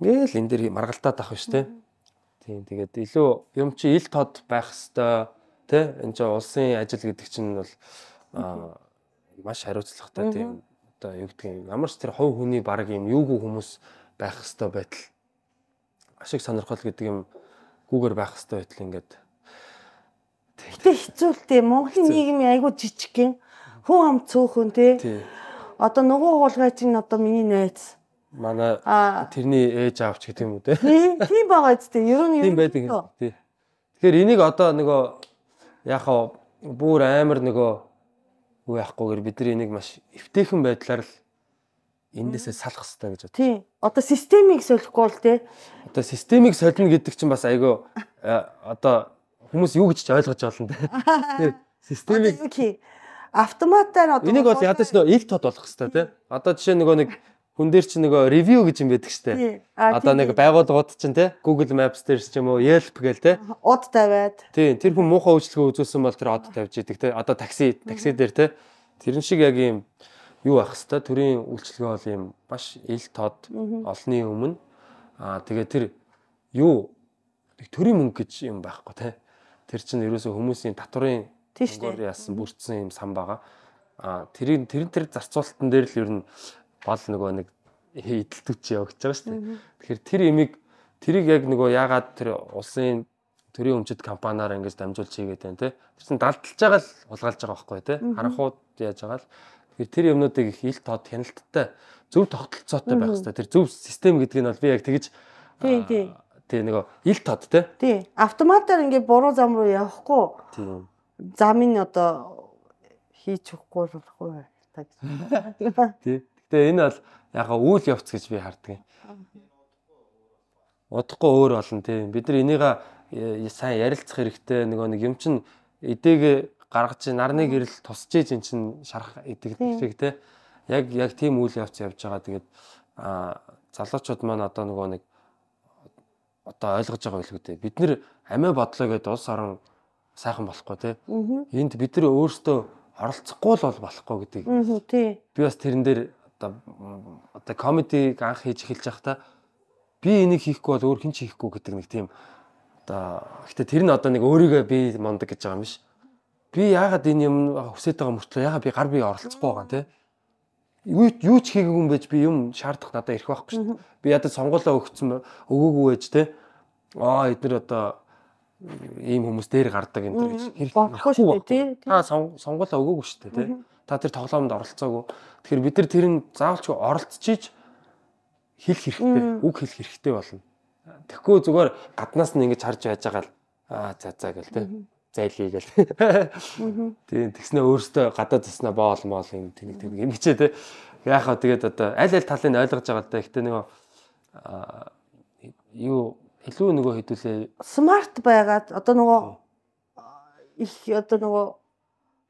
ингээл энэ дэр маргалтаад авах шүү те. Тийм тэгээд илүү юм чи ил тод байх хэвээр тий энэ чинь улсын ажил гэдэг чинь бол маш хариуцлагатай тийм одоо юу гэдгийг ямар ч тэр хов хүний баг юм юугүй хүмүүс байх хэвээр байтал ашиг сонирхол гэдэг юм гүүгэр байх хэвээр байтал ингээд Тэгтээ хэцүү л тийм Монголын нийгэм айгүй жижиг гин хүн ам цөөхөн тий Одоо нөгөө хулгай чинь одоо миний найз манай тэрний ээж аавч гэдэг юм уу те. Тийм байгаа ч тийм ер нь юм байдаг. Тэгэхээр энийг одоо нөгөө яг хаа бүр амар нөгөө юу яахгүйгээр бид нар энийг маш эвтэйхэн байдлаар л эндээсээ салах хэрэгтэй гэж бодчих. Тийм. Одоо системийг солихгүй бол те. Одоо системийг солино гэдэг чинь бас айгүй э, одоо хүмүүс юу гэж ч ойлгож олно те. Тэр системийг автоматаар одоо энийг бол ядаж нөгөө ил тод болох хэрэгтэй те. Одоо жишээ нөгөө нэг хүн дээр чи нөгөө review гэж юм байдаг штэ. Одоо нэг байгууллагууд чинь те Google Maps дээр ч юм уу Yelp гээл те од тавиад. Тийм тэр хүн муухай үйлчлэгээ үзүүлсэн бол тэр од тавьж идэг те. Одоо такси такси дээр те тэрэн шиг яг юм юу ах хэвээр төрийн үйлчлэгээ бол юм маш ил тод олны өмнө аа тэгээ тэр юу төрийн мөнгө гэж юм байхгүй те. Тэр чинь ерөөсө хүмүүсийн татварын тийш яасан бүрдсэн юм сан байгаа. Аа тэрийг тэр тэр зарцуулалтан дээр л ер нь бол нөгөө нэг эдэлтүүч явагдаж байгаа шүү дээ. Тэгэхээр тэр имийг тэрийг яг нөгөө яагаад тэр улсын төрийн өмчит компаниар ингэж дамжуулж хийгээд байна те. Тэр чин далдалж байгаа л хулгайлж байгаа байхгүй те. Харанхууд яаж байгаа л. Тэгэхээр тэр юмнуудыг их ил тод хяналттай зөв тогтолцоотой байх хэрэгтэй. Тэр зөв систем гэдэг нь бол би яг тэгж тий тий тий нөгөө ил тод те. Тий. Автоматар ингээд буруу зам руу явахгүй. Тий. Замын одоо хийж өгөхгүй болохгүй та гэж. Тий. Гэтэ энэ бол яг үйл явц гэж би харддаг юм. Удахгүй өөр болно тийм. Бид нар энийг э, сайн ярилцах хэрэгтэй. Нөгөө нэг юм чин эдэг гаргаж нарны гэрэл тусч ийж эн чин шарах эдэг шиг тийм. Яг яг тийм үйл явц явж байгаа. Тэгээд а залуучууд маань одоо нөгөө нэг одоо ойлгож байгаа билүү дээ. Бид нэр амиа бодлоо гэдээ улс орон сайхан болохгүй те. Энд бид нар өөрсдөө оролцохгүй л бол болохгүй гэдэг. Тий. Би бас тэрэн дээр одоо одоо комедиг анх хийж эхэлж байхдаа би энийг хийхгүй бол өөр хэн ч хийхгүй гэдэг нэг тийм одоо гэтээ тэр нь одоо нэг өөрийгөө би мондог гэж байгаа юм биш. Би яагаад энэ юм хүсэж байгаа мөртлөө яагаад би гар бие оролцохгүй байгаа юм те. Юу юу ч хийгээгүй юм байж би юм шаардах надад ирэх байхгүй шүү дээ. Би ядаж сонгуулаа өгсөн өгөөгүй байж те. Аа эдгээр одоо ийм хүмүүс дээр гардаг энэ гэж хэрэг. Та сонгуулаа өгөөгүй шүү дээ те. Та тэр тоглоомд оролцоогүй. Тэгэхээр бид нар тэр нь заавалчгүй оролцчиж хэлэх хэрэгтэй, үг хэлэх хэрэгтэй болно. Тэгэхгүй зүгээр гаднаас нь ингэж харж байж байгаа л аа за за гэл тэ. Зайлгий гэл. Тийм тэгснэ өөртөө гадаа заснаа боол моол юм тэнэг тэнэг юм хичээ тэ. Яахаа тэгээд одоо аль аль талыг ойлгож байгаа л да. Гэтэ нөгөө аа юу илүү нөгөө хэдүүлээ смарт байгаад одоо нөгөө их одоо нөгөө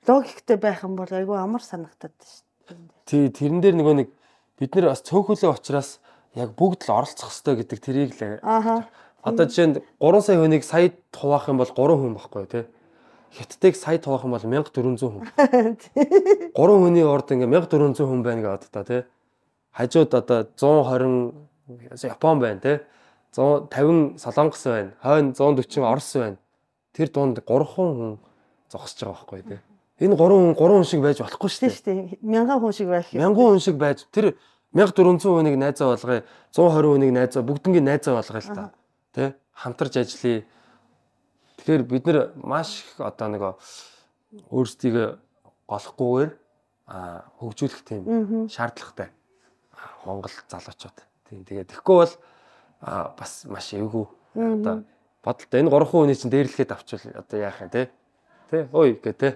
логиктэй байх юм бол айгүй амар санагтаад шүү дээ. Тий, тэрэн дээр нөгөө нэг бид нэр бас цөөхөлөө ухраас яг бүгд л оролцох хэрэгтэй гэдэг тэрийг л одоо жишээнд 3 сая хүнийг сая хуваах юм бол 3 хүн байхгүй тий. Хиттийг сая хуваах юм бол 1400 хүн. 3 хүний урд ингээ 1400 хүн байна гэдэг одоо тий. Хажууд одоо 120 Япон байна тий. 150 Солонгос байна. Хойно 140 Орос байна. Тэр дунд 3 хүн зогсож байгаа байхгүй тий. Энэ 3 хүн 3 хүн шиг байж болохгүй шүү дээ. Тийм шүү дээ. 1000 хүн шиг байх. 1000 хүн шиг байж тэр 1400 хүнийг найзаа болгоё. 120 хүнийг найзаа бүгднийг найзаа болгоё л та. Тэ? Хамтарч ажиллая. Тэгэхээр бид нэр маш их одоо нэг өөрсдийг голохгүйгээр хөгжүүлэх тийм шаардлагатай. Монгол залуучууд. Тийм тэгээд тэгэхгүй бол бас маш эвгүй одоо бодолтой. Энэ 3 хүний чинь дээрлэхэд авчвал одоо яах юм те? Тэ? Ой гэ те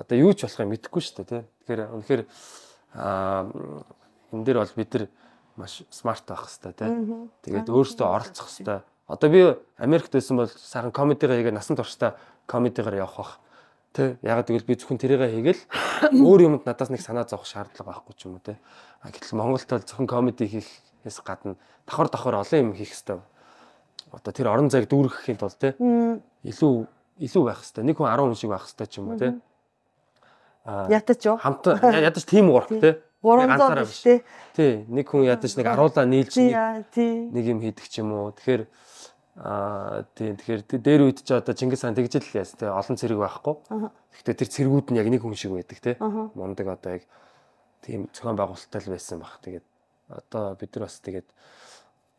одоо юу ч болохыг мэдэхгүй шүү дээ тий. Тэгэхээр үнэхээр энэ дээр бол бид нар маш смарт байх хэрэгтэй тий. Тэгээд өөрсдөө оролцох хэрэгтэй. Одоо би Америкт байсан бол сахан комедигаа хийгээ насан туршдаа комедигаар явах бах. Тэ яг гэвэл би зөвхөн тэрийгээ хийгээл өөр юмд надаас нэг санаа зовох шаардлага байхгүй ч юм уу те. А гэтэл Монголд бол зөвхөн комеди хийхээс гадна давхар давхар олон юм хийх хэрэгтэй. Одоо тэр орон зайг дүүргэхийн тулд те илүү илүү байх хэрэгтэй. Нэг хүн 10 хүн шиг байх хэрэгтэй ч юм уу те. Ядаж юу? Хамт ядаж тийм урах те. 300 биш те. Тий, нэг хүн ядаж нэг аруулаа нийлж нэг юм хийдэг ч юм уу. Тэгэхээр Аа тийм тэгэхээр дээр үйд чи одоо Чингис хаан тэгж л яасан те олон цэрэг байхгүй. Гэхдээ тэр цэргүүд нь яг нэг хүн шиг байдаг те. Мундаг одоо яг тийм зохион байгуулалттай л байсан баг. Тэгээд одоо бид нар бас тэгээд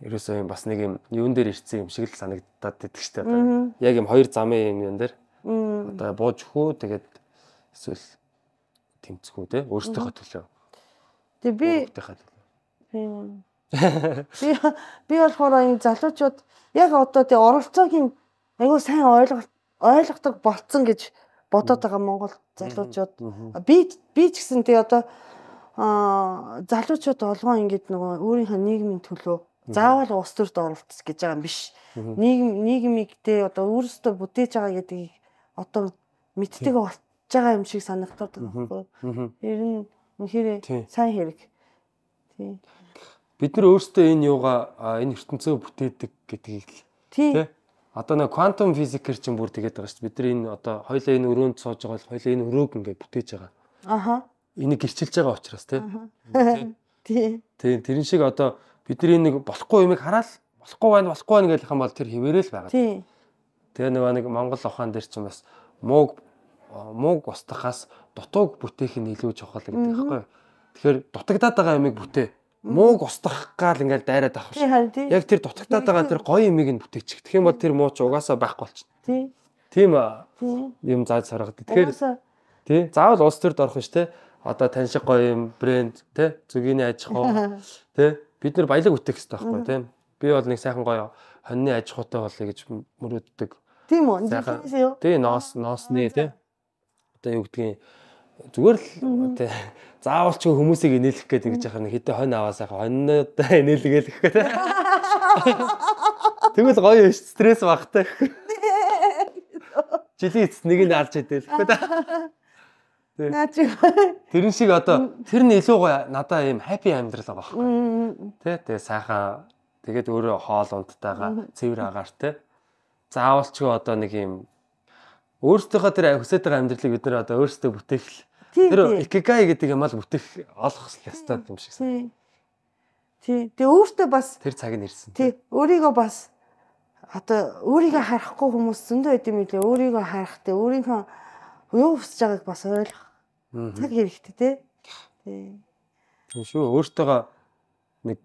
ерөөсөө юм бас нэг юм юун дээр ирсэн юм шиг л санагдаад байдаг шүү дээ. Яг юм хоёр замын юм юм дээр одоо бууж хөө тэгээд эсвэл тэмцэх үү те өөртөөхөө төлөө. Тэгээ би Би би болохоор энэ залуучууд яг одоо тий оролцоог юм айгүй сайн ойлголт ойлгодог болцсон гэж бодоод байгаа Монгол залуучууд. Би би ч гэсэн тий одоо залуучууд олгоо ингэдэг нөгөө өөрийнхөө нийгмийн төлөө заавал улс төрт оролцох гэж байгаа юм биш. Нийгэм нийгмигтэй одоо өөрөөсөө бүтээж байгаа гэдгийг одоо мэддэг болт байгаа юм шиг санагдаад байна. Ер нь үнэхээр сайн хэрэг. Тий. Бид нар өөрсдөө энэ юугаа энэ ертөнцөө бүтээдэг гэдгийг л тий. Одоо нэг квантум физикэр чинь бүр тэгээд байгаа шүү дээ. Бид нар энэ одоо хоёлаа энэ өрөөнд сууж байгаа бол хоёлаа энэ өрөөг ингээд бүтээж байгаа. Аха. Энийг гэрчилж байгаа учраас тий. Тий. Тий. Тэрэн шиг одоо бид нар энэ нэг болохгүй юмыг хараад болохгүй байна, болохгүй байна гэх юм бол тэр хിവэрэл байгаа. Тий. Тэгээ нөгөө нэг Монгол ухаан дээр чинь бас мууг мууг устгахаас дутууг бүтээх нь илүү чухал гэдэг байхгүй юу. Тэгэхээр дутагдаад байгаа ямиг бүтээ. Мууг устгах гал ингээл дайраад авах шүү. Яг тэр дутагдаад байгаа тэр гоё ямиг нь бүтээчих. Тэгэх юм бол тэр муу ч угаасаа байхгүй болчихно. Тийм юм зааж саргад. Тэгэхээр тий заавал улс төрд орох нь шүү те. Одоо тань шиг гоё юм брэнд те зүгийн аж ахуй те бид нар баялаг үтэх хэрэгтэй байхгүй те. Би бол нэг сайхан гоё хоньны аж ахуйтай болъё гэж мөрөөддөг. Тийм үү. Тий ноос ноосны те одоо юу гэдгийг зүгээр л тий заавал ч хүмүүсийг инээлэх гээд ингэж яхаар хитэ хонь аваа сайхан хоньнуудаа инээлгээл гэх гэдэг. Тэгвэл гоё ш стресс багтай. Жилийн эцэст нэг нь алж идэл гэх гэдэг. Наа чи тэрэн шиг одоо тэр нь илүү гоё надаа ийм хаппи амьдрал байгаа байхгүй. Тэ тэгээ сайхан тэгээд өөрөө хоол унттайгаа цэвэр агаар тэ заавал ч одоо нэг ийм өөрсдийнхөө тэр хүсэж байгаа амьдралыг бид нэр одоо өөрсдөө бүтээх л тэр икигай гэдэг юм ал бүтээх олох ёстой юм шиг санагдав. Тий. Тэгээ өөртөө бас тэр цаг нь ирсэн. Тий. Өөрийгөө бас одоо өөрийгөө харахгүй хүмүүс зөндөө байд юм лээ. Өөрийгөө харахтай өөрийнхөө юу хүсэж байгааг бас ойлгох. Цаг хэрэгтэй тий. Тий. Тийм шүү. Өөртөө нэг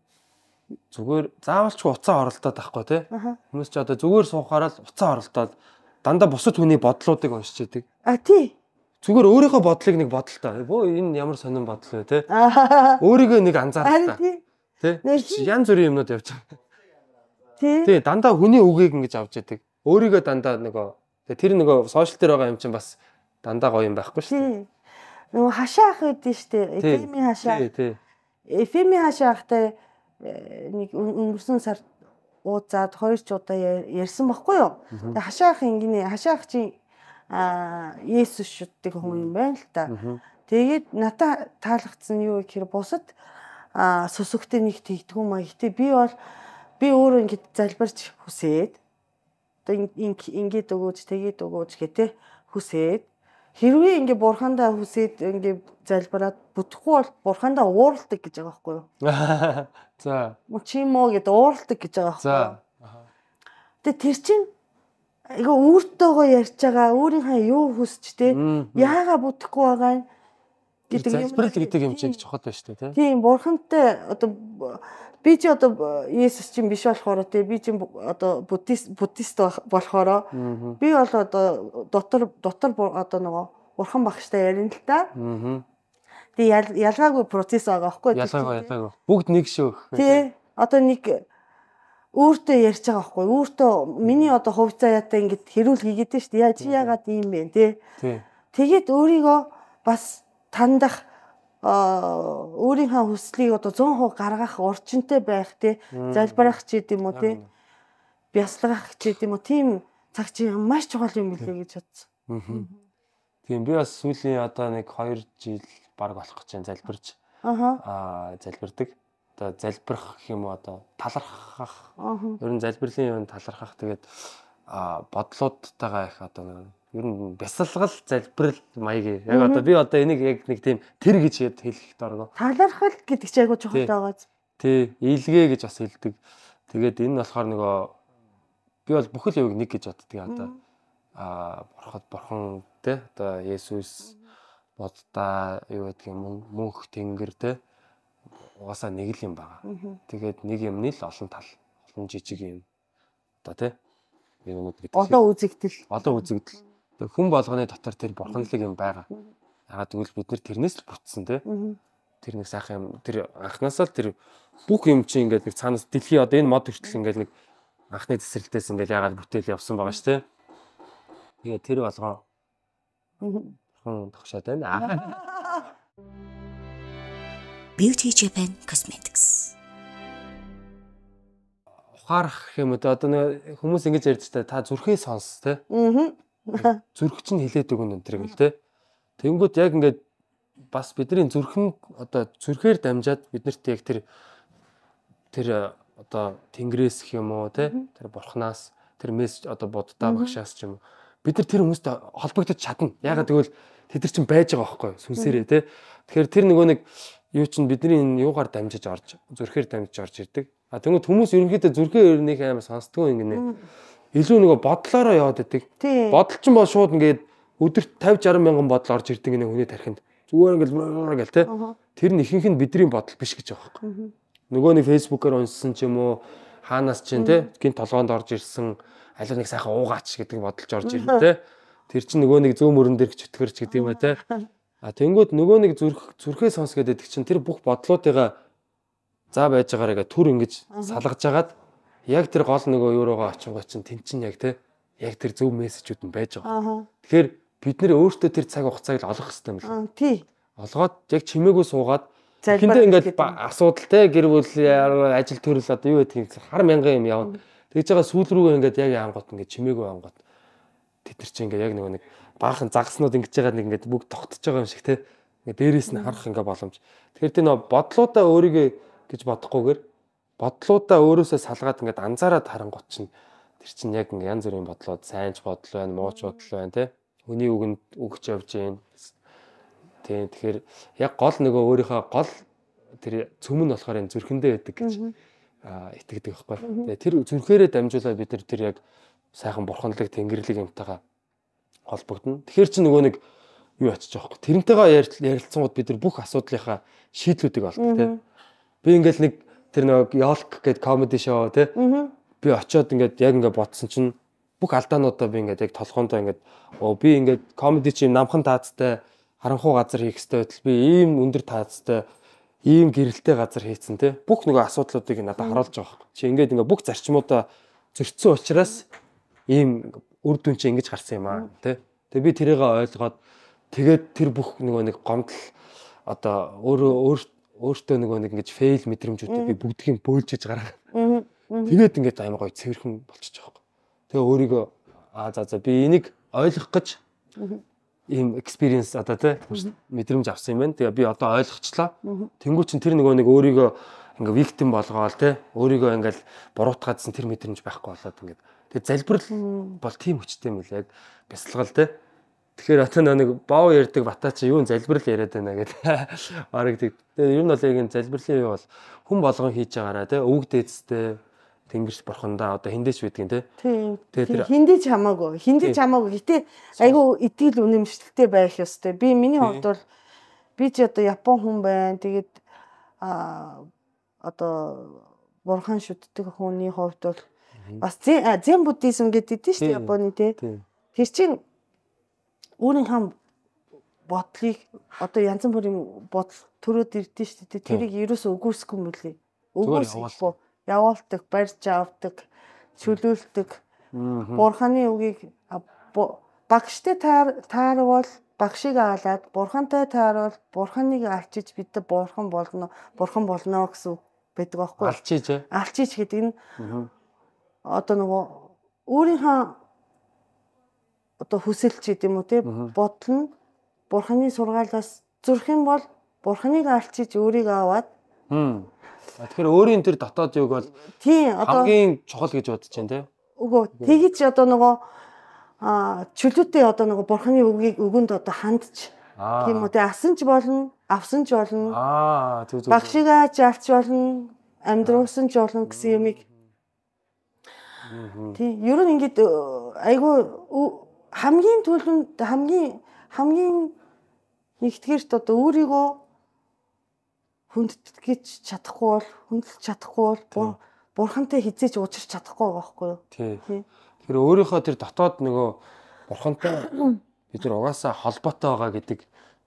зүгээр заавалчгүй уцаа оролдоод байхгүй тий. Хүмүүс ч одоо зүгээр суухаараа л уцаа оролдоод дандаа бусад хүний бодлоодыг уншиж идэг. А тий. Зүгээр өөрийнхөө бодлыг нэг бодолтой. Бөө энэ ямар сонирн бодол вэ те? Өөрийгөө нэг анзаарах та. Тэ? Ян зүрийн юмнууд явж байгаа. Тий. Тий, дандаа хүний үгийг ингэж авч идэг. Өөрийгөө дандаа нөгөө тэр нөгөө сошиал дээр байгаа юм чинь бас дандаа гоё юм байхгүй шүү дээ. Нөгөө хашаах үүдэн шүү дээ. Эфеми хашаа. Тий, тий. Эфеми хашаахтай э, нэг өнгөрсөн сард уудаад хоёр ч удаа ярьсан баггүй юу. Тэгээ хашаах ингэний хашаагчийн аа Есүс шүддэг хүн юм байна л та. Тэгээд ната таалагдсан юу гэхээр бусад аа сүсгтэй нэг тэгдгүү маягтэй би бол би өөрөө ингэж залбирч хүсээд одоо ингэж өгөөч тэгээд өгөөч гэдэг хүсээд хэрвээ ингээ бурхандаа хүсээд ингээ залбираад бүтэхгүй бол бурхандаа ууралдаг гэж байгаа байхгүй юу? За. Мөн чи мөө гэд ууралдаг гэж байгаа байхгүй юу? За. Тэгээ тэр чинь айгаа өөртөөгөө ярьж байгаа өөрийнхөө юу хүсч те яага бүтэхгүй байгаа юм гэдэг юм. Залбирал гэдэг юм чинь чухал байна шүү дээ тий. Тийм бурхантай одоо би чи одоо э, Есүс чинь биш болохоор тий би чинь одоо буддист буддист болохоор би бол одоо дотор дотор одоо нөгөө урхан багштай ярина л та. Тий ялгаагүй процесс байгаа байхгүй тий. Ялгаагүй ялгаагүй. Бүгд нэг шүү. Тий. Одоо нэг өөртөө ярьж байгаа байхгүй өөртөө миний одоо хувьцаа ята ингэж хэрүүл хийгээд шүү дээ. Чи ягаад ийм бэ тий. Тэгээд өөрийгөө бас тандах өөрийнхөө хүслийг одоо 100% гаргах орчинтой байх тий залбирах ч гэдэм үү тий бясалгах ч гэдэм үү тийм цаг чинь маш чухал юм билээ гэж бодсон. Тийм би бас сүүлийн одоо нэг 2 жил баг болох гэж байна залбирч. Аа залбирдаг. Одоо залбирах юм уу одоо талархах. Ер нь залбирлын юм талархах тэгээд бодлоодтайгаа их одоо нэг ер нь бясалгал залбирал маяг яг одоо би одоо энийг яг нэг тийм тэр гэж яд хэлэхэд орно. Талархал гэдэг чи айгуу чухал байгаа. Тий, илгээ гэж бас хэлдэг. Тэгээд энэ нь болохоор нөгөө би бол бүхэл явыг нэг гэж боддөг одоо аа бурхад бурхан те одоо Есүс боддаа юу гэдэг юм мөнх тэнгэр те угаасаа нэг л юм байгаа. Тэгээд нэг юмны л олон тал, олон жижиг юм. Одоо те юм уу гэдэг. Олон үзэгдэл. Олон үзэгдэл хүн болгоны дотор тэр бурханлаг юм байгаа. Ягаад гэвэл бид нэр тэрнээс л бүтсэн тий. Тэр нэг сайхан юм тэр анхнаасаа л тэр бүх юм чи ингээд нэг цаанаас дэлхий одоо энэ мод хүртэл ингээд нэг анхны цэсрэлтээс ингээд ягаад бүтээл явсан байгаа ш тий. Тэгээ тэр болгоо бурхан тогшоод байна. Beauty Japan Cosmetics ухаарах юм одоо нэг хүмүүс ингэж ярьж та зүрхээ сонс тий. Аа Зүрхч нь хилээд өгөн өнтрийг л те. Тэнгүүд яг ингээд бас бидний зүрхэн одоо зүрхээр дамжаад биднэрт яг тэр тэр э, одоо тэнгэрээс гэх юм уу те тэр бурхнаас тэр мессеж одоо буддаа багшаас ч юм бид нар тэр хүмүүст холбогдож чадна. Ягаад гэвэл тэд нар чинь байж байгаа байхгүй сүнсээрээ те. Тэгэхээр тэр нөгөө нэг юу чинь бидний энэ юугаар дамжиж орж зүрхээр дамжиж орж ирдэг. А тэгвэл хүмүүс ерөнхийдөө зүрхээ өрнийх аймаа сонсдгоо ингэнэ. Илүү нөгөө бодлоороо яваад идэг. Бодол ч бол шууд ингээд өдөрт 50 60 мянган бодол орж ирдэг нэ хүний тархинд. Зүгээр ингээл гэл тэ. Тэр нь ихэнх нь бидний бодол биш гэж байгаа юм. Нөгөө нэг фэйсбүүкээр унссан ч юм уу хаанаас чинь тэ гинт толгоонд орж ирсэн аль нэг сайхан уугаач гэдэг бодолж орж ирнэ тэ. Тэр чинь нөгөө нэг зөө мөрөн дээр чөтгөрч гэдэг юм ба тэ. А тэнгууд нөгөө нэг зүрх зүрхээ сонс гэдэг чинь тэр бүх бодлоотойгоо за байж байгаагаа төр ингэж салгаж агаад яг тэр гол нөгөө өөрөөгөө очингоо чинь тэн чинь яг те яг тэр зөв мессежүүд нь байж байгаа. Тэгэхээр бид нэр өөртөө тэр цаг хугацааг л олох хэрэгтэй юм л. Тий. Олгоод яг чимээгүй суугаад Эхэндээ ингээд асуудал те гэр бүл ажил төрөл одоо юу гэдгийг хар мянган юм явна. Тэгж байгаа сүүл рүүгээ ингээд яг яангот ингээд чимээгүй яангот тэд нар чинь ингээд яг нөгөө нэг баахан загаснууд ингэж байгаа нэг ингээд бүгд тогтчихж байгаа юм шиг те. Ингээд дээрээс нь харах ингээд боломж. Тэгэхээр тэ нөгөө бодлоодаа өөрийгөө гэж бодохгүйгээр бодлуудаа өөрөөсөө салгаад ингээд анзаараад харангуут чинь тэр чинь яг ингээд янз бүрийн бодлоод сайнч бодол байна, мууч бодол байна те. Хүний үгэнд өгч явж гин. Тэ тэгэхээр яг гол нөгөө өөрийнхөө гол тэр цөм нь болохоор энэ зүрхэндээ байдаг гэж итгэдэг байхгүй. Тэр зүрхээрээ дамжуулаад бид нар тэр яг сайхан бурханлаг тэнгэрлэг юмтайгаа холбогдно. Тэгэхэр чи нөгөө нэг юу очиж байгаа хөөх. Тэрнтэйгээ ярилцсангууд бид нар бүх асуудлынхаа шийдлүүдийг олддог тийм. Би ингээл нэг тэр нэг Yolk гэдэг comedy show тий. Би очиод ингээд яг ингээд бодсон чинь бүх алдаануудаа би ингээд яг толгоондоо ингээд оо би ингээд comedy чи намхан таацтай харанхуу газар хийх хэрэгтэй байтал би ийм өндөр таацтай ийм гэрэлтэй газар хийцэн тий. Бүх нөгөө асуудлуудыг надад харуулж байгаа хэрэг. Чи ингээд ингээд бүх зарчмуудаа зөрчсөн учраас ийм үр дүн чи ингэж гарсан юм аа тий. Тэгээ би тэрийг ойлгоод тэгээд тэр бүх нөгөө нэг гомдол одоо өөрөө өөрт өөртөө нөгөө нэг ингэж фейл мэдрэмжүүдээ би бүгдийг нь бөөлж иж гараа. Тэгээд ингээд амар гоё цэвэрхэн болчих жоохгүй. Тэгээ өөрийгөө аа за за би энийг ойлгох гэж ийм experience одоо тий мэдрэмж авсан юм байна. Тэгээ би одоо ойлгочлаа. Тэнгүү чин тэр нөгөө нэг өөрийгөө ингээ victim болгоол тий өөрийгөө ингээл буруутгаадсан тэр мэдрэмж байхгүй болоод ингээд тэгээ залбирал бол тийм хүчтэй юм л яг бясалгал тий Тэгэхээр одоо нэг боо ярддаг батаач юу залбирал яриад байна гэдэг. Бараг тийм. Ер нь бол яг энэ залбирлын юу бол хүн болгон хийж байгаараа тий өвөг дээдстэй тэнгэрч бурхандаа одоо хиндэж байдгийн тий. Тэгээ тэр хиндэж хамаагүй. Хиндэж хамаагүй. Гэтэ айгу итгэл үнэмшилтэй байх ёстой. Би миний хувьд бол би ч одоо Япон хүн байна. Тэгээд а одоо бурхан шүтдэг хүний хувьд бол бас зэн буддизм гэдэг дээ шүү дээ Японы тий. Тэр чинь өөрийнхөө бодлыг одоо янз бүрийн бодол төрөөд ирдэ шүү дээ. Тэрийг ерөөсөө өгөөсгүй мөлий. Өгөөсгүй явуулдаг, барьж авдаг, чөлөөлдөг. Бурханы үгийг багштай таарвал багшийг аалаад бурхантай таарвал бурханыг алчиж бид бурхан болно, бурхан болно гэсэн байдаг байхгүй. Алчиж. Э? Алчиж гэдэг нь одоо нөгөө өөрийнхөө одоо хүсэлч гэдэг юм уу те бодол нь бурханы сургаалаас зүрх юм бол бурханыг алчиж өөрийгөө аваад тэгэхээр өөрийн тэр дотоод юг бол тийм одоо хамгийн чухал гэж бодож байна те өгөө тэгэж одоо нөгөө чөлөөтэй одоо нөгөө бурханы үгийг өгөнд одоо хандж тийм үү те асан ч болно авсан ч болно аа зүг зүг багшигаа ч авч болно амьдруулсан ч болно гэсэн юмыг тий ер нь ингээд э, айгүй хамгийн төлөвд хамгийн хамгийн нэгдгээрт одоо өөрийгөө хүндтгэж гэж чадахгүй бол хүндэлж чадахгүй бол бурхантай хизээч уучрч чадахгүй байхгүй юу. Тийм. Тэгэхээр өөрийнхөө тэр дотоод нөгөө бурхантай бид нар угаасаа холбоотой байгаа гэдэг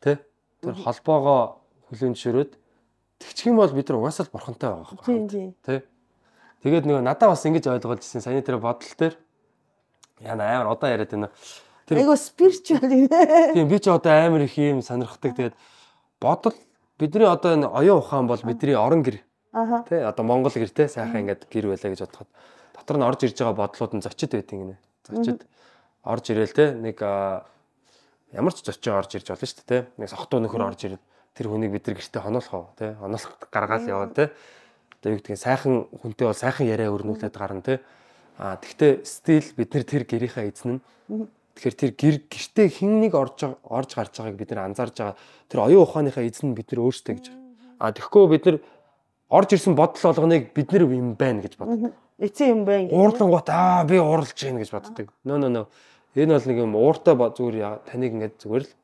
тий тэр холбоогоо хүлэн зөвшөөрөөд тэгчих юм бол бид нар угаасаа л бурхантай байгаа байхгүй тий тэгээд нөгөө надад бас ингэж ойлгуулж ирсэн саяны тэр бодол дээр Яна амар одоо яриад байна. Тэр айгу спиричуал юм. Тийм би ч одоо амар их юм сонирхдаг. Тэгээд бодол бидний одоо энэ оюун ухаан бол бидний орон гэр. Аа. Тэ одоо Монгол гэр те сайхан ингээд гэр байлаа гэж бодоход дотор нь орж ирж байгаа бодлууд нь зочид байдаг гинэ. Зочид орж ирээл те нэг ямар ч зочин орж ирж болно шүү дээ те. Нэг сохтуу нөхөр орж ирээд тэр хүнийг бид нар гэртээ хоноолох уу те. Хоноолох гаргаал яваа те. Одоо юу гэдгийг сайхан хүнтэй бол сайхан яриа өрнүүлээд гарна те. А тэгтээ стил бид нар тэр гэрийнхаа эзэн нь тэгэхээр тэр гэр гэртээ хин нэг орж орж гарч байгааг бид нар анзаарж байгаа. Тэр оюун ухааныхаа эзэн нь бид нар өөрсдөө гэж. А тэгэхгүй бид нар орж ирсэн бодол болгоныг бид нар юм байна гэж боддог. Эцэг юм байна. Уурлангуут аа би уурлж гин гэж боддог. Нөө нөө нөө. Энэ бол нэг юм ууртай зүгээр таныг ингээд зүгээр л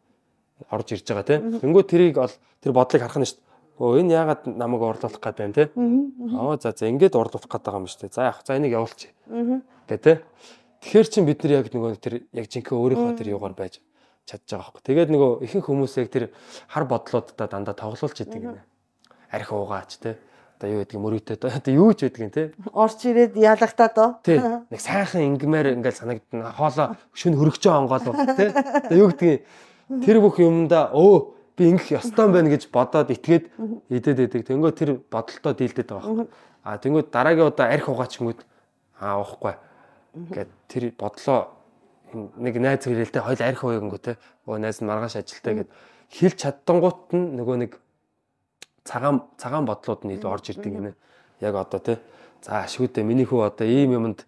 орж ирж байгаа тийм. Тэнгүү тэрийг ол тэр бодлыг харах нь шүү дээ Өө энэ яагаад намайг орлуулах гээд байна те? Аа за за ингээд орлуулах гээд байгаа юм шүү дээ. За яг за энийг явуулчих. Гэ те. Тэгэхэр чин бид нар яг нөгөө тэр яг жинхэнэ өөрийнхөө тэр юугаар байж чадж байгаа байхгүй. Тэгээд нөгөө ихэнх хүмүүс яг тэр хар бодлоодтай дандаа тоглоулж идэг юм. Арх уугаач те. Одоо юу гэдэг мөрөгтэй одоо юу ч гэдэг юм те. Орч ирээд ялгатаад оо. Тий. Нэг сайхан ингмээр ингээд санагдана. Хоолоо шөнө хөргөж байгаа онгоол бол те. Одоо юу гэдэг Тэр бүх юмда өө би ингэх ёстой юм байна гэж бодоод итгээд идэд идэг. Тэнгөө тэр бодолтой дийлдэт байгаа байхгүй. А тэнгөө дараагийн удаа арх угаач мөд аа уухгүй. Ингээд тэр бодлоо нэг найз хэлэлтэй хоёул арх уу гингүүтэй. Өө найз нь маргааш ажилтаа гэд хэлж чаддангуут нь нөгөө нэг цагаан цагаан бодлууд нь илүү орж ирдэг юм. Яг одоо тий. За ашгүйдээ миний хүү одоо ийм юмд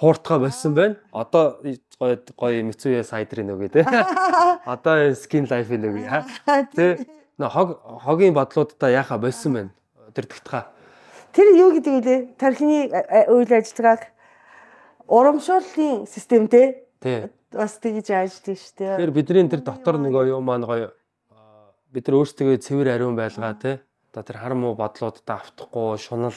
хууртгаа болсон байна. Одоо гоё гоё Mitsuya Sider нөгөө те. Одоо Skin Life нөгөө. Тэ. Нэ хог хогийн бодлуудаа яхаа болсон байна. Өдөрдөгтхаа. Тэр юу гэдэг вэ? Тархины үйл ажиллагааг урамшууллын системтэй. Тий. Бас тэгж ажилтдаг шүү дээ. Тэгэхээр бидний тэр дотор нөгөө юм маань гоё бид нар өөрсдөө цэвэр ариун байлгаа те. Одоо тэр хар муу бодлуудаа автахгүй шунал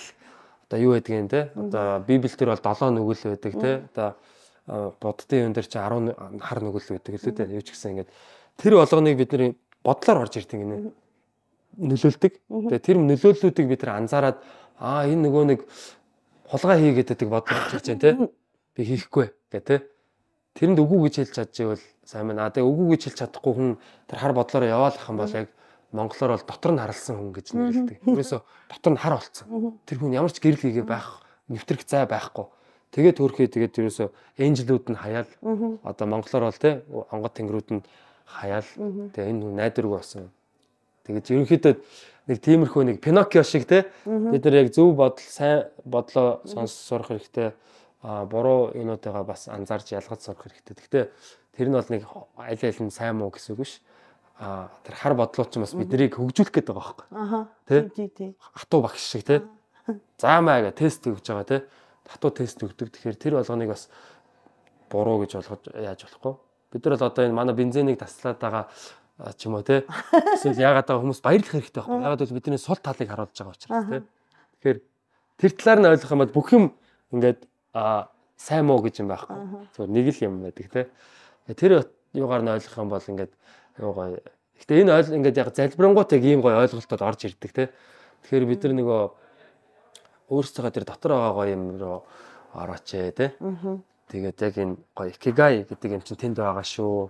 одоо юу байдгийг те одоо библ төр бол 7 нүгэл байдаг те одоо боддын юм дээр чи 10 хар нүгэл байдаг лүү те юу ч гэсэн ингээд тэр болгоныг бидний бодлоор орж ирдэг гинэ нөлөөлдөг. Тэгээ тэр нөлөөллүүдийг би тэр анзаараад аа энэ нөгөө нэг хулгай хийгээд байдаг бодлооч гэж байна те. Би хийхгүй гэ те. Тэрэнд үгүй гэж хэлж чадчихвэл сайн байна. Аа тэгээ үгүй гэж хэлж чадахгүй хүн тэр хар бодлоор яваалах юм бол яг монголоор бол дотор нь харалсан хүн гэж нэрлэдэг. Ерөөсөө дотор нь хар болсон. Тэр хүн ямар ч гэрэл хийгээ байх, нэвтрэх зай байхгүй. Тэгээд төрхөө тэгээд ерөөсөө энжлүүд нь хаяал одоо монголоор бол те онгод тэнгэрүүд нь хаяал. Тэгээ энэ хүн найдваргүй болсон. Тэгээд ерөнхийдөө нэг тиймэрхүү нэг Пиноккио шиг те бид нар яг зөв бодол, сайн бодлоо сонс сурах хэрэгтэй. А буруу юмнуудаа бас анзаарч ялгаж сурах хэрэгтэй. Гэхдээ тэр нь бол нэг аль аль нь сайн муу гэсэн үг биш а тэр хар бодлооч бас биднийг хөгжүүлэх гээд байгаа байхгүй. Аа. Тэ? Хатуу багш шиг тэ. Заамаа гэ тест өгж байгаа тэ. Хатуу тест өгдөг. Тэгэхээр тэр болгоныг бас буруу гэж болгож яаж болохгүй. Бид нар л одоо энэ манай бензинийг таслаад байгаа ч юм уу те. Эсвэл яагаад байгаа хүмүүс баярлах хэрэгтэй байхгүй. Яагаад гэвэл бидний сул талыг харуулж байгаа учраас те. Тэгэхээр тэр талаар нь ойлгох юм бол бүх юм ингээд а сайн муу гэж юм байхгүй. Зөвхөн нэг л юм байдаг те. Э, тэр юугаар нь ойлгох юм бол ингээд Нөгөө гоё. Гэтэ энэ ойл ингээд яг залбирангууд яг ийм гоё ойлголтод орж ирдэг те. Тэгэхээр бид нар нөгөө өөрсдөө тэр дотор байгаа гоё юм руу орооч ээ те. Тэгээд яг энэ гоё икигай гэдэг юм чинь тэнд байгаа шүү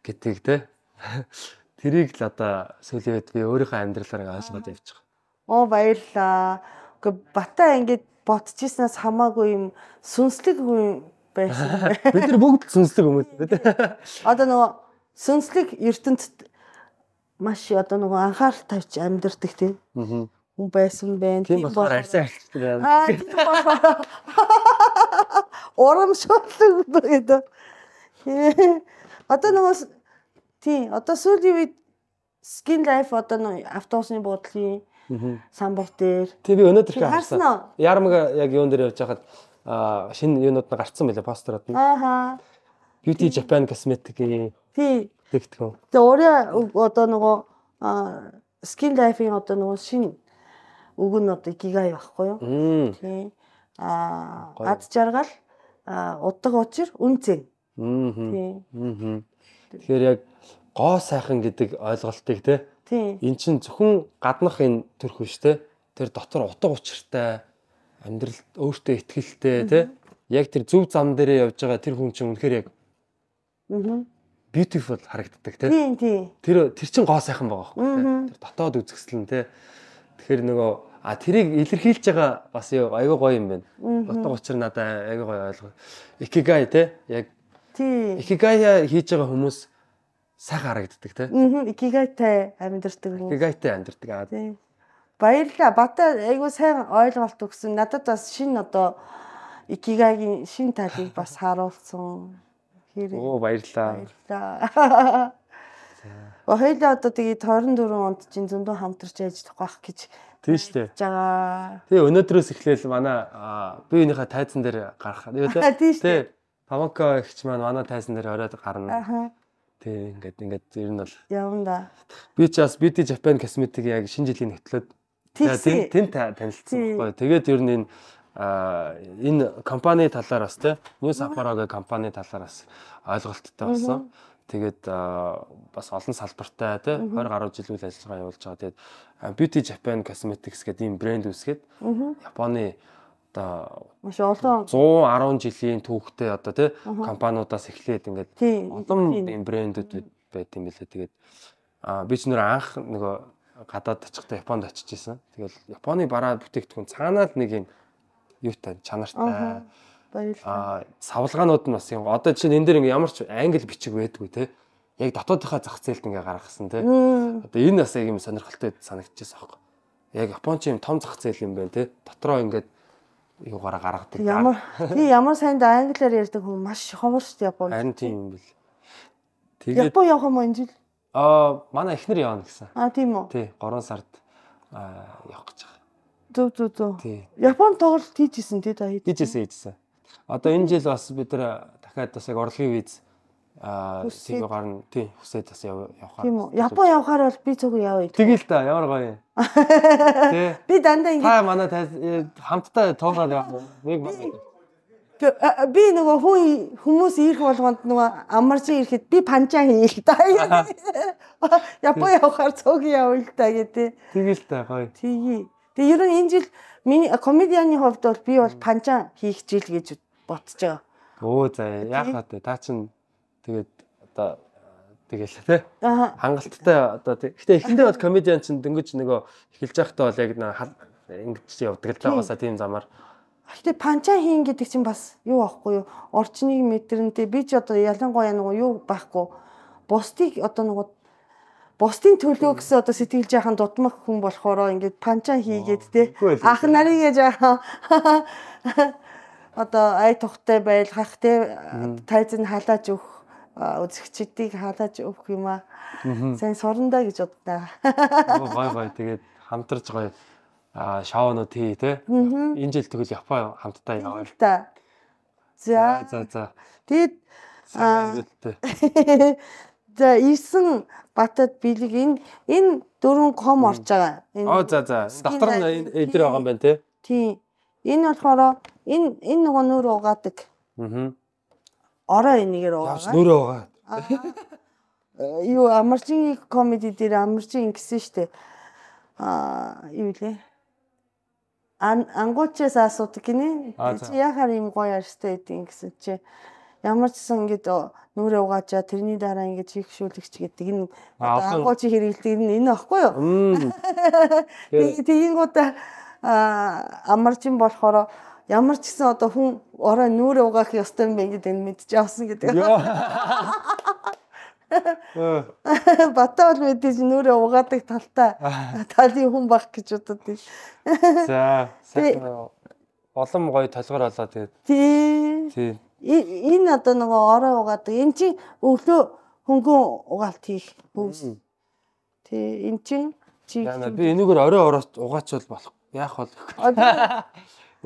гэдэг те. Тэрийг л одоо сөүлээд би өөрийнхөө амьдралаар ингээд ойлгоод явчих. Оо баярлаа. Гэхдээ батаа ингээд бодчихснаас хамаагүй юм сүнслэг хүн байсан. Бид нар бүгд сүнслэг хүмүүс те. Одоо нөгөө Сүнслэг ертөнд маш одоо нөгөө анхаарал тавьж амьдэрдэг тийм. Аа хүн байсан байна. Тийм болохоор арьсан арчдаг байна. Урамшуулсан гэдэг. Одоо нөгөө тий, одоо сүүлийн үед skin life одоо нөгөө автобусны буудлын самбар дээр. Тий би өнөөдөр харсан. Ярмаг яг юун дээр явж хахад шинэ юунууд гарцсан байлаа постерууд нь. Ахаа. Beauty Japan Cosmetic-ийн тий тэгтгэн. Тэгээ өөрөө одоо нөгөө Skin Life-ийн одоо нөгөө шинэ үг нь одоо гигай байхгүй юу? Тий. Аа гад жаргал удаг учир үнцэн. Тий. Тэгэхээр яг гоо сайхан гэдэг ойлголтыг те эн чинь зөвхөн гаднах энэ төрх биш те тэр дотор утга учиртай амьдрал өөртөө ихтгэлтэй те яг тэр зөв зам дээрээ явж байгаа тэр хүн чинь үнэхээр яг beautiful харагддаг тийм тэр тэр чин гоо сайхан байгаа байхгүй тэр дотоод үзэсгэлэн тийм тэгэхээр нөгөө а тэрийг илэрхийлж байгаа бас аюу гоё юм байна дотоод учир надад аюу гоё ойлгоо икигай тийм яг икигай хийж байгаа хүмүүс сайхан харагддаг тийм икигайтай амьдэрдэг хүмүүс икигайтай амьдэрдэг аа тийм баярлаа бата айгу сайн ойлголт өгсөн надад бас шинэ одоо икигагийн шинэ талыг бас харуулсан Хэрэг. Оо баярлаа. Баярлаа. Хоёлаа одоо тэгээд 24 онд чинь зөндөө хамтарч ажиллах байх гэж тийш тээ. Тэгээ өнөөдрөөс эхлээл манай бие биенийхээ тайзан дээр гарах. Тийш тээ. Памоко ихч маань манай тайзан дээр ороод гарна. Тэг ингээд ингээд ер нь бол явна да. Би ч бас BD Japan Cosmetic яг шинэ жилийн хөтлөөд тэнд танилцсан байхгүй. Тэгээд ер нь энэ Э, энэ компани талаараас те News Aparo-гийн компани талаараас ойлголттой болсон. Тэгээд э, бас олон салбартай те 20 гаруй жил үйл ажиллагаа явуулж байгаа. Тэгээд э, Beauty Japan Cosmetics гэдэг ийм брэнд үүсгээд Японы одоо маш олон 110 жилийн түүхтэй одоо те компаниудаас эхлээд ингээд олон ийм брэндүүд байт юм билээ. Тэгээд би ч нөр анх нөгөө гадаад очихдаа Японд очиж исэн. Тэгэл Японы бараа бүтээгдэхүүн цаанаа л нэг юм юутай чанартай. Аа савлгаанууд нь бас юм. Одоо чинь энэ дээр ингээ ямар ч англи бичиг байдгүй те. Яг дотоодынхаа зах зээлд ингээ гаргасан те. Одоо энэ бас яг юм сонирхолтой санагдчихсан аахгүй. Яг Японч юм том зах зээл юм байна те. Дотроо ингээ юугаараа гаргадаг. Ямар тий ямар сайн да англиар ярьдаг хүн маш ховор шүү дээ Японд. Харин тийм юм бэл. Тэгээд Япон явах юм энэ жил? Аа манай эхнэр явна гэсэн. Аа тийм үү. Тий 3 сард явах гэж байгаа. Зөв зөв зөв. Японд тоглолт хийжсэн тий та хийжсэн. Хийжсэн хийжсэн. Одоо энэ жил бас бид нэр дахиад бас яг урлагийн виз аа тийм гарна тий хүсээд бас явахаар. Тийм үү. Япон явахаар бол би зөвхөн явъя. Тэгэл да ямар гоё юм. Тий. Би дандаа ингэ Та манай э, хамтдаа тоглоод явах. Нэг би нөгөө хүн хүмүүс ирэх болгонд нөгөө амарч ирэхэд би панча хийе л да. Япон явахаар цог явъя л да гэдэг. Тэгэл да гоё. Тий. Тэгээ ер нь энэ жил миний комедианы хувьд бол би бол панжан хийх жил гэж бодож байгаа. Өө за яахад та чинь тэгээд одоо тэгээл тэ хангалттай одоо гэхдээ эхэндээ бол комедиан чинь дөнгөж нөгөө эхэлж байхдаа бол яг ингэж явдаг л байгаа басаа тийм замаар Гэтэ панчаа хийн гэдэг чинь бас юу аахгүй юу? Орчныг мэдрэнтэй би ч одоо ялангуяа нөгөө юу байхгүй. Бусдыг одоо нөгөө бусдын төлөө гэсэн одоо сэтгэл жаахан дутмах хүн болохоор ингээд панчаа хийгээд те ах нарын гэж одоо ай тухтай байлгах те тайз нь халааж өгөх үзэгчдийг халааж өгөх юм аа сайн сурандаа гэж боддоо. Гой гой тэгээд хамтарч гоё а шаоно тий те энэ жил тэгвэл Япон хамтдаа яваа. За за за. Тэгэд За ирсэн Батад билег энэ энэ дөрвөн ком орж байгаа. Энэ Оо за за. Давтар нь эдэр байгаа юм байна те. Тийм. Энэ болохоор энэ энэ нөгөө нүр угаадаг. Аа. Ороо энийгээр угаагаа. Нүр угаа. Юу амарчин комеди дээр амарчин ингэсэн штэ. Аа юу лээ. Ан ангуучаас асуудаг гинэ. Чи яхаар юм гоё арьстай гэдэг ингэсэн чи. Аа Ямар ч гэсэн ингээд нүрээ угаачаа тэрний дараа ингээд чихшүүлэгч гэдэг энэ агуулчи хэрэглэдэг энэ энэ аахгүй юу? Тэгэнгүүтээ амарчин болохоор ямар ч гэсэн одоо хүн орой нүрээ угаах ёстой юм бэ гэдэг энэ мэдчихэж авсан гэдэг. Батаа бол мэдээж нүрээ угаадаг талтай талын хүн баг гэж бодод тийм. За, сайн болом гоё толгор олоо тэгээд. Тийм. Тийм энэ одоо нөгөө орой угаадаг эн чин өглөө хөнгөн угаалт хийх бүгс. Тэ эн чин чи би энийгээр орой ороос угаачвал болох. Яах бол.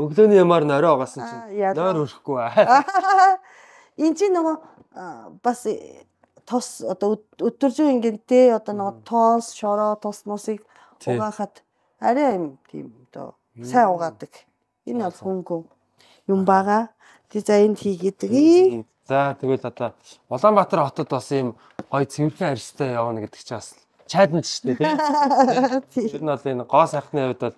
Өглөөний ямаар нөрөө угаасан чинь нойр өрөхгүй аа. Эн чин нөгөө бас э, тос одоо өдөржин ингэнтэй одоо нөгөө тоос, шороо, тос мусыг угаахад арай юм тийм одоо сайн угаадаг. Энэ бол хөнгөн юм бага дизайнд хийгээдгий. За тэгвэл одоо Улаанбаатар хотод бас ийм гоё цэвэрлэн арьстай явна гэдэг чинь бас чаленж шүү дээ тийм. Тэр нь бол энэ гоо сайхны хувьд бол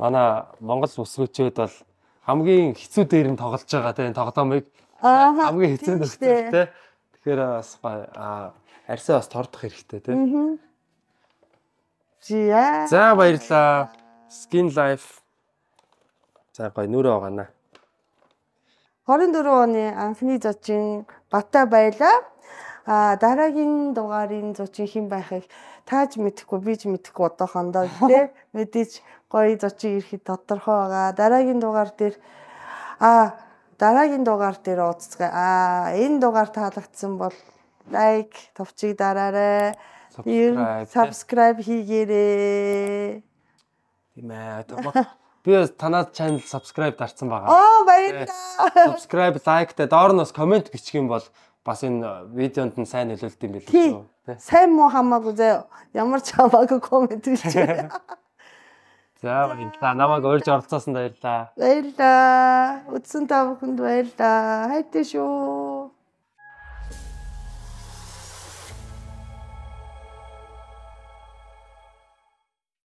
манай Монгол бүсгүүчүүд бол хамгийн хэцүү дээр нь тоглож байгаа тийм тоглоомыг хамгийн хэцүү дээр тийм. Тэгэхээр бас арьсаа бас тордох хэрэгтэй тийм. Жия. За баярлаа. Skin Life. За гоё нүрэ байгаа наа. 24 оны анхны зочин Баттай байлаа. А дараагийн дугаарын зочин хэн байхыг тааж мэдэхгүй биж мэдэхгүй одоохондоо тий мэдээж гоё зочин ирэхэд тодорхой байгаа. Дараагийн дугаар дээр а дараагийн дугаар дээр уулзгаа. А энэ дугаар таалагдсан бол лайк товчиг дараарай. Subscribe subscribe хийгээрэй. Тийм ээ. Би бас танад channel subscribe дарсан байгаа. Оо баярлалаа. Э, subscribe, like дээр доор нь бас comment бичих юм бол бас энэ видеонд нь сайн нөлөөлт юм билээ шүү. Сайн муу хамаагүй заяа. Ямар ч хамаагүй comment бичээ. За баярлалаа. Намайг уурж оролцоосон баярлалаа. Баярлалаа. Утсан та бүхэнд баярлалаа. Хайртай шүү.